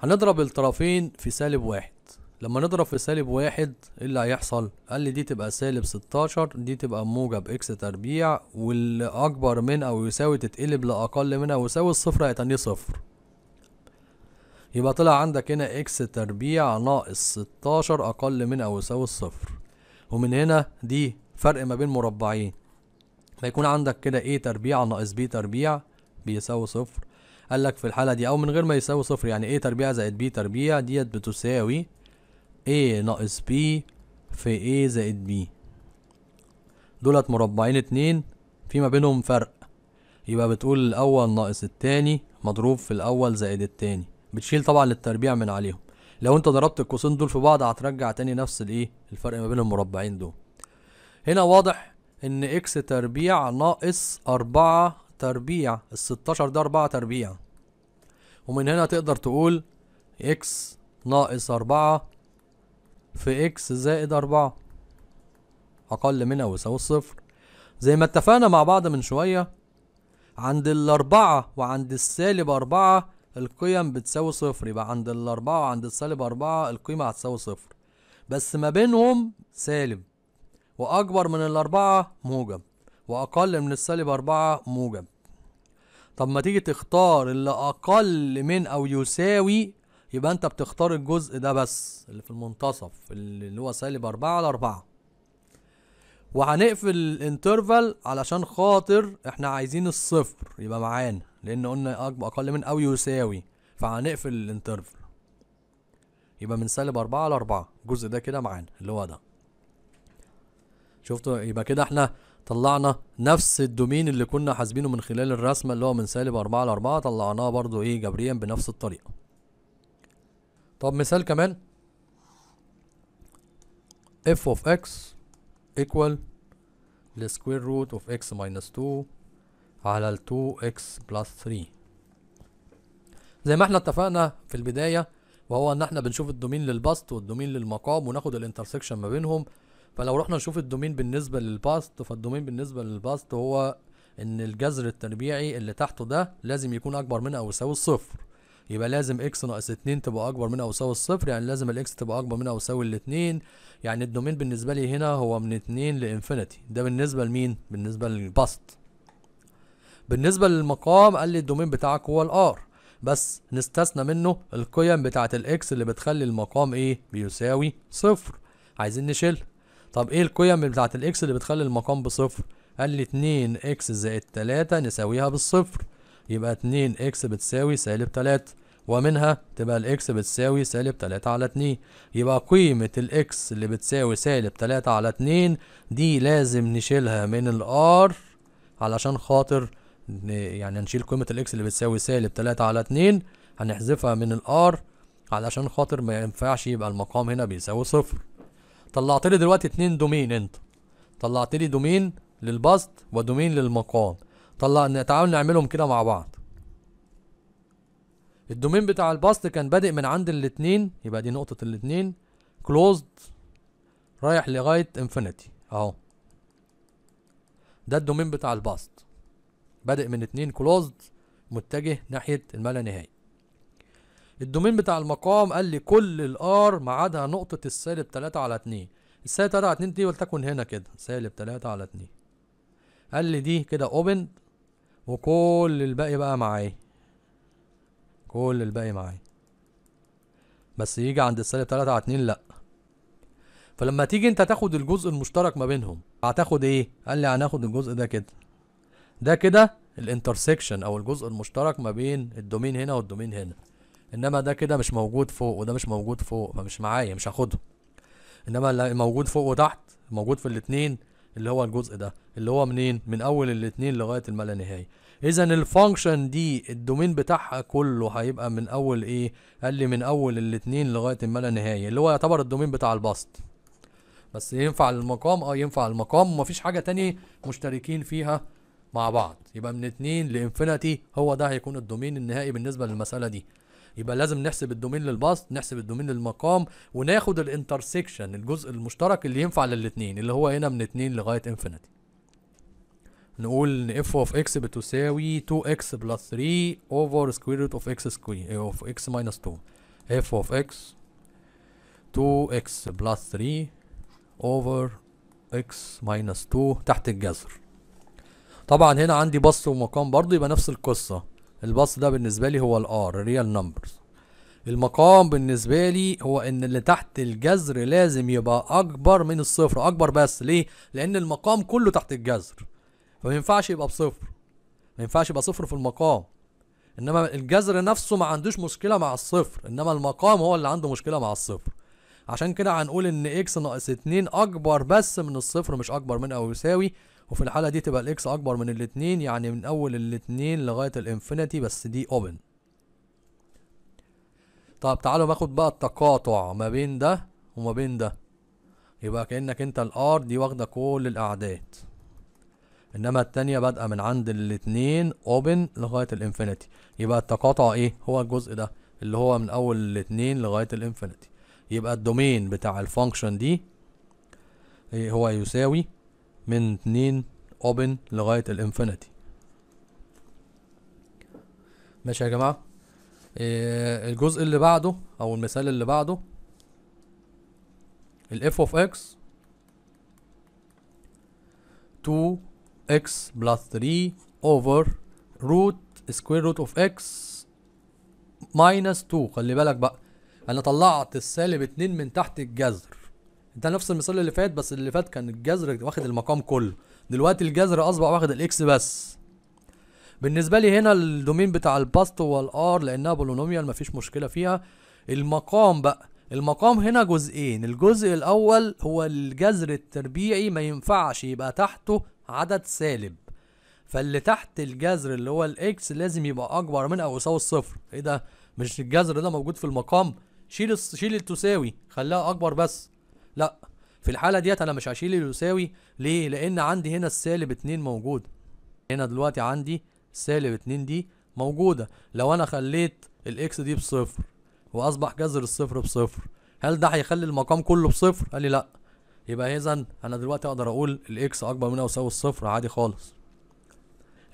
هنضرب الطرفين في سالب واحد لما نضرب في سالب واحد ايه اللي هيحصل قال لي دي تبقى سالب 16 دي تبقى موجب اكس تربيع واللي اكبر من او يساوي تتقلب لاقل من او يساوي الصفر هيتنيه صفر يبقى طلع عندك هنا اكس تربيع ناقص ستاشر اقل من او يساوي الصفر ومن هنا دي فرق ما بين مربعين فيكون عندك كده ايه تربيع ناقص بي تربيع بيساوي صفر قال لك في الحالة دي او من غير ما يساوي صفر يعني ايه تربيع زائد بي تربيع ديت بتساوي ايه ناقص بي في ايه زائد بي دولت مربعين اتنين في ما بينهم فرق يبقى بتقول الاول ناقص التاني مضروب في الاول زائد التاني بتشيل طبعا للتربيع من عليهم لو انت ضربت القوسين دول في بعض هترجع تاني نفس الايه الفرق ما بين المربعين دول هنا واضح ان اكس تربيع ناقص اربعة تربيع الستاشر ده اربعة تربيع ومن هنا تقدر تقول اكس ناقص اربعة في اكس زائد اربعة اقل من او يساوي الصفر زي ما اتفقنا مع بعض من شوية عند الاربعة وعند السالب اربعة القيم بتساوي صفر يبقى عند الأربعة وعند السالب أربعة القيمة هتساوي صفر بس ما بينهم سالب وأكبر من الأربعة موجب وأقل من السالب أربعة موجب طب ما تيجي تختار اللي أقل من أو يساوي يبقى أنت بتختار الجزء ده بس اللي في المنتصف اللي هو سالب أربعة على أربعة وهنقفل الانترفال علشان خاطر احنا عايزين الصفر يبقى معانا لان قلنا اقل من او يساوي فهنقفل الانترفل يبقى من سالب أربعة لأربعة الجزء ده كده معانا اللي هو ده شفتوا يبقى كده احنا طلعنا نفس الدومين اللي كنا حاسبينه من خلال الرسمة اللي هو من سالب أربعة لأربعة طلعناه برضو ايه جبريا بنفس الطريقة طب مثال كمان f of x equal the square root of x minus 2 على ال 2x بلس 3 زي ما احنا اتفقنا في البداية وهو ان احنا بنشوف الدومين للباست والدومين للمقام وناخد الانترسكشن ما بينهم فلو رحنا نشوف الدومين بالنسبة للباست فالدومين بالنسبة للباست هو ان الجذر التربيعي اللي تحته ده لازم يكون اكبر من او يساوي الصفر يبقى لازم اكس ناقص 2 تبقى اكبر من او يساوي الصفر يعني لازم الاكس تبقى اكبر من او يساوي ال2 يعني الدومين بالنسبه لي هنا هو من 2 لانفينيتي ده بالنسبه لمين بالنسبه للباست بالنسبة للمقام قال لي الدومين بتاعك هو الار بس نستثنى منه القيم بتاعة الاكس اللي بتخلي المقام ايه بيساوي صفر عايزين نشيلها طب ايه القيم بتاعة الاكس اللي بتخلي المقام بصفر قال لي 2 اكس زائد 3 نساويها بالصفر يبقى 2 اكس بتساوي سالب 3 ومنها تبقى الاكس بتساوي سالب 3 على 2 يبقى قيمة الاكس اللي بتساوي سالب 3 على 2 دي لازم نشيلها من الار علشان خاطر يعني هنشيل قيمة الاكس اللي بتساوي سالب تلاتة على اتنين هنحذفها من الار علشان خاطر ما ينفعش يبقى المقام هنا بيساوي صفر طلعت لي دلوقتي اتنين دومين انت طلعت لي دومين للبسط ودومين للمقام طلع تعالوا نعملهم كده مع بعض الدومين بتاع البسط كان بادئ من عند الاتنين يبقى دي نقطة الاتنين كلوزد رايح لغاية انفينيتي اهو ده الدومين بتاع البسط بادئ من اتنين كلوزد متجه ناحية المالانهائي الدومين بتاع المقام قال لي كل الار ما عدا نقطة السالب 3 على 2 السالب 3 على 2 دي ولتكن هنا كده سالب 3 على 2 قال لي دي كده اوبن وكل الباقي بقى معايا كل الباقي معايا بس يجي عند السالب 3 على 2 لا فلما تيجي انت تاخد الجزء المشترك ما بينهم هتاخد ايه قال لي هناخد الجزء ده كده ده كده الانترسكشن او الجزء المشترك ما بين الدومين هنا والدومين هنا انما ده كده مش موجود فوق وده مش موجود فوق فمش معايا مش هاخده انما اللي موجود فوق وتحت موجود في الاثنين اللي هو الجزء ده اللي هو منين من اول الاثنين لغايه الملا لا نهايه اذا الفانكشن دي الدومين بتاعها كله هيبقى من اول ايه قال لي من اول الاثنين لغايه الملا لا نهايه اللي هو يعتبر الدومين بتاع البسط بس ينفع المقام اه ينفع المقام ومفيش حاجه تانية مشتركين فيها مع بعض يبقى من 2 لانفينيتي هو ده هيكون الدومين النهائي بالنسبه للمساله دي يبقى لازم نحسب الدومين للبسط نحسب الدومين للمقام وناخد الانترسكشن الجزء المشترك اللي ينفع للاثنين اللي هو هنا من 2 لغايه انفينيتي نقول ان اف اوف اكس بتساوي 2x بلس 3 اوفر سكوير روت اوف اكس سكوير اوف اكس ماينس 2 اف اوف اكس 2x بلس 3 اوفر x ماينس 2 eh, تحت الجذر طبعا هنا عندي بص ومقام برضو يبقى نفس القصة البص ده بالنسبة لي هو الار ريال نمبرز المقام بالنسبة لي هو ان اللي تحت الجذر لازم يبقى اكبر من الصفر اكبر بس ليه لان المقام كله تحت الجذر فما ينفعش يبقى بصفر ما ينفعش يبقى صفر في المقام انما الجذر نفسه ما عندوش مشكلة مع الصفر انما المقام هو اللي عنده مشكلة مع الصفر عشان كده هنقول ان اكس ناقص اتنين اكبر بس من الصفر مش اكبر من او يساوي وفي الحالة دي تبقى الاكس اكبر من الاتنين يعني من اول الاتنين لغاية الانفينيتي بس دي اوبن طب تعالوا باخد بقى التقاطع ما بين ده وما بين ده يبقى كأنك انت الار دي واخدة كل الاعداد انما التانية بادئة من عند الاتنين اوبن لغاية الانفينيتي يبقى التقاطع ايه هو الجزء ده اللي هو من اول الاتنين لغاية الانفينيتي يبقى الدومين بتاع الفانكشن دي إيه؟ هو يساوي من 2 اوبن لغاية الانفينيتي ماشي يا جماعة إيه الجزء اللي بعده او المثال اللي بعده ال f of x 2 x plus 3 over root square root of x minus 2 خلي بالك بقى انا طلعت السالب 2 من تحت الجذر ده نفس المثال اللي فات بس اللي فات كان الجذر واخد المقام كله دلوقتي الجذر اصبح واخد الاكس بس بالنسبه لي هنا الدومين بتاع الباست والار لانها بولونوميال مفيش مشكله فيها المقام بقى المقام هنا جزئين الجزء الاول هو الجذر التربيعي ما ينفعش يبقى تحته عدد سالب فاللي تحت الجذر اللي هو الاكس لازم يبقى اكبر من او يساوي الصفر ايه ده مش الجذر ده موجود في المقام شيل شيل التساوي خليها اكبر بس لا في الحاله ديت انا مش هشيل اليساوي ليه لان عندي هنا السالب 2 موجود هنا دلوقتي عندي سالب 2 دي موجوده لو انا خليت الاكس دي بصفر واصبح جذر الصفر بصفر هل ده هيخلي المقام كله بصفر قال لي لا يبقى اذا انا دلوقتي اقدر اقول الاكس اكبر من او يساوي الصفر عادي خالص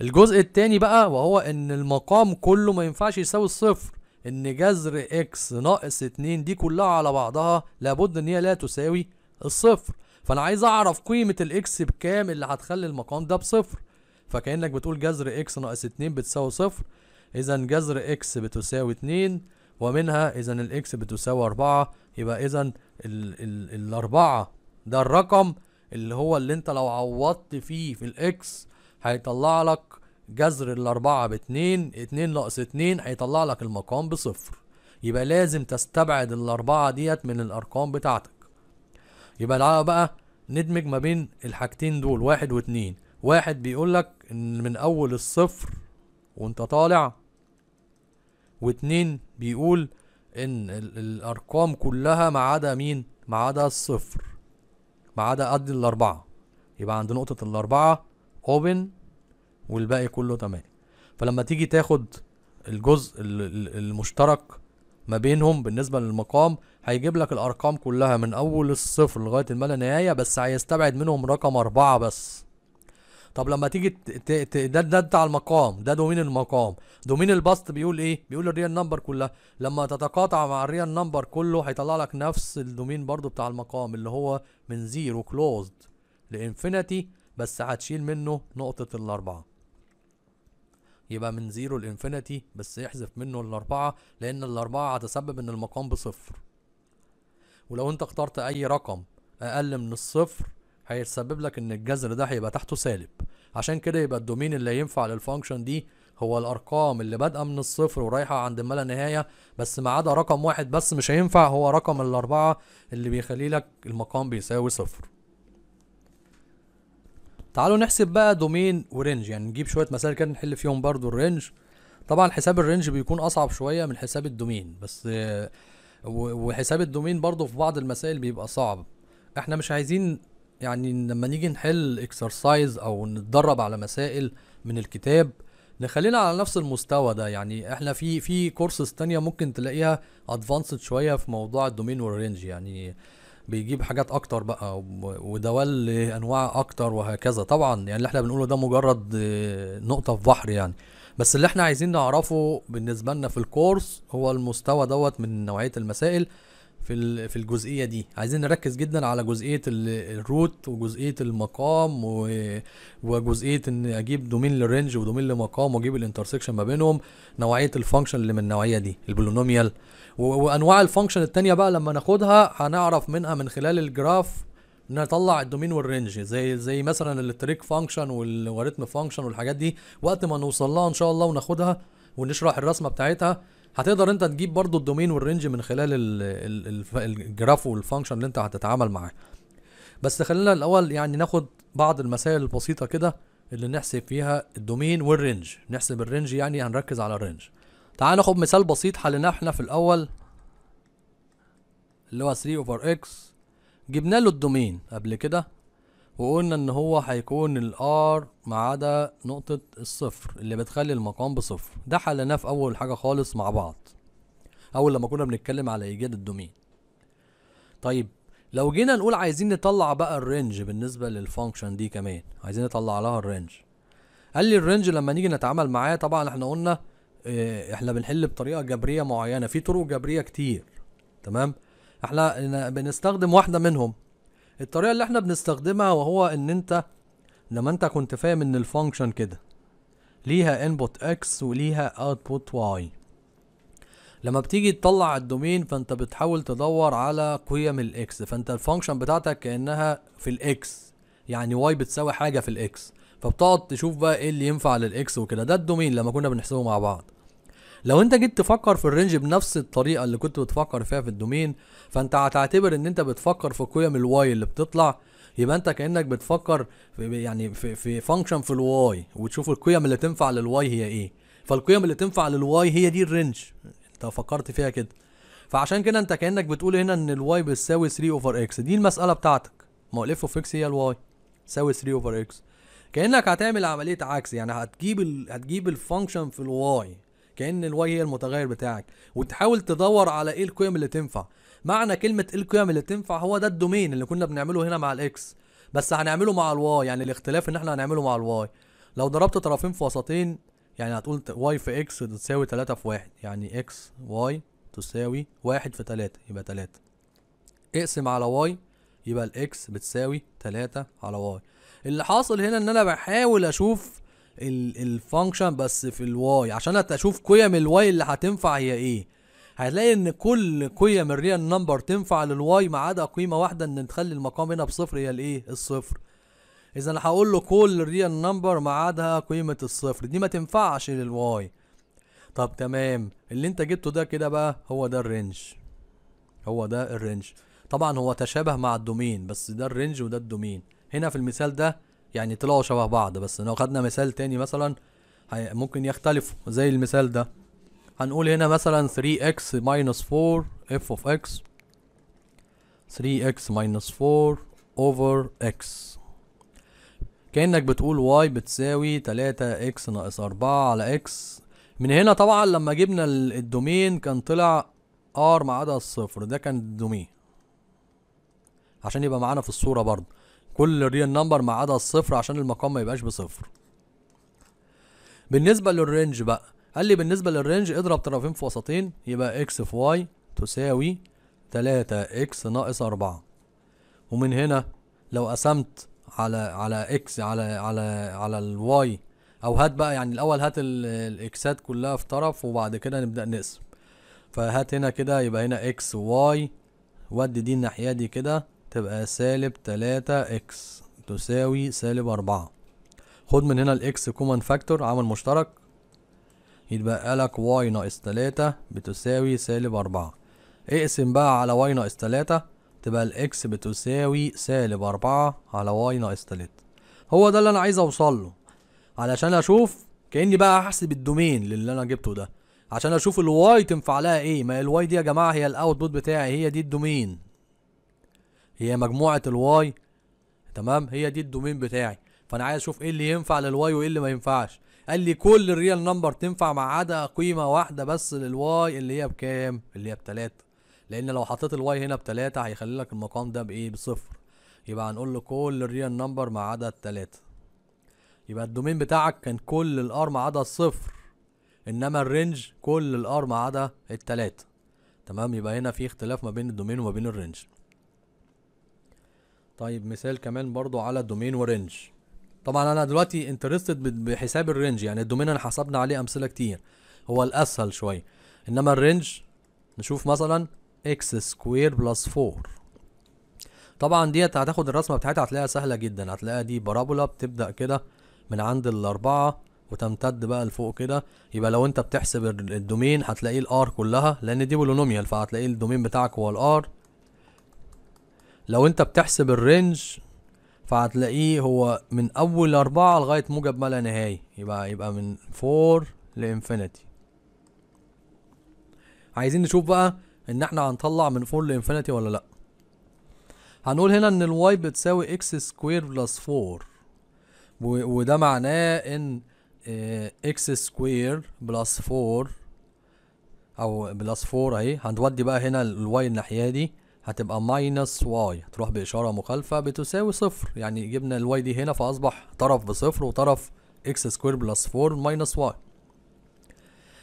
الجزء التاني بقى وهو ان المقام كله ما ينفعش يساوي الصفر ان جذر اكس ناقص 2 دي كلها على بعضها لابد ان هي لا تساوي الصفر فانا عايز اعرف قيمه الاكس بكام اللي هتخلي المقام ده بصفر فكانك بتقول جذر اكس ناقص 2 بتساوي صفر اذا جذر اكس بتساوي 2 ومنها اذا الاكس بتساوي 4 يبقى اذا الاربعه ده الرقم اللي هو اللي انت لو عوضت فيه في الاكس هيطلع لك جذر الأربعة باتنين اتنين ناقص اتنين هيطلع لك المقام بصفر يبقى لازم تستبعد الأربعة ديت من الأرقام بتاعتك يبقى تعالى بقى ندمج ما بين الحاجتين دول واحد واتنين واحد بيقول لك إن من أول الصفر وأنت طالع واتنين بيقول إن الأرقام كلها ما عدا مين؟ ما عدا الصفر ما عدا قد الأربعة يبقى عند نقطة الأربعة open والباقي كله تمام فلما تيجي تاخد الجزء المشترك ما بينهم بالنسبه للمقام هيجيب لك الارقام كلها من اول الصفر لغايه ما لا نهايه بس هيستبعد منهم رقم أربعة بس طب لما تيجي ده ده بتاع المقام ده دومين المقام دومين البسط بيقول ايه بيقول الريال نمبر كلها لما تتقاطع مع الريال نمبر كله هيطلع لك نفس الدومين برضو بتاع المقام اللي هو من زيرو كلوزد لانفينيتي بس هتشيل منه نقطه الاربعه يبقى من زيرو لانفينيتي بس يحذف منه الاربعة لان الاربعة هتسبب ان المقام بصفر ولو انت اخترت اي رقم اقل من الصفر هيتسبب لك ان الجذر ده هيبقى تحته سالب عشان كده يبقى الدومين اللي ينفع للفانكشن دي هو الارقام اللي بادئه من الصفر ورايحه عند ما لا نهايه بس ما عدا رقم واحد بس مش هينفع هو رقم الاربعه اللي بيخلي لك المقام بيساوي صفر تعالوا نحسب بقى دومين ورينج يعني نجيب شويه مسائل كده نحل فيهم برضو الرينج طبعا حساب الرينج بيكون اصعب شويه من حساب الدومين بس وحساب الدومين برضو في بعض المسائل بيبقى صعب احنا مش عايزين يعني لما نيجي نحل اكسرسايز او نتدرب على مسائل من الكتاب نخلينا على نفس المستوى ده يعني احنا في في كورسز تانية ممكن تلاقيها ادفانسد شويه في موضوع الدومين والرينج يعني بيجيب حاجات اكتر بقى ودوال انواع اكتر وهكذا طبعا يعني اللي احنا بنقوله ده مجرد آه، نقطه في بحر يعني بس اللي احنا عايزين نعرفه بالنسبه لنا في الكورس هو المستوى دوت من نوعيه المسائل في في الجزئيه دي عايزين نركز جدا على جزئيه الروت وجزئيه المقام وجزئيه ان اجيب دومين للرينج ودومين لمقام واجيب الانترسكشن ما بينهم نوعيه الفانكشن اللي من النوعيه دي البولونوميال وانواع الفانكشن التانية بقى لما ناخدها هنعرف منها من خلال الجراف نطلع الدومين والرينج زي زي مثلا التريك فانكشن واللوغاريتم فانكشن والحاجات دي وقت ما نوصل لها ان شاء الله وناخدها ونشرح الرسمه بتاعتها هتقدر انت تجيب برضو الدومين والرينج من خلال الجراف والفانكشن اللي انت هتتعامل معاه بس خلينا الاول يعني ناخد بعض المسائل البسيطه كده اللي نحسب فيها الدومين والرينج نحسب الرينج يعني هنركز على الرينج تعال ناخد مثال بسيط حليناه احنا في الاول اللي هو 3 اوفر اكس جبنا له الدومين قبل كده وقلنا ان هو هيكون الار ما عدا نقطة الصفر اللي بتخلي المقام بصفر ده حليناه في اول حاجة خالص مع بعض اول لما كنا بنتكلم على ايجاد الدومين طيب لو جينا نقول عايزين نطلع بقى الرينج بالنسبة للفانكشن دي كمان عايزين نطلع لها الرينج قال لي الرينج لما نيجي نتعامل معاه طبعا احنا قلنا إيه، احنا بنحل بطريقه جبريه معينه في طرق جبريه كتير تمام احنا بنستخدم واحده منهم الطريقه اللي احنا بنستخدمها وهو ان انت لما انت كنت فاهم ان الفانكشن كده ليها انبوت اكس وليها اوتبوت واي لما بتيجي تطلع الدومين فانت بتحاول تدور على قيم الاكس فانت الفانكشن بتاعتك كانها في الاكس يعني واي بتساوي حاجه في الاكس فبتقعد تشوف بقى ايه اللي ينفع للاكس وكده ده الدومين لما كنا بنحسبه مع بعض لو انت جيت تفكر في الرينج بنفس الطريقه اللي كنت بتفكر فيها في الدومين فانت هتعتبر ان انت بتفكر في قيم الواي اللي بتطلع يبقى انت كانك بتفكر في يعني في في فانكشن في الواي وتشوف القيم اللي تنفع للواي هي ايه فالقيم اللي تنفع للواي هي دي الرينج انت فكرت فيها كده فعشان كده انت كانك بتقول هنا ان الواي بتساوي 3 اوفر اكس دي المساله بتاعتك ما هو الاف اوف اكس هي الواي تساوي 3 اوفر اكس كانك هتعمل عمليه عكس يعني هتجيب ال... هتجيب الفانكشن في الواي كان الواي هي المتغير بتاعك وتحاول تدور على ايه القيم اللي تنفع معنى كلمه ايه القيم اللي تنفع هو ده الدومين اللي كنا بنعمله هنا مع الاكس بس هنعمله مع الواي يعني الاختلاف ان احنا هنعمله مع الواي لو ضربت طرفين في وسطين يعني هتقول واي في اكس تساوي 3 في 1 يعني اكس واي تساوي 1 في 3 يبقى 3 اقسم على واي يبقى الاكس بتساوي 3 على واي اللي حاصل هنا ان انا بحاول اشوف الفانكشن بس في الواي عشان اشوف قيم الواي اللي هتنفع هي ايه هتلاقي ان كل قيم الريال نمبر تنفع للواي ما عدا قيمه واحده ان تخلي المقام هنا بصفر هي الايه الصفر اذا انا هقول له كل ريال نمبر ما عدا قيمه الصفر دي ما تنفعش للواي طب تمام اللي انت جبته ده كده بقى هو ده الرينج هو ده الرينج طبعا هو تشابه مع الدومين بس ده الرينج وده الدومين هنا في المثال ده يعني طلعوا شبه بعض بس لو خدنا مثال تاني مثلا ممكن يختلفوا زي المثال ده هنقول هنا مثلا 3x minus 4 f of x 3x minus 4 over x كأنك بتقول y بتساوي 3x ناقص 4 على x من هنا طبعا لما جبنا الدومين كان طلع r ما عدا الصفر ده كان الدومين عشان يبقى معانا في الصورة برضه كل ريال نمبر ما عدا الصفر عشان المقام ما يبقاش بصفر بالنسبة للرينج بقى قال لي بالنسبة للرينج اضرب طرفين في وسطين يبقى اكس في واي تساوي تلاتة اكس ناقص اربعة ومن هنا لو قسمت على على اكس على على على الواي او هات بقى يعني الاول هات الاكسات كلها في طرف وبعد كده نبدا نقسم فهات هنا كده يبقى هنا اكس واي ودي دي الناحيه دي كده تبقى سالب تلاتة اكس تساوي سالب أربعة خد من هنا الاكس كومن فاكتور عامل مشترك يتبقى لك واي ناقص تلاتة بتساوي سالب أربعة اقسم بقى على واي ناقص تلاتة تبقى الاكس بتساوي سالب أربعة على واي ناقص تلاتة هو ده اللي أنا عايز اوصل له علشان أشوف كأني بقى هحسب الدومين للي أنا جبته ده عشان أشوف الواي تنفع لها إيه ما الواي دي يا جماعة هي الأوتبوت بتاعي هي دي الدومين هي مجموعه الواي تمام هي دي الدومين بتاعي فانا عايز اشوف ايه اللي ينفع للواي وايه اللي ما ينفعش قال لي كل الريال نمبر تنفع ما عدا قيمه واحده بس للواي اللي هي بكام اللي هي بتلاتة لان لو حطيت الواي هنا بتلاتة هيخلي لك المقام ده بايه بصفر يبقى هنقول له كل الريال نمبر ما عدا التلاتة يبقى الدومين بتاعك كان كل الار ما عدا الصفر انما الرينج كل الار ما عدا التلاتة تمام يبقى هنا في اختلاف ما بين الدومين وما بين الرينج طيب مثال كمان برضو على الدومين ورينج طبعا انا دلوقتي انترستد بحساب الرينج يعني الدومين انا حسبنا عليه امثله كتير هو الاسهل شويه انما الرينج نشوف مثلا اكس سكوير بلس 4 طبعا ديت هتاخد الرسمه بتاعتها هتلاقيها سهله جدا هتلاقيها دي بارابولا بتبدا كده من عند الاربعه وتمتد بقى لفوق كده يبقى لو انت بتحسب الدومين هتلاقيه الار كلها لان دي بولونوميال فهتلاقيه الدومين بتاعك هو الار لو انت بتحسب الرينج فهتلاقيه هو من اول اربعة لغاية موجب ما لا نهاية يبقى يبقى من فور لانفينيتي عايزين نشوف بقى ان احنا هنطلع من فور لانفينيتي ولا لا هنقول هنا ان الواي بتساوي اكس سكوير بلس فور وده معناه ان آه، اكس سكوير بلس فور او بلس فور اهي هنودي بقى هنا الواي الناحيه دي هتبقى ماينس واي هتروح بإشارة مخالفة بتساوي صفر يعني جبنا الواي دي هنا فأصبح طرف بصفر وطرف اكس سكوير بلس 4 ماينس واي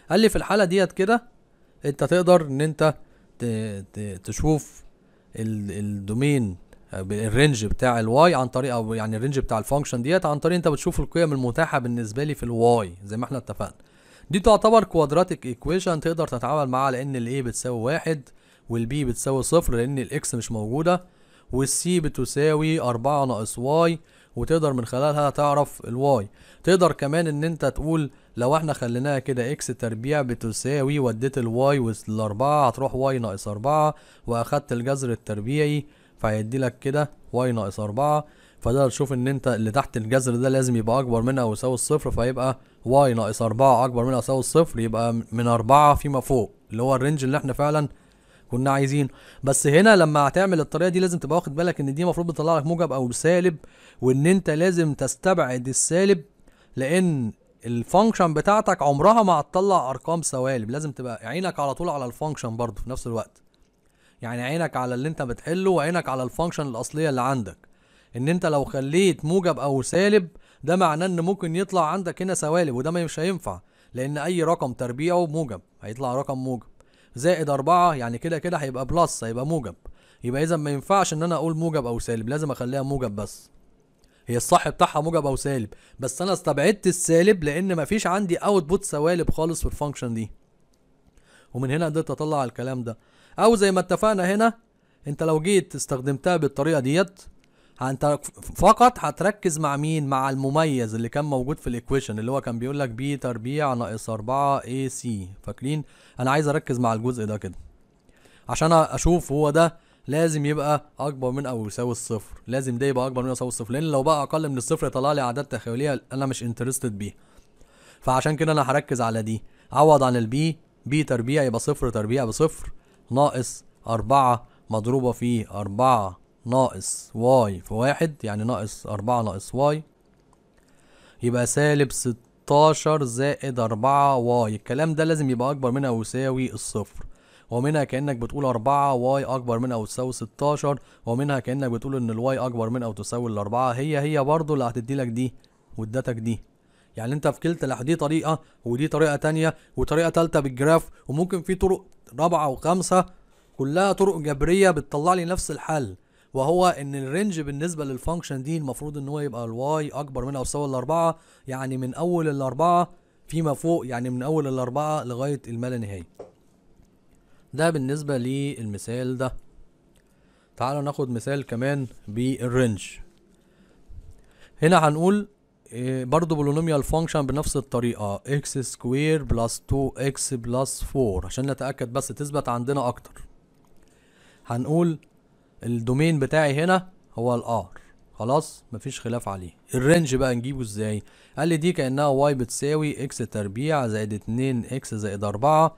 قال لي في الحالة ديت كده انت تقدر ان انت تشوف الدومين الرينج بتاع الواي عن طريق او يعني الرينج بتاع الفانكشن ديت عن طريق انت بتشوف القيم المتاحه بالنسبه لي في الواي زي ما احنا اتفقنا دي تعتبر كوادراتيك ايكويشن تقدر تتعامل معاها لان الايه بتساوي واحد والبي بتساوي صفر لان الاكس مش موجودة والسي بتساوي أربعة ناقص واي وتقدر من خلالها تعرف الواي تقدر كمان ان انت تقول لو احنا خليناها كده اكس تربيع بتساوي وديت الواي والاربعة هتروح واي ناقص اربعة واخدت الجذر التربيعي فهيدي لك كده واي ناقص اربعة فده تشوف ان انت اللي تحت الجذر ده لازم يبقى اكبر منها او يساوي الصفر فيبقى واي ناقص اربعة اكبر منها يساوي الصفر يبقى من اربعة فيما فوق اللي هو الرينج اللي احنا فعلا كنا عايزينه بس هنا لما هتعمل الطريقه دي لازم تبقى واخد بالك ان دي المفروض بتطلع لك موجب او سالب وان انت لازم تستبعد السالب لان الفانكشن بتاعتك عمرها ما هتطلع ارقام سوالب لازم تبقى عينك على طول على الفانكشن برضه في نفس الوقت يعني عينك على اللي انت بتحله وعينك على الفانكشن الاصليه اللي عندك ان انت لو خليت موجب او سالب ده معناه ان ممكن يطلع عندك هنا سوالب وده مش هينفع لان اي رقم تربيعه موجب هيطلع رقم موجب زائد 4 يعني كده كده هيبقى بلس هيبقى موجب يبقى اذا ما ينفعش ان انا اقول موجب او سالب لازم اخليها موجب بس هي الصح بتاعها موجب او سالب بس انا استبعدت السالب لان ما فيش عندي اوتبوت سوالب خالص في الفانكشن دي ومن هنا قدرت اطلع الكلام ده او زي ما اتفقنا هنا انت لو جيت استخدمتها بالطريقه ديت انت فقط هتركز مع مين مع المميز اللي كان موجود في الايكويشن اللي هو كان بيقول لك بي تربيع ناقص 4 اي سي فاكرين انا عايز اركز مع الجزء ده كده عشان اشوف هو ده لازم يبقى اكبر من او يساوي الصفر لازم ده يبقى اكبر من او يساوي الصفر لان لو بقى اقل من الصفر يطلع لي اعداد تخيليه انا مش انترستد بيها فعشان كده انا هركز على دي عوض عن البي بي تربيع يبقى صفر تربيع بصفر ناقص 4 مضروبة في 4 ناقص واي في واحد يعني ناقص أربعة ناقص واي يبقى سالب ستاشر زائد أربعة واي الكلام ده لازم يبقى أكبر من أو يساوي الصفر ومنها كأنك بتقول أربعة واي أكبر من أو تساوي ستاشر ومنها كأنك بتقول إن الواي أكبر من أو تساوي الأربعة هي هي برضه اللي هتدي لك دي وادتك دي يعني انت في كلتا دي طريقه ودي طريقه تانية وطريقه تالتة بالجراف وممكن في طرق رابعه وخمسة كلها طرق جبريه بتطلع لي نفس الحل وهو ان الرينج بالنسبه للفانكشن دي المفروض ان هو يبقى الواي اكبر من او يساوي الاربعه يعني من اول الاربعه فيما فوق يعني من اول الاربعه لغايه الما لا نهايه ده بالنسبه للمثال ده تعالوا ناخد مثال كمان بالرينج هنا هنقول آه، برضه بولونوميال فانكشن بنفس الطريقه x سكوير بلس 2 x بلس 4 عشان نتاكد بس تثبت عندنا اكتر هنقول الدومين بتاعي هنا هو الار خلاص مفيش خلاف عليه الرينج بقى نجيبه ازاي قال لي دي كانها واي بتساوي اكس تربيع زائد 2 اكس زائد 4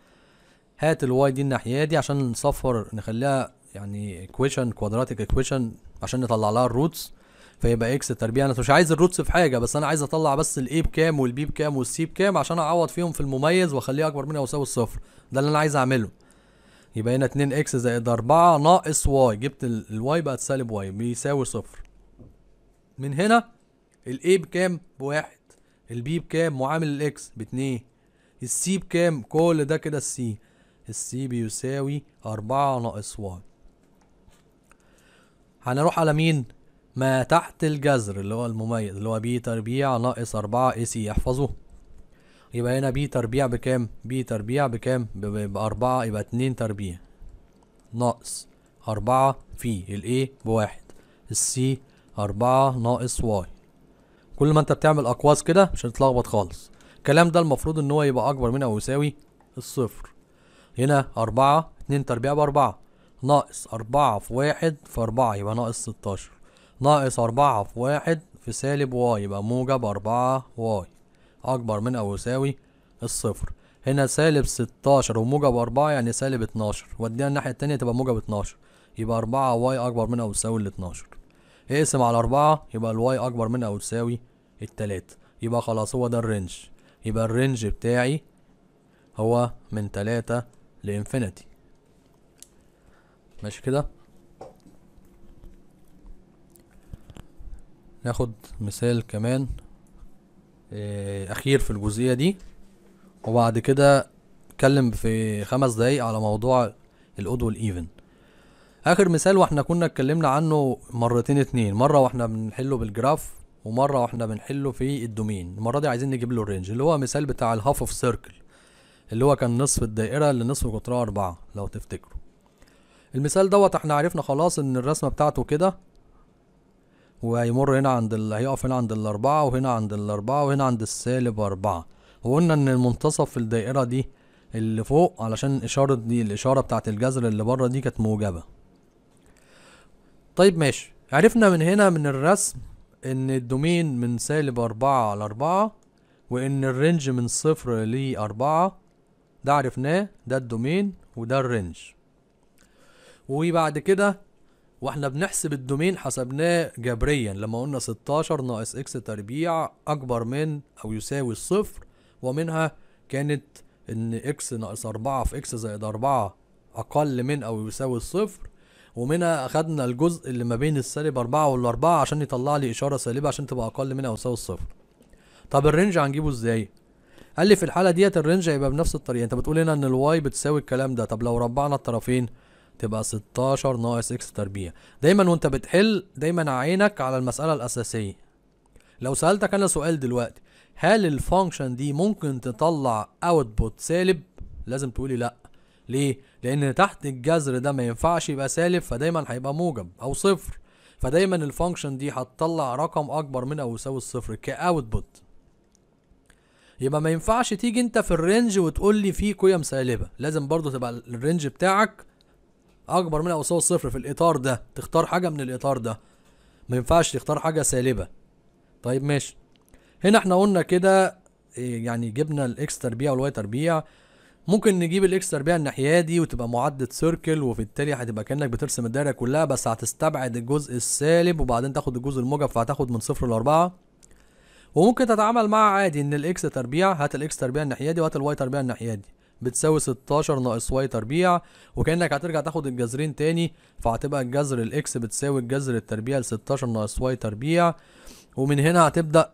هات الواي دي الناحيه دي عشان نصفر نخليها يعني اكويشن كوادراتيك اكويشن عشان نطلع لها الروتس فيبقى اكس تربيع انا مش عايز الروتس في حاجه بس انا عايز اطلع بس الاي بكام والبي بكام والسي بكام عشان اعوض فيهم في المميز واخليه اكبر من او يساوي الصفر ده اللي انا عايز اعمله يبقى هنا 2 اكس زائد 4 ناقص واي جبت الواي بقت سالب واي بيساوي صفر من هنا الاي بكام بواحد البي بكام معامل الاكس باتنين السي بكام كل ده كده السي السي بيساوي أربعة ناقص واي هنروح على مين ما تحت الجذر اللي هو المميز اللي هو بي تربيع ناقص أربعة اي سي احفظوه يبقى هنا بي تربيع بكام بي تربيع بكام بأربعة يبقى اتنين تربيع ناقص أربعة في الإيه بواحد السي أربعة ناقص واي كل ما أنت بتعمل أقواس كده مش هتتلخبط خالص الكلام ده المفروض إن هو يبقى أكبر من أو يساوي الصفر هنا أربعة اتنين تربيع بأربعة ناقص أربعة في واحد في أربعة يبقى ناقص ستاشر ناقص أربعة في واحد في سالب واي يبقى موجب أربعة واي أكبر من أو يساوي الصفر هنا سالب ستاشر وموجب أربعة يعني سالب اتناشر وديها الناحية التانية تبقى موجب اتناشر يبقى أربعة واي أكبر من أو يساوي ال اقسم على أربعة يبقى الواي أكبر من أو يساوي التلاتة يبقى خلاص هو ده الرينج يبقى الرينج بتاعي هو من تلاتة لإنفينيتي ماشي كده ناخد مثال كمان آه، اخير في الجزئيه دي وبعد كده اتكلم في خمس دقايق على موضوع الاود والايفن اخر مثال واحنا كنا اتكلمنا عنه مرتين اتنين مره واحنا بنحله بالجراف ومره واحنا بنحله في الدومين المره دي عايزين نجيب له الرينج اللي هو مثال بتاع الهاف اوف سيركل اللي هو كان نصف الدائره اللي نصف قطرها اربعة لو تفتكروا المثال دوت احنا عرفنا خلاص ان الرسمه بتاعته كده وهيمر هنا عند ال... هيقف هنا عند الأربعة وهنا عند الأربعة وهنا عند السالب أربعة وقلنا إن المنتصف في الدائرة دي اللي فوق علشان إشارة دي الإشارة بتاعة الجذر اللي بره دي كانت موجبة طيب ماشي عرفنا من هنا من الرسم إن الدومين من سالب أربعة على أربعة وإن الرينج من صفر لأربعة ده عرفناه ده الدومين وده الرينج وبعد كده واحنا بنحسب الدومين حسبناه جبريا لما قلنا 16 ناقص اكس تربيع اكبر من او يساوي الصفر ومنها كانت ان اكس ناقص 4 في اكس زائد 4 اقل من او يساوي الصفر ومنها اخدنا الجزء اللي ما بين السالب 4 والاربعة عشان يطلع لي اشارة سالبة عشان تبقى اقل من او يساوي الصفر طب الرينج هنجيبه ازاي قال لي في الحالة ديت الرينج هيبقى بنفس الطريقة انت بتقول هنا ان الواي بتساوي الكلام ده طب لو ربعنا الطرفين تبقى 16 ناقص اكس تربيع دايما وانت بتحل دايما عينك على المساله الاساسيه لو سالتك انا سؤال دلوقتي هل الفانكشن دي ممكن تطلع اوتبوت سالب لازم تقولي لا ليه لان تحت الجذر ده ما ينفعش يبقى سالب فدايما هيبقى موجب او صفر فدايما الفانكشن دي هتطلع رقم اكبر من او يساوي الصفر كاوتبوت يبقى ما ينفعش تيجي انت في الرينج وتقول لي في قيم سالبه لازم برضو تبقى الرينج بتاعك اكبر من او يساوي صفر في الاطار ده تختار حاجه من الاطار ده ما ينفعش تختار حاجه سالبه طيب ماشي هنا احنا قلنا كده إيه، يعني جبنا الاكس تربيع والواي تربيع ممكن نجيب الاكس تربيع الناحيه دي وتبقى معدل سيركل وبالتالي هتبقى كانك بترسم الدايره كلها بس هتستبعد الجزء السالب وبعدين تاخد الجزء الموجب فهتاخد من صفر لاربعه وممكن تتعامل مع عادي ان الاكس تربيع هات الاكس تربيع الناحيه دي وهات الواي تربيع الناحيه دي بتساوي 16 ناقص واي تربيع وكانك هترجع تاخد الجذرين تاني فهتبقى الجذر الاكس بتساوي الجذر التربيع ل 16 ناقص واي تربيع ومن هنا هتبدا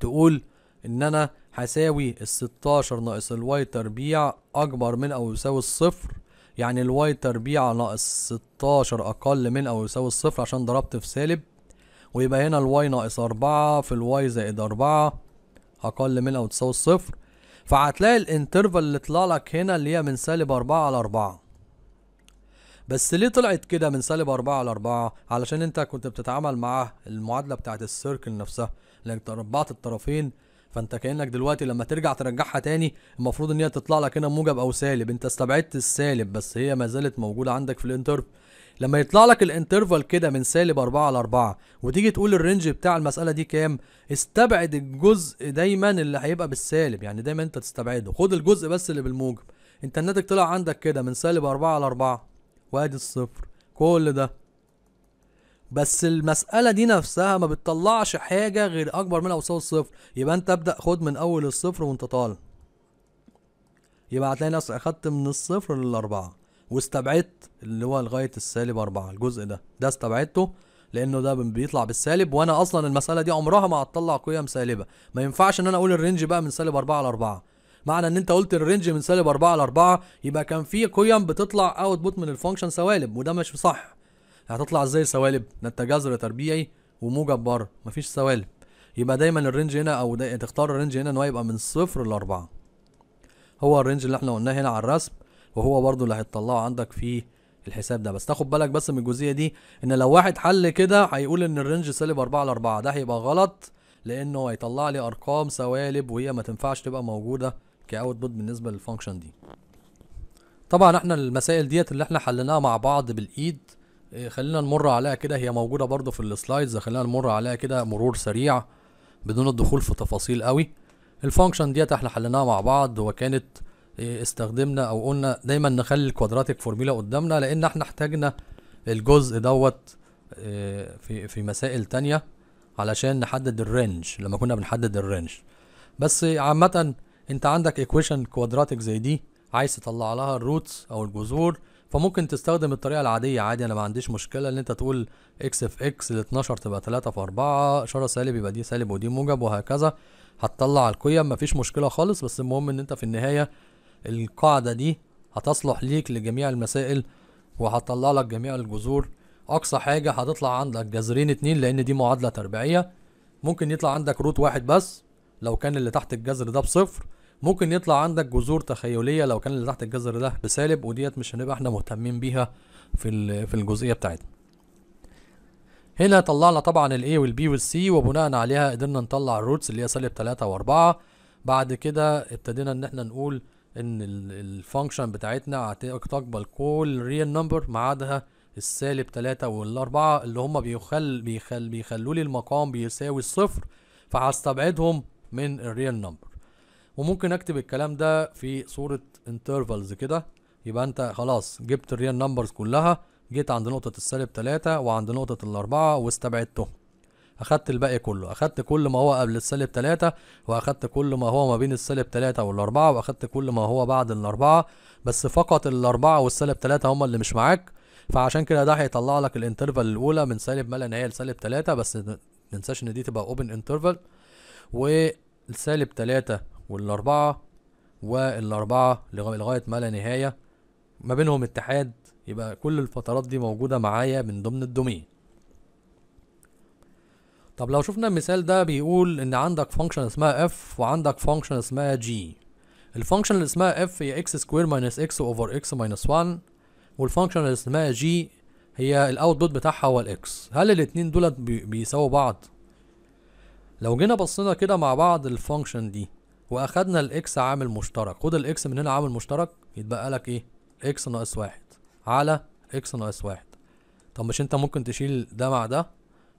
تقول ان انا هساوي ال 16 ناقص الواي تربيع اكبر من او يساوي الصفر يعني الواي تربيع ناقص 16 اقل من او يساوي الصفر عشان ضربت في سالب ويبقى هنا الواي ناقص أربعة في الواي زائد أربعة أقل من أو تساوي الصفر فهتلاقي الانترفال اللي طلع لك هنا اللي هي من سالب أربعة على أربعة بس ليه طلعت كده من سالب أربعة على أربعة علشان انت كنت بتتعامل مع المعادلة بتاعت السيركل نفسها لانك ربعت الطرفين فانت كانك دلوقتي لما ترجع ترجعها تاني المفروض ان هي تطلع لك هنا موجب او سالب انت استبعدت السالب بس هي ما زالت موجوده عندك في الانترفال لما يطلع لك الانترفال كده من سالب 4 على 4 وتيجي تقول الرينج بتاع المساله دي كام استبعد الجزء دايما اللي هيبقى بالسالب يعني دايما انت تستبعده خد الجزء بس اللي بالموجب انت الناتج طلع عندك كده من سالب 4 على 4 وادي الصفر كل ده بس المساله دي نفسها ما بتطلعش حاجه غير اكبر من او يساوي الصفر يبقى انت ابدا خد من اول الصفر وانت طالع يبقى هتلاقي نفسك اخدت من الصفر للاربعه واستبعدت اللي هو لغايه السالب أربعة الجزء ده ده استبعدته لانه ده بيطلع بالسالب وانا اصلا المساله دي عمرها ما هتطلع قيم سالبه ما ينفعش ان انا اقول الرينج بقى من سالب 4 ل 4 معنى ان انت قلت الرينج من سالب 4 ل 4 يبقى كان في قيم بتطلع اوتبوت من الفانكشن سوالب وده مش صح هتطلع ازاي سوالب ده انت جذر تربيعي وموجب بره مفيش سوالب يبقى دايما الرينج هنا او تختار الرينج هنا ان هو يبقى من صفر ل 4 هو الرينج اللي احنا قلناه هنا على الرسم وهو برضو اللي هيطلعه عندك في الحساب ده بس تاخد بالك بس من الجزئيه دي ان لو واحد حل كده هيقول ان الرينج سالب 4 ل 4 ده هيبقى غلط لانه هيطلع لي ارقام سوالب وهي ما تنفعش تبقى موجوده كاوتبوت بالنسبه للفانكشن دي طبعا احنا المسائل ديت اللي احنا حليناها مع بعض بالايد إيه، خلينا نمر عليها كده هي موجوده برضو في السلايدز خلينا نمر عليها كده مرور سريع بدون الدخول في تفاصيل قوي الفانكشن ديت احنا حليناها مع بعض وكانت استخدمنا او قلنا دايما نخلي الكوادراتيك فورميلا قدامنا لان احنا احتاجنا الجزء دوت آه، في في مسائل تانية علشان نحدد الرينج لما كنا بنحدد الرينج بس عامة انت عندك ايكويشن كوادراتيك زي دي عايز تطلع لها الروتس او الجذور فممكن تستخدم الطريقة العادية عادي انا ما عنديش مشكلة ان انت تقول اكس في اكس ال 12 تبقى 3 في 4 اشارة سالب يبقى دي سالب ودي موجب وهكذا هتطلع القيم مفيش مشكلة خالص بس المهم ان انت في النهاية القاعدة دي هتصلح ليك لجميع المسائل وهتطلع لك جميع الجذور اقصى حاجة هتطلع عندك جذرين اتنين لان دي معادلة تربيعية ممكن يطلع عندك روت واحد بس لو كان اللي تحت الجذر ده بصفر ممكن يطلع عندك جذور تخيلية لو كان اللي تحت الجذر ده بسالب وديت مش هنبقى احنا مهتمين بيها في في الجزئية بتاعتنا هنا طلعنا طبعا ال A وال B وال C وبناء عليها قدرنا نطلع الروتس اللي هي سالب تلاتة واربعة بعد كده ابتدينا ان احنا نقول ان الفانكشن بتاعتنا هتقبل كل ريال نمبر ما عدا السالب 3 والاربعه اللي هم بيخل بيخل بيخلوا لي المقام بيساوي الصفر فهستبعدهم من الريال نمبر وممكن اكتب الكلام ده في صوره انترفالز كده يبقى انت خلاص جبت الريال نمبرز كلها جيت عند نقطه السالب 3 وعند نقطه الاربعه واستبعدتهم اخدت الباقي كله اخدت كل ما هو قبل السالب 3 واخدت كل ما هو ما بين السالب 3 والاربعة واخدت كل ما هو بعد الاربعة بس فقط الاربعة والسالب 3 هما اللي مش معاك فعشان كده ده هيطلع لك الانترفال الاولى من سالب ما لا نهايه لسالب 3 بس ما تنساش ان دي تبقى اوبن انترفال والسالب 3 والاربعة والاربعة لغايه ما لا نهايه ما بينهم اتحاد يبقى كل الفترات دي موجوده معايا من ضمن الدومين طب لو شفنا المثال ده بيقول ان عندك فانكشن اسمها اف وعندك فانكشن اسمها جي الفانكشن اللي اسمها اف هي اكس سكوير ماينس اكس اوفر اكس ماينس 1 والفانكشن اللي اسمها جي هي الاوتبوت بتاعها هو الاكس هل الاتنين دولت بيساووا بعض لو جينا بصينا كده مع بعض الفانكشن دي واخدنا الاكس عامل مشترك خد الاكس من هنا عامل مشترك يتبقى لك ايه اكس ناقص واحد على اكس ناقص واحد طب مش انت ممكن تشيل ده مع ده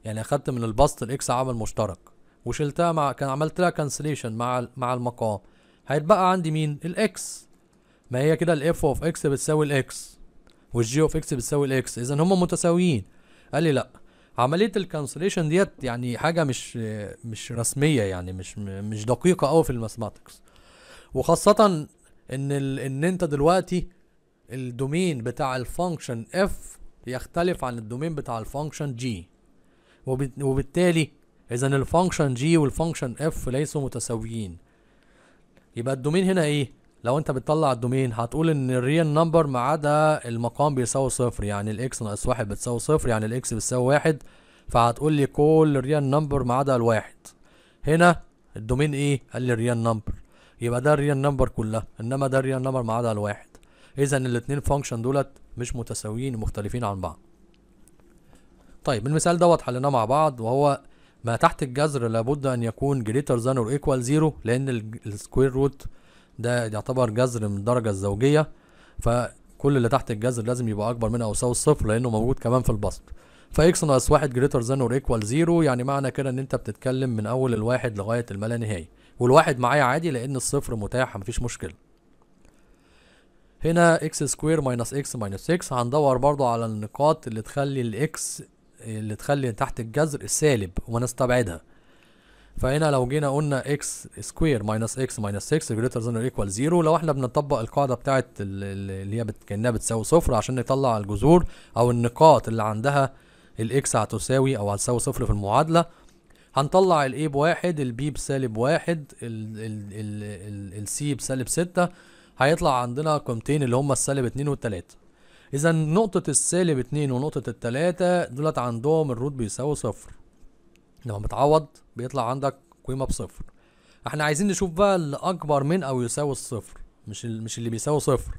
يعني اخدت من البسط الاكس عامل مشترك وشلتها مع كان عملت لها كانسليشن مع مع المقام هيتبقى عندي مين الاكس ما هي كده الاف اوف اكس بتساوي الاكس والجي اوف اكس بتساوي الاكس اذا هم متساويين قال لي لا عمليه الكانسليشن ديت يعني حاجه مش مش رسميه يعني مش مش دقيقه قوي في الماثماتكس وخاصه ان ال ان انت دلوقتي الدومين بتاع الفانكشن اف يختلف عن الدومين بتاع الفانكشن جي وبالتالي اذا الفانكشن جي والفانكشن اف ليسوا متساويين يبقى الدومين هنا ايه لو انت بتطلع الدومين هتقول ان الريال نمبر ما عدا المقام بيساوي صفر يعني الاكس ناقص واحد بتساوي صفر يعني الاكس بتساوي واحد فهتقول لي كل ريال نمبر ما عدا الواحد هنا الدومين ايه قال لي الريال نمبر يبقى ده الريال نمبر كلها انما ده الريال نمبر ما عدا الواحد اذا الاتنين فانكشن دولت مش متساويين ومختلفين عن بعض طيب المثال ده واضح لنا مع بعض وهو ما تحت الجذر لابد ان يكون جريتر ذان اور ايكوال زيرو لان السكوير روت ده يعتبر جذر من الدرجه الزوجيه فكل اللي تحت الجذر لازم يبقى اكبر من او يساوي الصفر لانه موجود كمان في البسط فاكس ناقص واحد جريتر ذان اور ايكوال زيرو يعني معنى كده ان انت بتتكلم من اول الواحد لغايه الملا نهائي والواحد معايا عادي لان الصفر متاح مفيش مشكله هنا اكس سكوير ماينس اكس ماينس اكس هندور برضو على النقاط اللي تخلي الاكس اللي تخلي تحت الجذر سالب ونستبعدها فهنا لو جينا قلنا x سكوير ماينس x ماينس 6 جريتر ذان ايكوال 0 لو احنا بنطبق القاعده بتاعه اللي هي كانها بتساوي صفر عشان نطلع الجذور او النقاط اللي عندها الاكس هتساوي او هتساوي صفر في المعادله هنطلع الاي بواحد البي بسالب واحد السي بسالب ستة هيطلع عندنا قيمتين اللي هما السالب اتنين والتلاتة اذا نقطة السالب اتنين ونقطة التلاتة دولت عندهم الروت بيساوي صفر لما بتعوض بيطلع عندك قيمة بصفر احنا عايزين نشوف بقى اللي اكبر من او يساوي الصفر مش مش اللي بيساوي صفر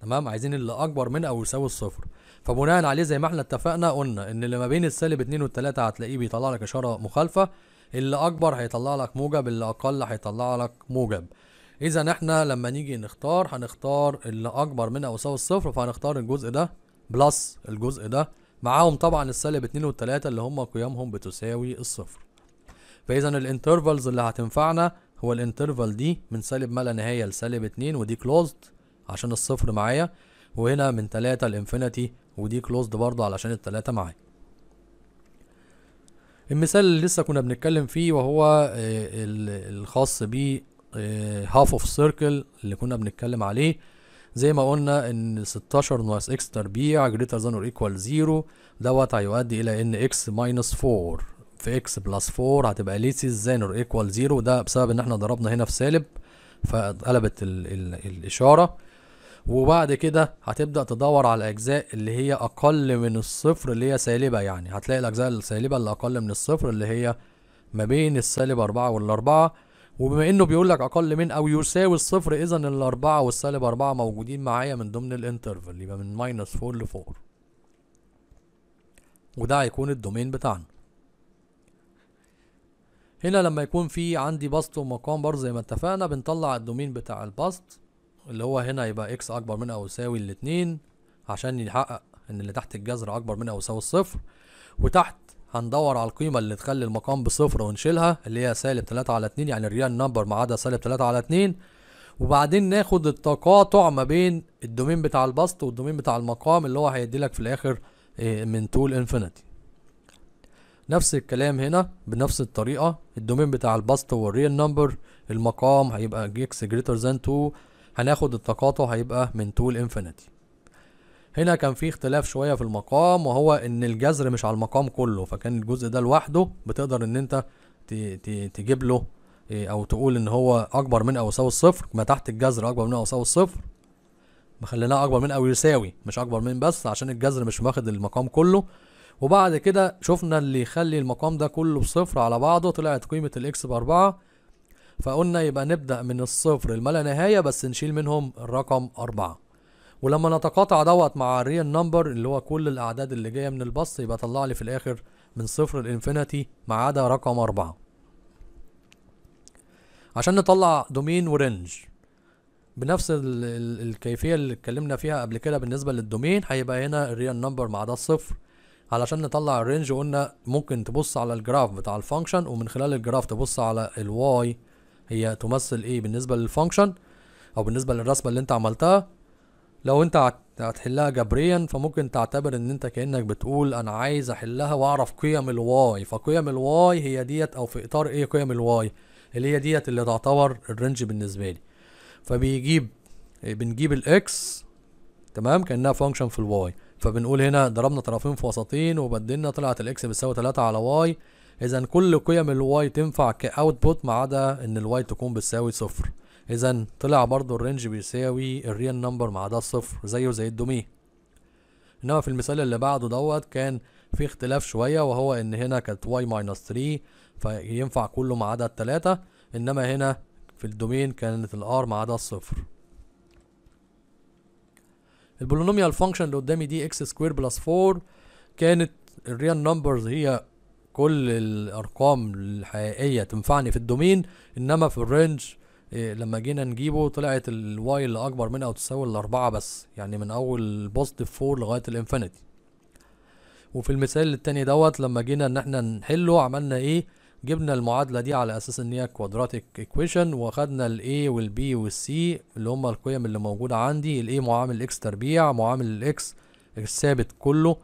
تمام عايزين اللي اكبر من او يساوي الصفر فبناء عليه زي ما احنا اتفقنا قلنا ان اللي ما بين السالب اتنين والتلاتة هتلاقيه بيطلع لك اشاره مخالفه اللي اكبر هيطلع لك موجب اللي اقل هيطلع لك موجب اذا احنا لما نيجي نختار هنختار اللي اكبر من او يساوي الصفر فهنختار الجزء ده بلس الجزء ده معاهم طبعا السالب 2 والتلاتة اللي هم قيمهم بتساوي الصفر فاذا الانترفالز اللي هتنفعنا هو الانترفال دي من سالب ما لا نهايه لسالب 2 ودي كلوزد عشان الصفر معايا وهنا من 3 لانفينيتي ودي كلوزد برضه علشان التلاتة معايا المثال اللي لسه كنا بنتكلم فيه وهو آه، الخاص بيه هاف اوف سيركل اللي كنا بنتكلم عليه زي ما قلنا ان 16 ناقص اكس تربيع جريتر ذان اور ايكوال زيرو دوت هيؤدي الى ان اكس ماينس 4 في اكس بلس 4 هتبقى ليس ذان اور ايكوال زيرو ده بسبب ان احنا ضربنا هنا في سالب فقلبت الـ الـ الاشاره وبعد كده هتبدا تدور على الاجزاء اللي هي اقل من الصفر اللي هي سالبه يعني هتلاقي الاجزاء السالبه اللي اقل من الصفر اللي هي ما بين السالب 4 وال 4 وبما انه بيقول لك اقل من او يساوي الصفر اذا الاربعه والسالب اربعه موجودين معايا من ضمن الانترفال يبقى من ماينس 4 ل 4 وده هيكون الدومين بتاعنا هنا لما يكون في عندي بسط ومقام بار زي ما اتفقنا بنطلع الدومين بتاع البسط اللي هو هنا يبقى اكس اكبر من او يساوي الاتنين عشان يحقق ان اللي تحت الجذر اكبر من او يساوي الصفر وتحت هندور على القيمة اللي تخلي المقام بصفر ونشيلها اللي هي سالب 3 على 2 يعني الريال نمبر ما عدا سالب 3 على 2 وبعدين ناخد التقاطع ما بين الدومين بتاع البسط والدومين بتاع المقام اللي هو هيدي لك في الاخر آه، من طول انفينيتي نفس الكلام هنا بنفس الطريقة الدومين بتاع البسط والريال نمبر المقام هيبقى جيكس جريتر ذان 2 هناخد التقاطع هيبقى من طول انفينيتي هنا كان في اختلاف شويه في المقام وهو ان الجذر مش على المقام كله فكان الجزء ده لوحده بتقدر ان انت تجيب له إيه، او تقول ان هو اكبر من او يساوي الصفر ما تحت الجذر اكبر من او يساوي الصفر مخليناه اكبر من او يساوي مش اكبر من بس عشان الجذر مش واخد المقام كله وبعد كده شفنا اللي يخلي المقام ده كله بصفر على بعضه طلعت قيمه الاكس باربعه فقلنا يبقى نبدأ من الصفر لما لا نهاية بس نشيل منهم الرقم أربعة ولما نتقاطع دوت مع الريال نمبر اللي هو كل الاعداد اللي جايه من البسط يبقى طلع لي في الاخر من صفر لانفينيتي ما عدا رقم أربعة عشان نطلع دومين ورينج بنفس ال ال الكيفيه اللي اتكلمنا فيها قبل كده بالنسبه للدومين هيبقى هنا الريال نمبر ما عدا الصفر علشان نطلع الرينج قلنا ممكن تبص على الجراف بتاع الفانكشن ومن خلال الجراف تبص على الواي هي تمثل ايه بالنسبه للفانكشن او بالنسبه للرسمه اللي انت عملتها لو انت هتحلها جبريا فممكن تعتبر ان انت كانك بتقول انا عايز احلها واعرف قيم الواي فقيم الواي هي ديت او في اطار ايه قيم الواي اللي هي ديت اللي تعتبر الرينج بالنسبه لي فبيجيب بنجيب الاكس تمام كانها فانكشن في الواي فبنقول هنا ضربنا طرفين في وسطين وبدلنا طلعت الاكس بتساوي 3 على واي اذا كل قيم الواي تنفع كاوتبوت ما عدا ان الواي تكون بتساوي صفر اذا طلع برضو الرينج بيساوي الريال نمبر مع ده الصفر زيه زي الدوميه انما في المثال اللي بعده دوت كان في اختلاف شويه وهو ان هنا كانت y ماينس 3 فينفع كله ما عدا 3 انما هنا في الدومين كانت الار ما عدا الصفر البولونوميال فانكشن اللي قدامي دي اكس سكوير بلس 4 كانت الريال نمبرز هي كل الارقام الحقيقيه تنفعني في الدومين انما في الرينج إيه، لما جينا نجيبه طلعت الواي اللي اكبر منها وتساوي الاربعة بس يعني من اول بوزيتيف فور لغاية الانفينيتي وفي المثال التاني دوت لما جينا ان احنا نحله عملنا ايه جبنا المعادلة دي على اساس ان هي كوادراتيك ايكويشن واخدنا الاي والبي والسي اللي هما القيم اللي موجودة عندي الاي معامل الاكس تربيع معامل الاكس الثابت كله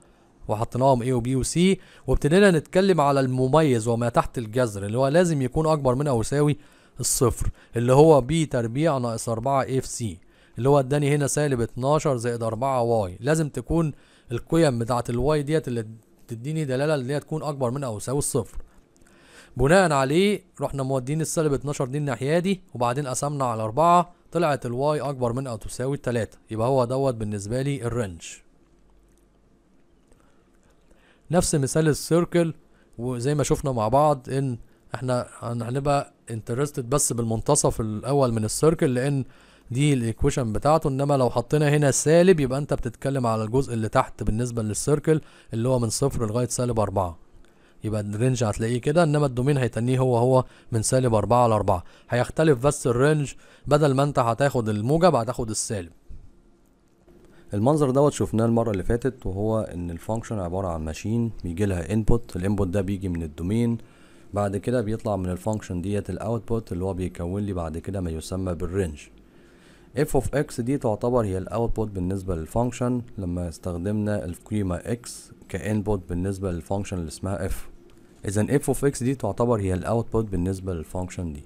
وحطيناهم A و C وابتدينا نتكلم على المميز وما تحت الجذر اللي هو لازم يكون أكبر من أو يساوي الصفر اللي هو بي تربيع ناقص 4 اف سي اللي هو اداني هنا سالب 12 زائد 4 واي لازم تكون القيم بتاعه الواي ديت اللي تديني دلاله اللي هي تكون اكبر من او يساوي الصفر بناء عليه رحنا مودين السالب 12 دي الناحيه دي وبعدين قسمنا على 4 طلعت الواي اكبر من او تساوي 3 يبقى هو دوت بالنسبه لي الرينج نفس مثال السيركل وزي ما شفنا مع بعض ان احنا هنبقى انترستد بس بالمنتصف الاول من السيركل لان دي الايكويشن بتاعته انما لو حطينا هنا سالب يبقى انت بتتكلم على الجزء اللي تحت بالنسبه للسيركل اللي هو من صفر لغايه سالب أربعة يبقى الرينج هتلاقيه كده انما الدومين هيتنيه هو هو من سالب أربعة لأربعة هيختلف بس الرينج بدل ما انت هتاخد الموجب هتاخد السالب المنظر دوت شفناه المره اللي فاتت وهو ان الفانكشن عباره عن ماشين بيجي لها انبوت الانبوت ده بيجي من الدومين بعد كده بيطلع من الفانكشن ديت الاوتبوت اللي هو بيكون لي بعد كده ما يسمى بالرينج f of x دي تعتبر هي الاوتبوت بالنسبه للفانكشن لما استخدمنا القيمه x كانبوت بالنسبه للفانكشن اللي اسمها f اذا f of x دي تعتبر هي الاوتبوت بالنسبه للفانكشن دي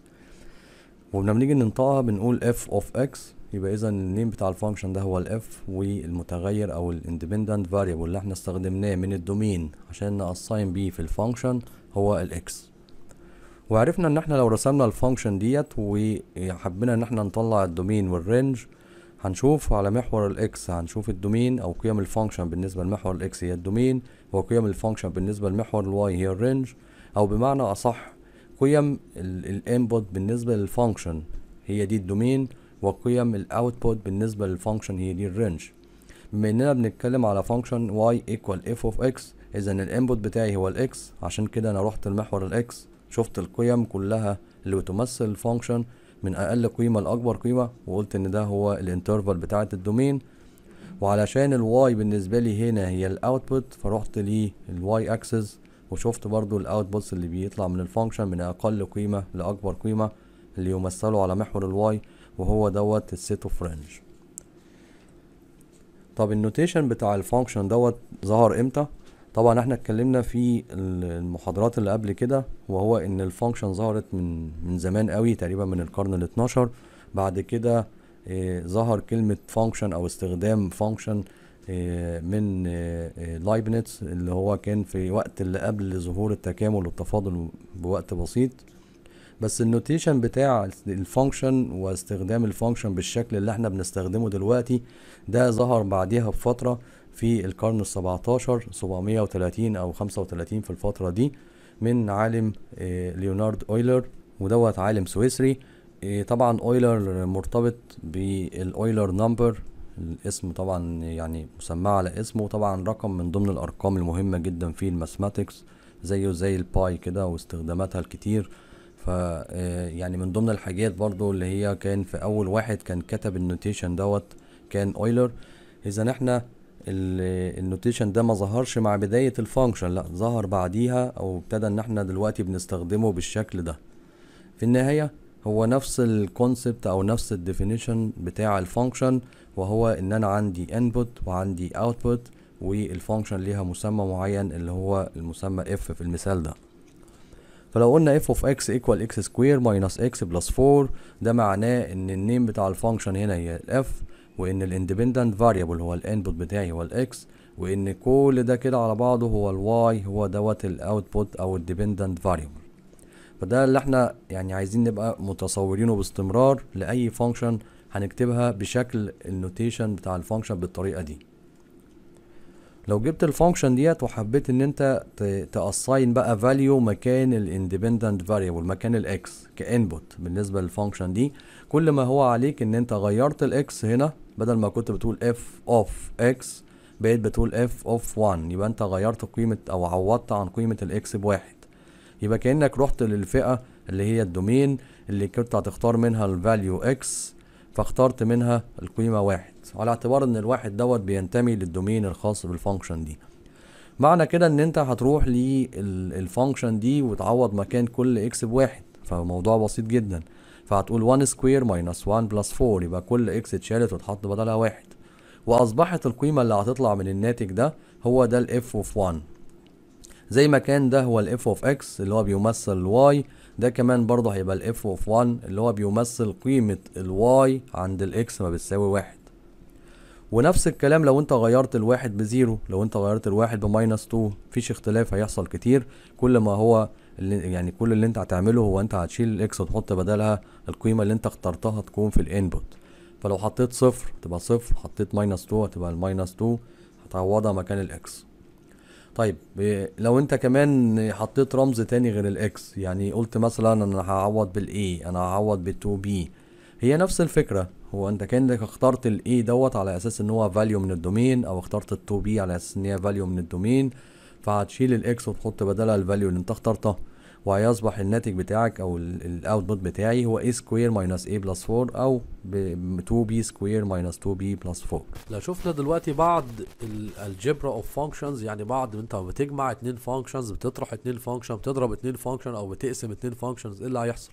ولما بنيجي ننطقها بنقول f of x يبقى اذا النيم بتاع الفانكشن ده هو الاف والمتغير او الاندبندنت فاريبل اللي احنا استخدمناه من الدومين عشان ناساين بيه في الفانكشن هو الاكس وعرفنا ان احنا لو رسمنا الفانكشن ديت وحبينا ان احنا نطلع الدومين والرينج هنشوف على محور الاكس هنشوف الدومين او قيم الفانكشن بالنسبه لمحور الاكس هي الدومين وقيم الفانكشن بالنسبه لمحور الواي هي الرينج او بمعنى اصح قيم الانبوت بالنسبه للفانكشن هي دي الدومين وقيم الاوتبوت بالنسبه للفانكشن هي دي الرينج بما اننا بنتكلم على فانكشن y equal f of x اذا الانبوت بتاعي هو الاكس عشان كده انا رحت لمحور الاكس شفت القيم كلها اللي بتمثل الفانكشن من اقل قيمة لاكبر قيمة وقلت ان ده هو الانترفال بتاعة الدومين وعلشان الواي بالنسبة لي هنا هي الاوتبوت فروحت للواي اكسس وشفت برضو الاوتبوتس اللي بيطلع من الفانكشن من اقل قيمة لاكبر قيمة اللي يمثلوا على محور الواي وهو دوت السيت اوف رينج طب النوتيشن بتاع الفانكشن دوت ظهر امتى طبعا احنا اتكلمنا في المحاضرات اللي قبل كده وهو ان الفانكشن ظهرت من من زمان قوي تقريبا من القرن ال 12 بعد كده اه ظهر كلمة فانكشن او استخدام فانكشن آه، من لايبنتس آه، آه، اللي هو كان في وقت اللي قبل ظهور التكامل والتفاضل بوقت بسيط بس النوتيشن بتاع الفانكشن واستخدام الفانكشن بالشكل اللي احنا بنستخدمه دلوقتي ده ظهر بعديها بفتره في القرن ال17 730 أو 35 في الفترة دي من عالم آه، ليونارد أويلر ودوت عالم سويسري آه، طبعا أويلر مرتبط بالأويلر نمبر الاسم طبعا يعني مسمى على اسمه طبعا رقم من ضمن الأرقام المهمة جدا في الماثماتكس زيه زي الباي كده واستخداماتها الكتير ف آه، يعني من ضمن الحاجات برضو اللي هي كان في أول واحد كان كتب النوتيشن دوت كان أويلر إذا احنا النوتيشن ده ما ظهرش مع بداية الفانكشن لا ظهر بعديها او ابتدى ان احنا دلوقتي بنستخدمه بالشكل ده في النهاية هو نفس الكونسبت او نفس الديفينيشن بتاع الفانكشن وهو ان انا عندي انبوت وعندي اوتبوت والفانكشن ليها مسمى معين اللي هو المسمى اف في المثال ده فلو قلنا اف اوف اكس ايكوال اكس سكوير ماينس اكس بلس 4 ده معناه ان النيم بتاع الفانكشن هنا هي الاف وان الاندبندنت فاريبل هو الانبوت بتاعي هو الاكس وان كل ده كده على بعضه هو الواي هو دوت الاوتبوت او الديبندنت فاريبل فده اللي احنا يعني عايزين نبقى متصورينه باستمرار لاي فانكشن هنكتبها بشكل النوتيشن بتاع الفانكشن بالطريقه دي لو جبت الفانكشن ديت وحبيت ان انت تاساين بقى فاليو مكان الاندبندنت فاريبل مكان الاكس كانبوت بالنسبه للفانكشن دي كل ما هو عليك ان انت غيرت الاكس هنا بدل ما كنت بتقول اف اوف اكس بقيت بتقول اف اوف 1 يبقى انت غيرت قيمه او عوضت عن قيمه الاكس بواحد يبقى كانك رحت للفئه اللي هي الدومين اللي كنت هتختار منها الفاليو اكس فاخترت منها القيمة واحد على اعتبار ان الواحد دوت بينتمي للدومين الخاص بالفانكشن دي معنى كده ان انت هتروح للفانكشن دي وتعوض مكان كل اكس بواحد فموضوع بسيط جدا فهتقول 1 سكوير ماينس 1 بلس 4 يبقى كل اكس اتشالت واتحط بدلها واحد واصبحت القيمة اللي هتطلع من الناتج ده هو ده الاف اوف 1 زي ما كان ده هو الاف اوف اكس اللي هو بيمثل الواي ده كمان برضه هيبقى الاف اوف 1 اللي هو بيمثل قيمة الواي عند الاكس ما بتساوي واحد ونفس الكلام لو انت غيرت الواحد بزيرو لو انت غيرت الواحد بماينس 2 مفيش اختلاف هيحصل كتير كل ما هو يعني كل اللي انت هتعمله هو انت هتشيل الاكس وتحط بدلها القيمة اللي انت اخترتها تكون في الانبوت فلو حطيت صفر تبقى صفر حطيت ماينس 2 هتبقى الماينس 2 هتعوضها مكان الاكس طيب لو انت كمان حطيت رمز تاني غير الاكس يعني قلت مثلا انا هعوض بالاي انا هعوض بالتو بي هي نفس الفكرة هو انت كانك اخترت الاي دوت على اساس ان هو فاليو من الدومين او اخترت التو بي على اساس ان هي فاليو من الدومين فهتشيل الاكس وتحط بدلها الفاليو اللي انت اخترتها وهيصبح الناتج بتاعك او الاوتبوت بتاعي هو a سكوير ماينس a بلس 4 او 2 b سكوير ماينس 2 b بلس 4 لو شفنا دلوقتي بعض الجبرا اوف فانكشنز يعني بعض انت بتجمع اثنين فانكشنز بتطرح اثنين فانكشن بتضرب اثنين فانكشن او بتقسم اثنين فانكشنز ايه اللي هيحصل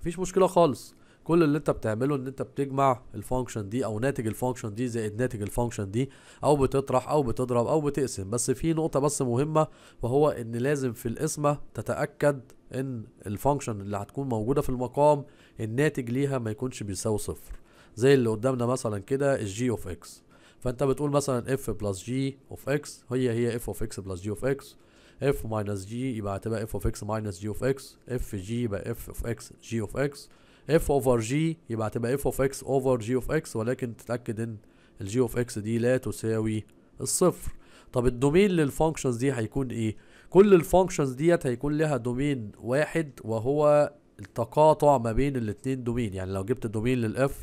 مفيش مشكله خالص كل اللي انت بتعمله ان انت بتجمع الفانكشن دي او ناتج الفانكشن دي زائد ناتج الفانكشن دي او بتطرح او بتضرب او بتقسم بس في نقطه بس مهمه وهو ان لازم في القسمه تتاكد ان الفانكشن اللي هتكون موجوده في المقام الناتج ليها ما يكونش بيساوي صفر زي اللي قدامنا مثلا كده الجي اوف اكس فانت بتقول مثلا اف بلس جي اوف اكس هي هي اف اوف اكس بلس جي اوف اكس اف ماينس جي يبقى هتبقى اف اوف اكس ماينس جي اوف اكس اف جي يبقى اف اوف اكس جي اوف اكس اف اوفر جي يبقى هتبقى اف اوف اكس اوفر جي اوف اكس ولكن تتاكد ان الجي اوف اكس دي لا تساوي الصفر طب الدومين للفانكشنز دي هيكون ايه كل الفانكشنز ديت هيكون لها دومين واحد وهو التقاطع ما بين الاثنين دومين يعني لو جبت دومين للاف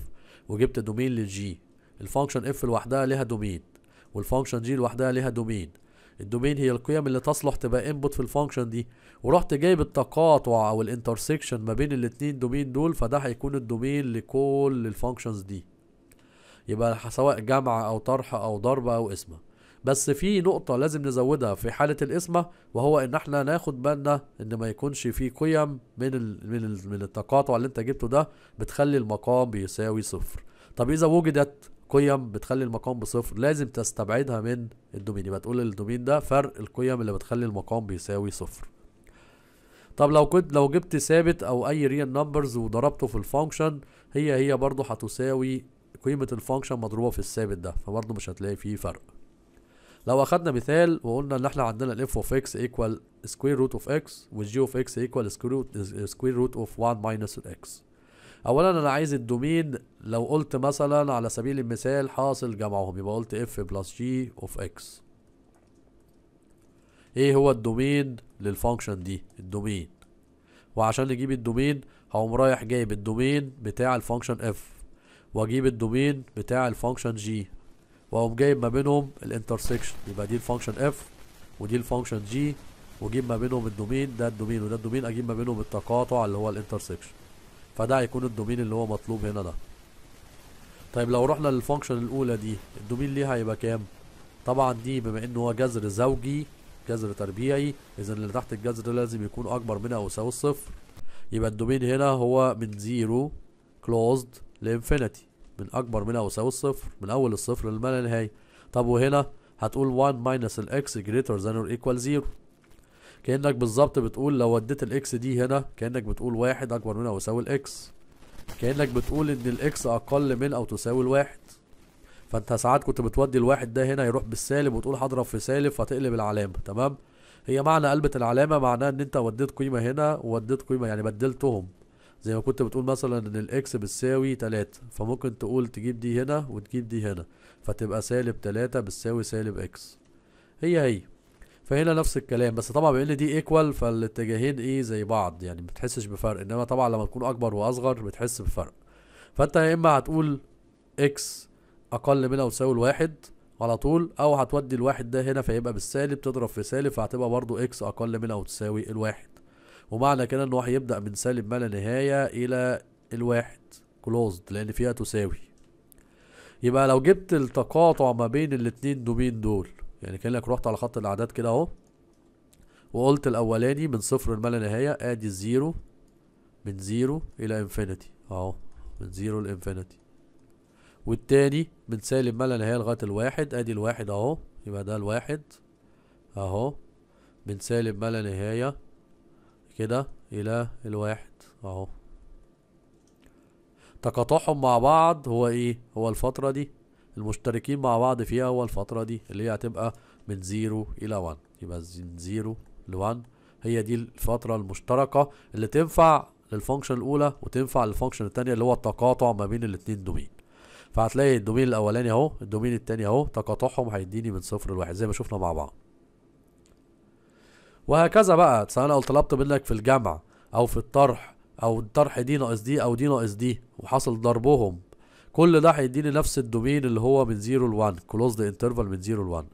وجبت دومين للجي الفانكشن اف لوحدها لها دومين والفانكشن جي لوحدها لها دومين الدومين هي القيم اللي تصلح تبقى انبوت في الفانكشن دي ورحت جايب التقاطع او الانترسكشن ما بين الاتنين دومين دول فده هيكون الدومين لكل الفانكشنز دي يبقى سواء جمع او طرح او ضرب او قسمه بس في نقطة لازم نزودها في حالة القسمة وهو إن احنا ناخد بالنا إن ما يكونش في قيم من من ال من التقاطع اللي أنت جبته ده بتخلي المقام بيساوي صفر. طب إذا وجدت قيم بتخلي المقام بصفر لازم تستبعدها من الدومين يبقى تقول للدومين ده فرق القيم اللي بتخلي المقام بيساوي صفر طب لو كنت لو جبت ثابت او اي ريال نمبرز وضربته في الفانكشن هي هي برضه هتساوي قيمة الفانكشن مضروبة في الثابت ده فبرضه مش هتلاقي فيه فرق لو اخدنا مثال وقلنا ان احنا عندنا الاف اوف اكس ايكوال سكوير روت اوف اكس والجي اوف اكس ايكوال سكوير روت اوف 1 ماينس الاكس اولا انا عايز الدومين لو قلت مثلا على سبيل المثال حاصل جمعهم يبقى قلت اف بلس جي اوف اكس ايه هو الدومين للفانكشن دي الدومين وعشان نجيب الدومين هقوم رايح جايب الدومين بتاع الفانكشن اف واجيب الدومين بتاع الفانكشن جي واقوم جايب ما بينهم الانترسكشن يبقى دي الفانكشن اف ودي الفانكشن جي واجيب ما بينهم الدومين ده الدومين وده الدومين اجيب ما بينهم التقاطع اللي هو الانترسكشن فده هيكون الدومين اللي هو مطلوب هنا ده طيب لو رحنا للفانكشن الاولى دي الدومين ليها هيبقى كام طبعا دي بما ان هو جذر زوجي جذر تربيعي اذا اللي تحت الجذر لازم يكون اكبر من او يساوي الصفر يبقى الدومين هنا هو من زيرو كلوزد لانفينيتي من اكبر من او يساوي الصفر من اول الصفر للما لا نهايه طب وهنا هتقول 1 ماينس ال x ذان اور ايكوال equal 0 كانك بالظبط بتقول لو وديت الاكس دي هنا كانك بتقول واحد اكبر من او يساوي الاكس كانك بتقول ان الاكس اقل من او تساوي الواحد فانت ساعات كنت بتودي الواحد ده هنا يروح بالسالب وتقول هضرب في سالب فتقلب العلامه تمام هي معنى قلبة العلامة معناها ان انت وديت قيمة هنا ووديت قيمة يعني بدلتهم زي ما كنت بتقول مثلا ان الاكس بتساوي تلاتة فممكن تقول تجيب دي هنا وتجيب دي هنا فتبقى سالب تلاتة بتساوي سالب اكس هي هي فهنا نفس الكلام بس طبعا بما ان دي ايكوال فالاتجاهين ايه زي بعض يعني ما بتحسش بفرق انما طبعا لما تكون اكبر واصغر بتحس بفرق فانت يا اما هتقول اكس اقل من او تساوي الواحد على طول او هتودي الواحد ده هنا فيبقى بالسالب تضرب في سالب فهتبقى برضو اكس اقل من او تساوي الواحد ومعنى كده ان هو هيبدا من سالب ما لا نهايه الى الواحد كلوزد لان فيها تساوي يبقى لو جبت التقاطع ما بين الاتنين دومين دول يعني كانك رحت على خط الاعداد كده اهو وقلت الاولاني من صفر لما لا نهايه ادي الزيرو من زيرو الى انفينيتي اهو من زيرو لانفينيتي والتاني من سالب ما لا نهايه لغايه الواحد ادي الواحد اهو يبقى ده الواحد اهو من سالب ما لا نهايه كده الى الواحد اهو تقاطعهم مع بعض هو ايه هو الفتره دي المشتركين مع بعض فيها هو الفترة دي اللي هي هتبقى من 0 إلى 1 يبقى من 0 ل 1 هي دي الفترة المشتركة اللي تنفع للفانكشن الأولى وتنفع للفانكشن التانية اللي هو التقاطع ما بين الاتنين دومين فهتلاقي الدومين الأولاني أهو الدومين التاني أهو تقاطعهم هيديني من صفر لواحد زي ما شفنا مع بعض وهكذا بقى سواء لو طلبت منك في الجمع أو في الطرح أو الطرح دي ناقص دي أو دي ناقص دي وحصل ضربهم كل ده هيديني نفس الدومين اللي هو من 0 ل 1 كلوزد انترفال من 0 ل 1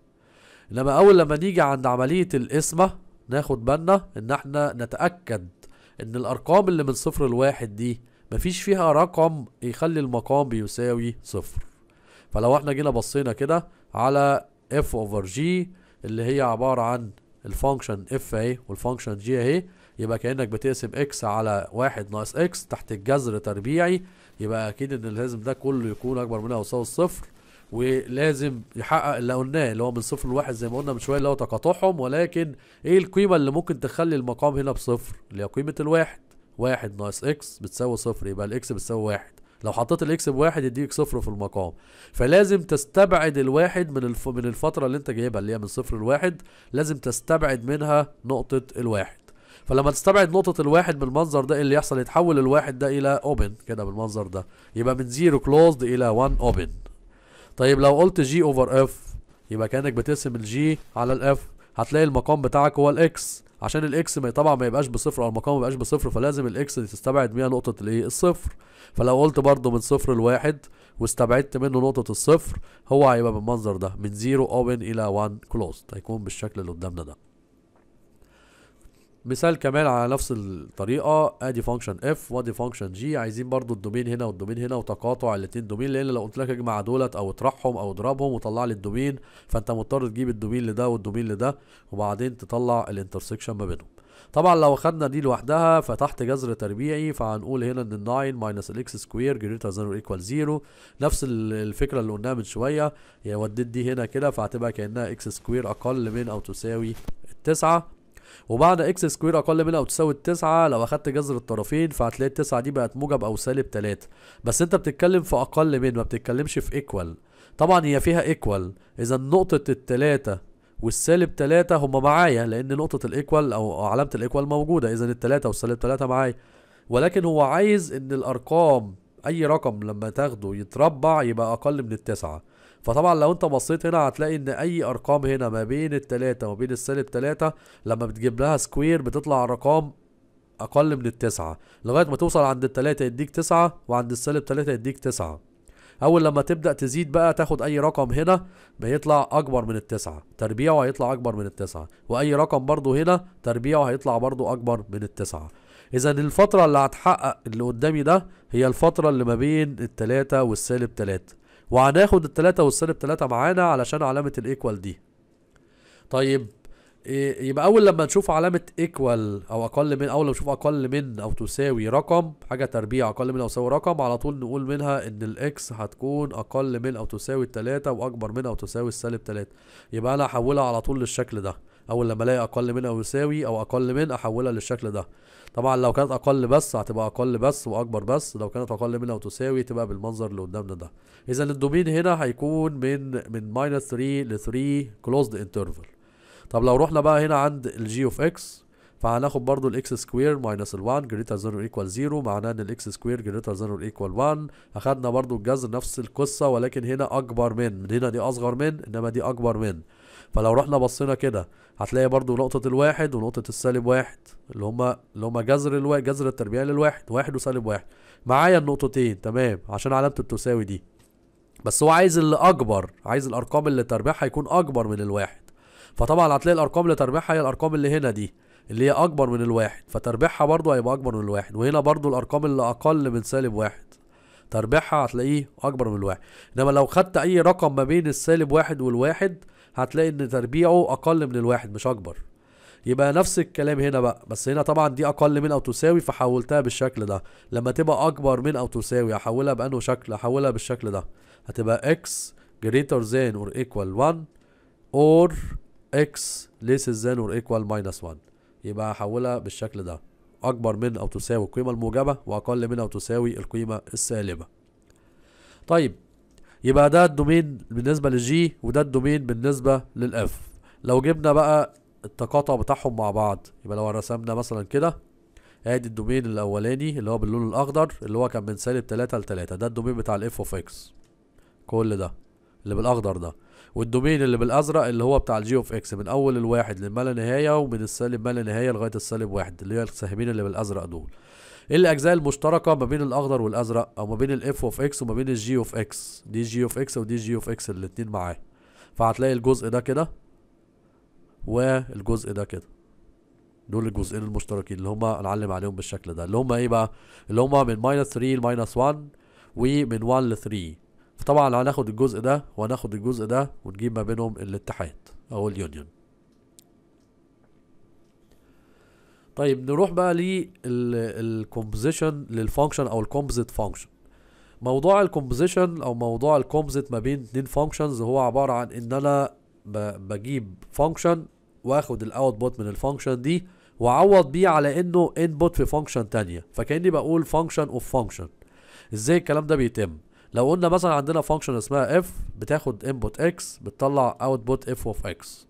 انما اول لما نيجي عند عمليه القسمه ناخد بالنا ان احنا نتاكد ان الارقام اللي من صفر لواحد دي مفيش فيها رقم يخلي المقام بيساوي صفر فلو احنا جينا بصينا كده على اف اوفر جي اللي هي عباره عن الفانكشن اف اهي والفانكشن جي اهي يبقى كانك بتقسم اكس على واحد ناقص اكس تحت الجذر تربيعي يبقى اكيد ان لازم ده كله يكون اكبر من او يساوي الصفر ولازم يحقق اللي قلناه اللي هو من صفر لواحد زي ما قلنا من شويه اللي هو تقاطعهم ولكن ايه القيمه اللي ممكن تخلي المقام هنا بصفر اللي هي قيمه الواحد واحد ناقص اكس بتساوي صفر يبقى الاكس بتساوي واحد لو حطيت الاكس بواحد يديك صفر في المقام فلازم تستبعد الواحد من الف... من الفتره اللي انت جايبها اللي هي من صفر لواحد لازم تستبعد منها نقطه الواحد فلما تستبعد نقطة الواحد بالمنظر ده إيه اللي يحصل يتحول الواحد ده إلى أوبن كده بالمنظر ده يبقى من زيرو كلوزد إلى one أوبن طيب لو قلت جي أوفر إف يبقى كأنك بتقسم الجي على الإف هتلاقي المقام بتاعك هو الإكس عشان الإكس طبعا ما يبقاش بصفر أو المقام ما يبقاش بصفر فلازم الإكس تستبعد منها نقطة الإيه الصفر فلو قلت برضه من صفر لواحد واستبعدت منه نقطة الصفر هو هيبقى بالمنظر ده من زيرو أوبن إلى one كلوزد هيكون بالشكل اللي قدامنا ده مثال كمان على نفس الطريقه ادي فانكشن اف وادي فانكشن جي عايزين برضو الدومين هنا والدومين هنا وتقاطع الاثنين دومين لان لو قلت لك اجمع دولت او اطرحهم او اضربهم وطلع لي الدومين فانت مضطر تجيب الدومين لده والدومين لده وبعدين تطلع الانترسكشن ما بينهم طبعا لو خدنا دي لوحدها فتحت جذر تربيعي فهنقول هنا ان ال 9 ماينس الاكس سكوير جريتر ذان ايكوال زيرو نفس الفكره اللي قلناها من شويه يعني وديت دي هنا كده فهتبقى كانها اكس سكوير اقل من او تساوي التسعه وبعد اكس سكوير اقل منها تساوي التسعة لو اخدت جذر الطرفين فهتلاقي التسعة دي بقت موجب او سالب تلاتة بس انت بتتكلم في اقل من ما بتتكلمش في ايكوال طبعا هي فيها ايكوال اذا نقطة التلاتة والسالب تلاتة هم معايا لان نقطة الايكوال او علامة الايكوال موجودة اذا التلاتة والسالب تلاتة معايا ولكن هو عايز ان الارقام اي رقم لما تاخده يتربع يبقى اقل من التسعة فطبعا لو انت بصيت هنا هتلاقي ان اي ارقام هنا ما بين التلاتة وبين السالب تلاتة لما بتجيب لها سكوير بتطلع ارقام اقل من التسعة لغاية ما توصل عند التلاتة يديك تسعة وعند السالب تلاتة يديك تسعة اول لما تبدأ تزيد بقى تاخد اي رقم هنا بيطلع اكبر من التسعة تربيعه هيطلع اكبر من التسعة واي رقم برضو هنا تربيعه هيطلع برضو اكبر من التسعة اذا الفترة اللي هتحقق اللي قدامي ده هي الفترة اللي ما بين التلاتة والسالب تلاتة وهناخد 3 والسالب 3 معانا علشان علامة الايكوال دي طيب إيه، يبقى اول لما نشوف علامه ايكوال او اقل من اول لما نشوف اقل من او تساوي رقم حاجه تربيع اقل من او تساوي رقم على طول نقول منها ان الاكس هتكون اقل من او تساوي 3 واكبر من او تساوي السالب 3 يبقى انا هحولها على طول للشكل ده اول لما الاقي اقل من او يساوي او اقل من احولها للشكل ده طبعا لو كانت اقل بس هتبقى اقل بس واكبر بس لو كانت اقل من او تساوي تبقى بالمنظر اللي قدامنا ده اذا الدومين هنا هيكون من من ماينس 3 ل 3 كلوزد انترفال طب لو رحنا بقى هنا عند الجي اوف اكس فهناخد برضو الاكس سكوير ماينس ال1 جريتر ذان اور ايكوال 0 معناه ان الاكس سكوير جريتر ذان اور ايكوال 1 اخدنا برضو الجذر نفس القصه ولكن هنا اكبر من من هنا دي اصغر من انما دي اكبر من فلو رحنا بصينا كده هتلاقي برضو نقطة الواحد ونقطة السالب واحد اللي هما اللي هما جذر الواحد جذر التربيع للواحد واحد وسالب واحد معايا النقطتين تمام عشان علامة التساوي دي بس هو عايز اللي اكبر عايز الارقام اللي تربيعها يكون اكبر من الواحد فطبعا هتلاقي الارقام اللي تربيعها هي الارقام اللي هنا دي اللي هي اكبر من الواحد فتربيعها برضو هيبقى اكبر من الواحد وهنا برضو الارقام اللي اقل من سالب واحد تربيعها هتلاقيه اكبر من الواحد انما لو خدت اي رقم ما بين السالب واحد والواحد هتلاقي ان تربيعه اقل من الواحد مش اكبر يبقى نفس الكلام هنا بقى بس هنا طبعا دي اقل من او تساوي فحولتها بالشكل ده لما تبقى اكبر من او تساوي احولها بانه شكل احولها بالشكل ده هتبقى x greater than or equal 1 or x less than or equal minus 1 يبقى هحولها بالشكل ده اكبر من او تساوي القيمة الموجبة واقل من او تساوي القيمة السالبة طيب يبقى ده الدومين بالنسبة للجي وده الدومين بالنسبة للاف لو جبنا بقى التقاطع بتاعهم مع بعض يبقى لو رسمنا مثلا كده ادي الدومين الاولاني اللي هو باللون الاخضر اللي هو كان من سالب 3 ل 3 ده الدومين بتاع الاف اوف اكس كل ده اللي بالاخضر ده والدومين اللي بالازرق اللي هو بتاع الجي اوف اكس من اول الواحد للما لا نهايه ومن السالب ما لا نهايه لغايه السالب واحد اللي هي السهمين اللي بالازرق دول ايه الاجزاء المشتركه ما بين الاخضر والازرق او ما بين الاف اوف اكس وما بين الجي اوف اكس دي جي اوف اكس ودي جي اوف اكس الاتنين معاه فهتلاقي الجزء ده كده والجزء ده كده دول الجزئين المشتركين اللي هما نعلم عليهم بالشكل ده اللي هما ايه بقى اللي هما من ماينس 3 لماينس 1 ومن 1 ل 3 فطبعا هناخد الجزء ده وهناخد الجزء ده ونجيب ما بينهم الاتحاد او اليونيون طيب نروح بقى للكومبوزيشن للفانكشن او الكومبوزيت فانكشن موضوع الكومبوزيشن او موضوع الكومبوزيت ما بين اتنين فانكشنز هو عباره عن ان انا بجيب فانكشن واخد الاوتبوت من الفانكشن دي واعوض بيه على انه انبوت في فانكشن تانية فكاني بقول فانكشن اوف فانكشن ازاي الكلام ده بيتم لو قلنا مثلا عندنا فانكشن اسمها اف بتاخد انبوت اكس بتطلع اوتبوت اف اوف اكس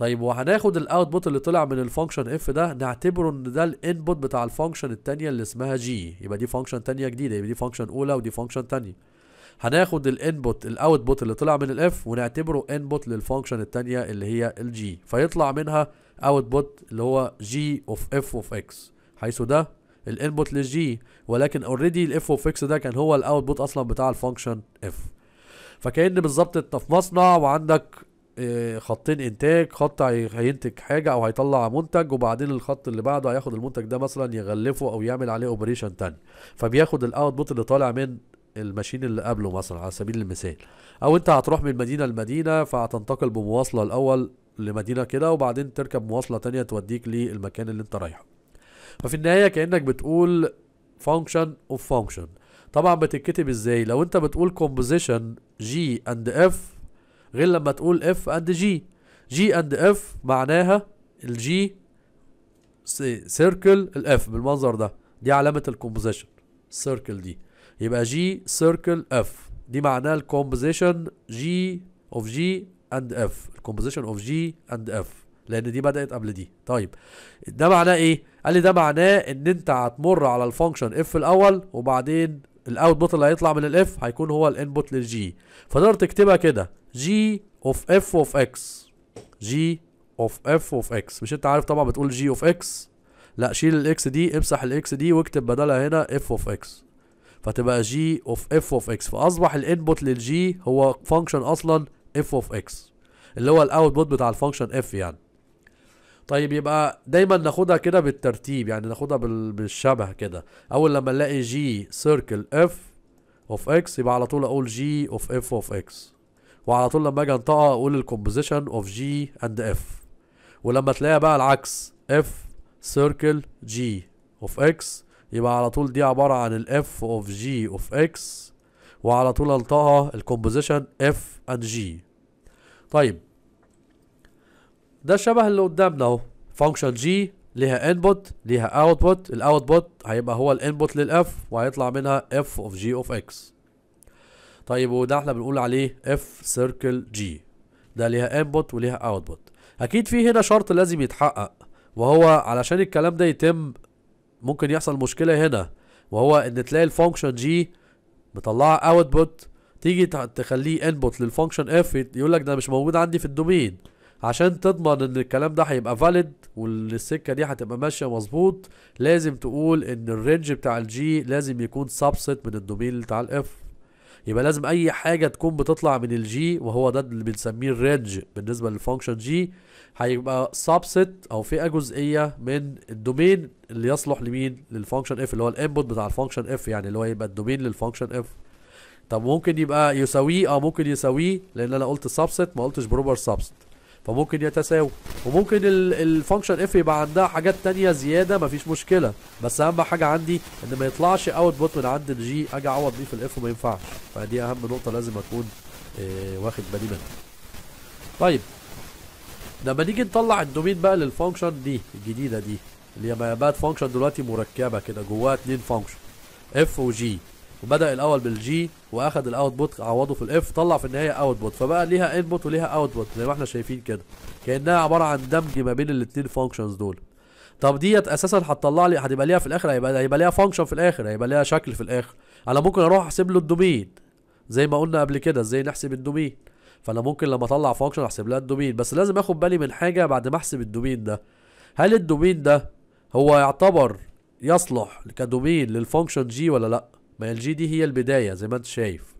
طيب وهناخد الاوتبوت اللي طلع من الفانكشن اف ده نعتبره ان ده الانبوت بتاع الفانكشن التانية اللي اسمها جي يبقى دي فانكشن تانية جديدة يبقى دي فانكشن اولى ودي فانكشن تانية هناخد الانبوت الاوتبوت اللي طلع من الاف ونعتبره انبوت للفانكشن التانية اللي هي الجي فيطلع منها اوتبوت اللي هو جي اوف اف اوف اكس حيث ده الانبوت للجي ولكن اوريدي الاف اوف اكس ده كان هو الاوتبوت اصلا بتاع الفانكشن اف فكأن بالظبط انت في مصنع وعندك آه، خطين انتاج خط هينتج حاجه او هيطلع منتج وبعدين الخط اللي بعده هياخد المنتج ده مثلا يغلفه او يعمل عليه اوبريشن تاني فبياخد الاوتبوت اللي طالع من الماشين اللي قبله مثلا على سبيل المثال او انت هتروح من مدينه لمدينه فهتنتقل بمواصله الاول لمدينه كده وبعدين تركب مواصله تانية توديك للمكان اللي انت رايحه ففي النهايه كانك بتقول فانكشن اوف فانكشن طبعا بتتكتب ازاي لو انت بتقول composition جي اند اف غير لما تقول اف اند جي جي اند اف معناها الجي سيركل الاف بالمنظر ده دي علامة الكومبوزيشن السيركل دي يبقى جي سيركل اف دي معناها الكومبوزيشن جي اوف جي اند اف الكومبوزيشن اوف جي اند اف لان دي بدات قبل دي طيب ده معناه ايه قال لي ده معناه ان انت هتمر على الفانكشن اف الاول وبعدين الاوتبوت اللي هيطلع من الاف هيكون هو الانبوت للجي فتقدر تكتبها كده g اوف اف اوف اكس g of f of x مش انت عارف طبعا بتقول جي اوف اكس لا شيل الاكس دي امسح الاكس دي واكتب بدلها هنا اف اوف اكس فتبقى جي اوف اف اوف اكس فاصبح الانبوت للجي هو فانكشن اصلا اف اوف اكس اللي هو الاوتبوت بتاع الفانكشن اف يعني طيب يبقى دايما ناخدها كده بالترتيب يعني ناخدها بالشبه كده اول لما نلاقي جي circle اف اوف اكس يبقى على طول اقول جي اوف اف اوف اكس وعلى طول لما اجي انطقها اقول الكومبوزيشن اوف جي اند اف ولما تلاقيها بقى العكس اف سيركل جي اوف اكس يبقى على طول دي عباره عن الاف اوف جي اوف اكس وعلى طول انطقها الكومبوزيشن اف اند جي طيب ده شبه اللي قدامنا اهو فانكشن جي ليها انبوت ليها اوتبوت الاوتبوت هيبقى هو الانبوت للاف وهيطلع منها اف اوف جي اوف اكس طيب وده احنا بنقول عليه اف سيركل جي ده ليها انبوت وليها اوتبوت اكيد في هنا شرط لازم يتحقق وهو علشان الكلام ده يتم ممكن يحصل مشكله هنا وهو ان تلاقي الفانكشن جي مطلعه اوتبوت تيجي تخليه انبوت للفانكشن اف يقول لك ده مش موجود عندي في الدومين عشان تضمن ان الكلام ده هيبقى فاليد والسكه دي هتبقى ماشيه مظبوط لازم تقول ان الرينج بتاع الجي لازم يكون سبست من الدومين بتاع الاف يبقى لازم اي حاجه تكون بتطلع من الجي وهو ده اللي بنسميه الرينج بالنسبه للفانكشن جي هيبقى سبست او فئه جزئيه من الدومين اللي يصلح لمين للفانكشن اف اللي هو الانبوت بتاع الفانكشن اف يعني اللي هو يبقى الدومين للفانكشن اف طب ممكن يبقى يساويه اه ممكن يساويه لان انا قلت سبست ما قلتش بروبر سبست فممكن يتساوي وممكن الفانكشن اف يبقى عندها حاجات تانية زياده مفيش مشكله بس اهم حاجه عندي ان ما يطلعش اوتبوت من عند الجي اجي اعوض بيه في الاف وما ينفعش فدي اهم نقطه لازم اكون إيه واخد بالي منها طيب لما نيجي نطلع الدومين بقى للفانكشن دي الجديده دي اللي هي بقت فانكشن دلوقتي مركبه كده جواها اتنين فانكشن اف وجي وبدا الاول بالجي واخد الاوتبوت عوضه في الاف طلع في النهايه اوتبوت فبقى ليها انبوت وليها اوتبوت زي ما احنا شايفين كده كانها عباره عن دمج ما بين الاثنين فانكشنز دول طب ديت اساسا هتطلع لي هتبقى ليها في الاخر هيبقى هيبقى ليها فانكشن في الاخر هيبقى ليها شكل في الاخر انا ممكن اروح احسب له الدومين زي ما قلنا قبل كده ازاي نحسب الدومين فانا ممكن لما اطلع فانكشن احسب لها الدومين بس لازم اخد بالي من حاجه بعد ما احسب الدومين ده هل الدومين ده هو يعتبر يصلح كدومين للفانكشن جي ولا لا ما ال جي دي هي البدايه زي ما انت شايف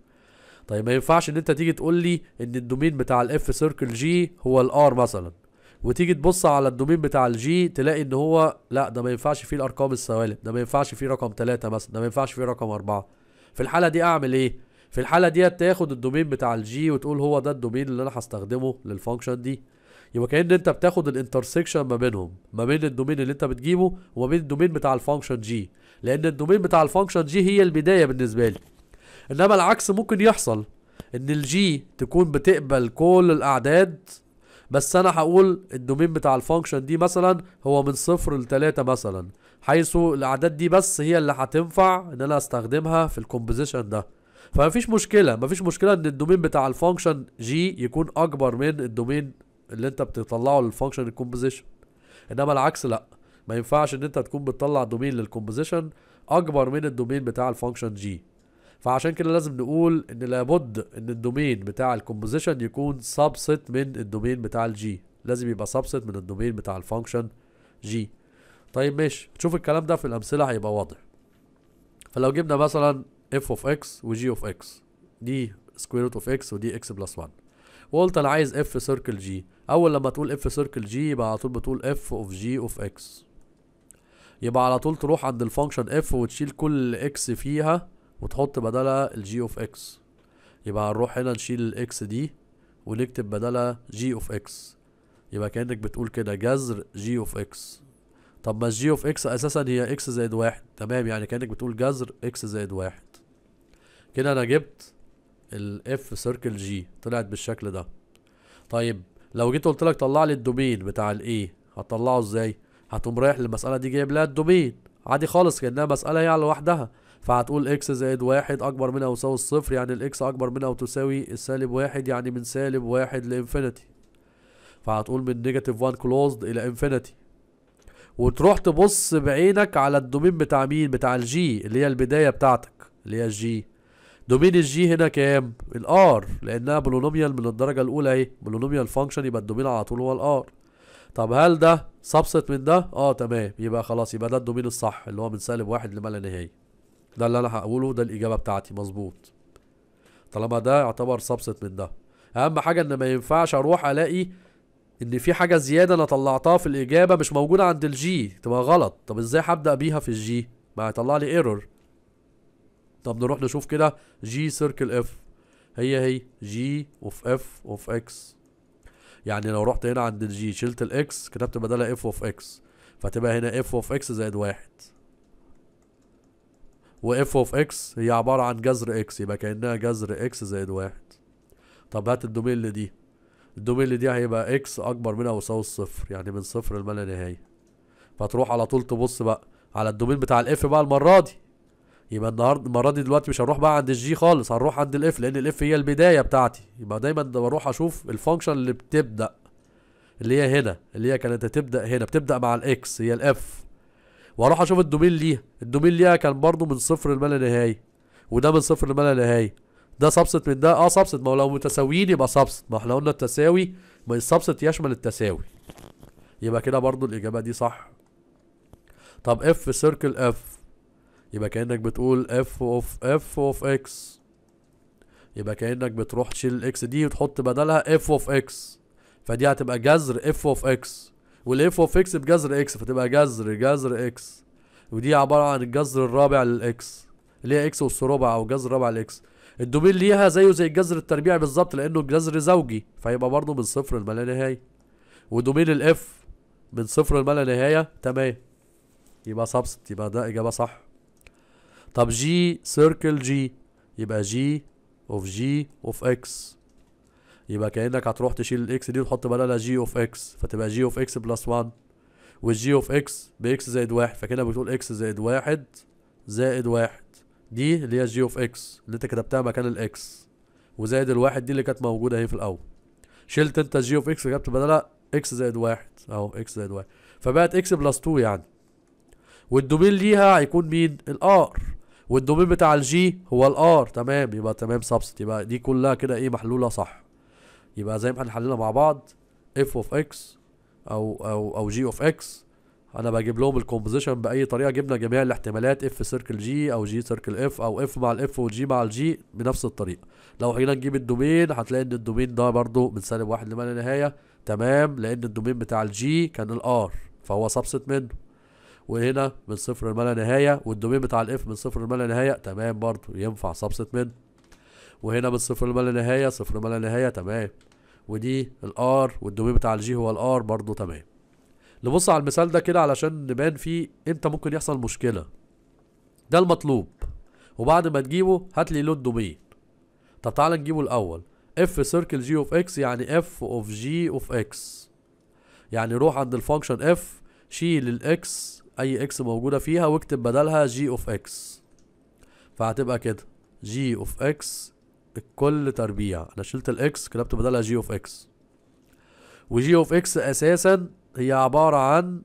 طيب ما ينفعش ان انت تيجي تقول لي ان الدومين بتاع الاف سيركل جي هو الار مثلا وتيجي تبص على الدومين بتاع الجي تلاقي ان هو لا ده ما ينفعش فيه الارقام السوالب ده ما ينفعش فيه رقم 3 مثلا ده ما ينفعش فيه رقم 4 في الحاله دي اعمل ايه في الحاله ديت تاخد الدومين بتاع الجي وتقول هو ده الدومين اللي انا هستخدمه للفانكشن دي يبقى كان انت بتاخد الانترسكشن ما بينهم ما بين الدومين اللي انت بتجيبه وما بين الدومين بتاع الفانكشن جي لان الدومين بتاع الفانكشن جي هي البدايه بالنسبه لي انما العكس ممكن يحصل ان الجي تكون بتقبل كل الاعداد بس انا هقول الدومين بتاع الفانكشن دي مثلا هو من صفر لتلاتة مثلا حيث الاعداد دي بس هي اللي هتنفع ان انا استخدمها في الكومبوزيشن ده فمفيش مشكلة مفيش مشكلة ان الدومين بتاع الفانكشن جي يكون اكبر من الدومين اللي انت بتطلعه للفانكشن الكومبوزيشن انما العكس لا ما ينفعش ان انت تكون بتطلع دومين للكومبوزيشن اكبر من الدومين بتاع الفانكشن جي فعشان كده لازم نقول ان لابد ان الدومين بتاع الكومبوزيشن يكون سبست من الدومين بتاع الجي لازم يبقى سبست من الدومين بتاع الفانكشن جي طيب ماشي تشوف الكلام ده في الامثله هيبقى واضح فلو جبنا مثلا اف اوف اكس وجي اوف اكس دي سكوير روت اوف اكس ودي اكس بلس 1 وقلت انا عايز اف سيركل جي اول لما تقول اف سيركل جي يبقى على طول بتقول اف اوف جي اوف اكس يبقى على طول تروح عند الفانكشن اف وتشيل كل اكس فيها وتحط بدلها الجي اوف اكس يبقى هنروح هنا نشيل الاكس دي ونكتب بدلها جي اوف اكس يبقى كانك بتقول كده جذر جي اوف اكس طب ما الجي اوف اكس اساسا هي اكس زائد واحد تمام يعني كانك بتقول جذر اكس زائد واحد كده انا جبت الاف سيركل جي طلعت بالشكل ده طيب لو جيت قلت لك طلع لي الدومين بتاع الايه هتطلعه ازاي هتقوم رايح للمسألة دي جايب لها الدومين عادي خالص كأنها مسألة هي يعني على لوحدها فهتقول اكس زائد واحد اكبر من او يساوي الصفر يعني الاكس اكبر من او تساوي السالب واحد يعني من سالب واحد لانفينيتي فهتقول من نيجاتيف 1 كلوزد الى انفينيتي وتروح تبص بعينك على الدومين بتاع مين بتاع الجي اللي هي البداية بتاعتك اللي هي الجي دومين الجي هنا كام الار لانها بولونوميال من الدرجة الاولى اهي بولونوميال فانكشن يبقى الدومين على طول هو الار طب هل ده سبست من ده اه تمام يبقى خلاص يبقى ده الدومين الصح اللي هو من سالب واحد لما لا نهايه ده اللي انا هقوله ده الاجابه بتاعتي مظبوط طالما ده يعتبر سبست من ده اهم حاجه ان ما ينفعش اروح الاقي ان في حاجه زياده انا طلعتها في الاجابه مش موجوده عند الجي تبقى غلط طب ازاي هبدا بيها في الجي ما هيطلع لي ايرور طب نروح نشوف كده جي سيركل اف هي هي جي اوف اف اوف اكس يعني لو رحت هنا عند الجي شلت الاكس كتبت بدلها اف اوف اكس فتبقى هنا اف اوف اكس زائد واحد واف اوف اكس هي عبارة عن جذر اكس يبقى كأنها جذر اكس زائد واحد طب هات الدومين اللي دي الدومين اللي دي هيبقى اكس اكبر من او يساوي الصفر يعني من صفر لما لا نهاية فتروح على طول تبص بقى على الدومين بتاع الاف بقى المرة دي يبقى النهارده المره دي دلوقتي مش هنروح بقى عند الجي خالص هنروح عند الاف لان الاف هي البدايه بتاعتي يبقى دايما بروح اشوف الفانكشن اللي بتبدا اللي هي هنا اللي هي كانت هتبدا هنا بتبدا مع الاكس هي الاف واروح اشوف الدومين ليها الدومين ليها كان برضو من صفر لما لا نهايه وده من صفر لما لا نهايه ده سبست من ده اه سبست ما هو لو متساويين يبقى سبست ما احنا قلنا التساوي ما السبست يشمل التساوي يبقى كده برضو الاجابه دي صح طب اف سيركل اف يبقى كأنك بتقول اف اوف اف اوف اكس يبقى كأنك بتروح تشيل الاكس دي وتحط بدلها اف اوف اكس فدي هتبقى جذر اف اوف اكس والاف اوف اكس بجذر اكس فتبقى جذر جذر اكس ودي عبارة عن الجذر الرابع للاكس اللي هي اكس اس ربع او جذر رابع للاكس الدومين ليها زيه زي الجذر التربيعي بالظبط لانه جذر زوجي فيبقى برضه من صفر لما لا نهايه ودومين الاف من صفر لما لا نهايه تمام يبقى سبست يبقى ده اجابه صح طب جي سيركل جي يبقى جي اوف جي اوف اكس يبقى كانك هتروح تشيل الاكس دي وتحط بدلها جي اوف اكس فتبقى جي اوف اكس بلس 1 والجي اوف اكس باكس زائد 1 فكده بتقول اكس زائد 1 زائد 1 دي اللي هي جي اوف اكس اللي انت كتبتها مكان الاكس وزائد الواحد دي اللي كانت موجوده اهي في الاول شلت انت جي اوف اكس وجبت بدلها اكس زائد 1 اهو اكس زائد 1 فبقت اكس بلس 2 يعني والدومين ليها هيكون مين الار والدومين بتاع الجي هو الار تمام يبقى تمام سبست يبقى دي كلها كده ايه محلوله صح يبقى زي ما هنحللها مع بعض اف اوف اكس او او او جي اوف اكس انا بجيب لهم الكومبوزيشن باي طريقه جبنا جميع الاحتمالات اف سيركل جي او جي سيركل اف او اف مع الاف وجي مع الجي بنفس الطريقه لو جينا نجيب الدومين هتلاقي ان الدومين ده برضو من سالب واحد لما لا نهايه تمام لان الدومين بتاع الجي كان الار فهو سبست منه وهنا من صفر لما لا نهايه والدومين بتاع الاف من صفر لما لا نهايه تمام برضه ينفع سبست من وهنا من صفر لما لا نهايه صفر لما لا نهايه تمام ودي الار والدومين بتاع الجي هو الار برضه تمام نبص على المثال ده كده علشان نبان فيه امتى ممكن يحصل مشكله ده المطلوب وبعد ما تجيبه هات لي لود دومين طب تعالى نجيبه الاول اف سيركل جي اوف اكس يعني اف اوف جي اوف اكس يعني روح عند الفانكشن اف شيل الاكس اي اكس موجودة فيها واكتب بدلها جي اوف اكس فهتبقى كده جي اوف اكس الكل تربيع انا شلت الاكس كتبت بدلها جي اوف اكس وجي اوف اكس اساسا هي عبارة عن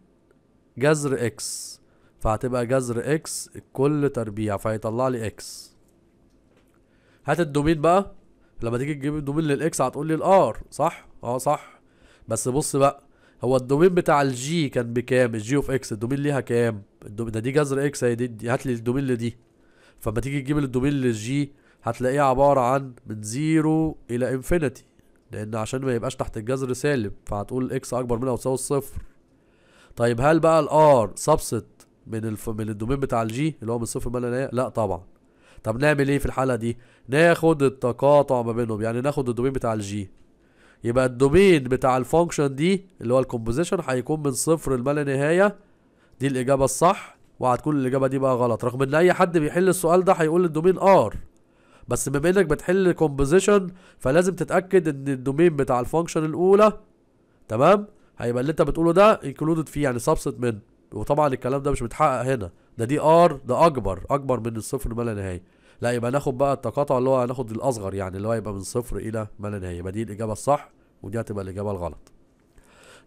جذر اكس فهتبقى جذر اكس الكل تربيع فهيطلع لي اكس هات الدومين بقى لما تيجي تجيب الدومين للاكس هتقول لي الار صح اه صح بس بص بقى هو الدومين بتاع الجي كان بكام الجي اوف اكس الدومين ليها كام ده دي جذر اكس هي دي هات لي الدومين لدي فما تيجي تجيب الدومين للجي هتلاقيه عبارة عن من زيرو الى انفينيتي لان عشان ما يبقاش تحت الجذر سالب فهتقول اكس اكبر منها او تساوي الصفر طيب هل بقى الار سبست من الف... من الدومين بتاع الجي اللي هو من الصفر ما لا لا طبعا طب نعمل ايه في الحاله دي ناخد التقاطع ما بينهم يعني ناخد الدومين بتاع الجي يبقى الدومين بتاع الفانكشن دي اللي هو الكومبوزيشن هيكون من صفر لما لا نهايه دي الاجابه الصح وهتكون الاجابه دي بقى غلط رغم ان اي حد بيحل السؤال ده هيقول الدومين ار بس بما انك بتحل كومبوزيشن فلازم تتاكد ان الدومين بتاع الفانكشن الاولى تمام هيبقى اللي انت بتقوله ده انكلودد فيه يعني سبست منه وطبعا الكلام ده مش متحقق هنا ده دي ار ده اكبر اكبر من الصفر ما لا نهايه لا يبقى ناخد بقى التقاطع اللي هو هناخد الاصغر يعني اللي هو يبقى من صفر الى ما لا نهايه يبقى دي الاجابه الصح ودي هتبقى الاجابه الغلط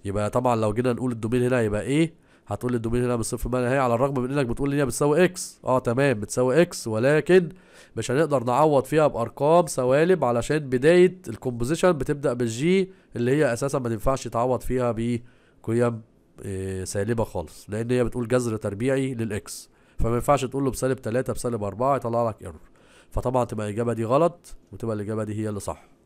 يبقى طبعا لو جينا نقول الدومين هنا يبقى ايه هتقول لي الدومين هنا من صفر ما لا نهايه على الرغم من انك بتقول ان هي بتساوي اكس اه تمام بتساوي اكس ولكن مش هنقدر نعوض فيها بارقام سوالب علشان بدايه الكومبوزيشن بتبدا بالجي اللي هي اساسا ما تنفعش تعوض فيها بقيم آه، سالبه خالص لان هي بتقول جذر تربيعي للاكس فما ينفعش تقول له بسالب 3 بسالب 4 يطلع لك ايرور فطبعا تبقى الاجابه دي غلط وتبقى الاجابه دي هي اللي صح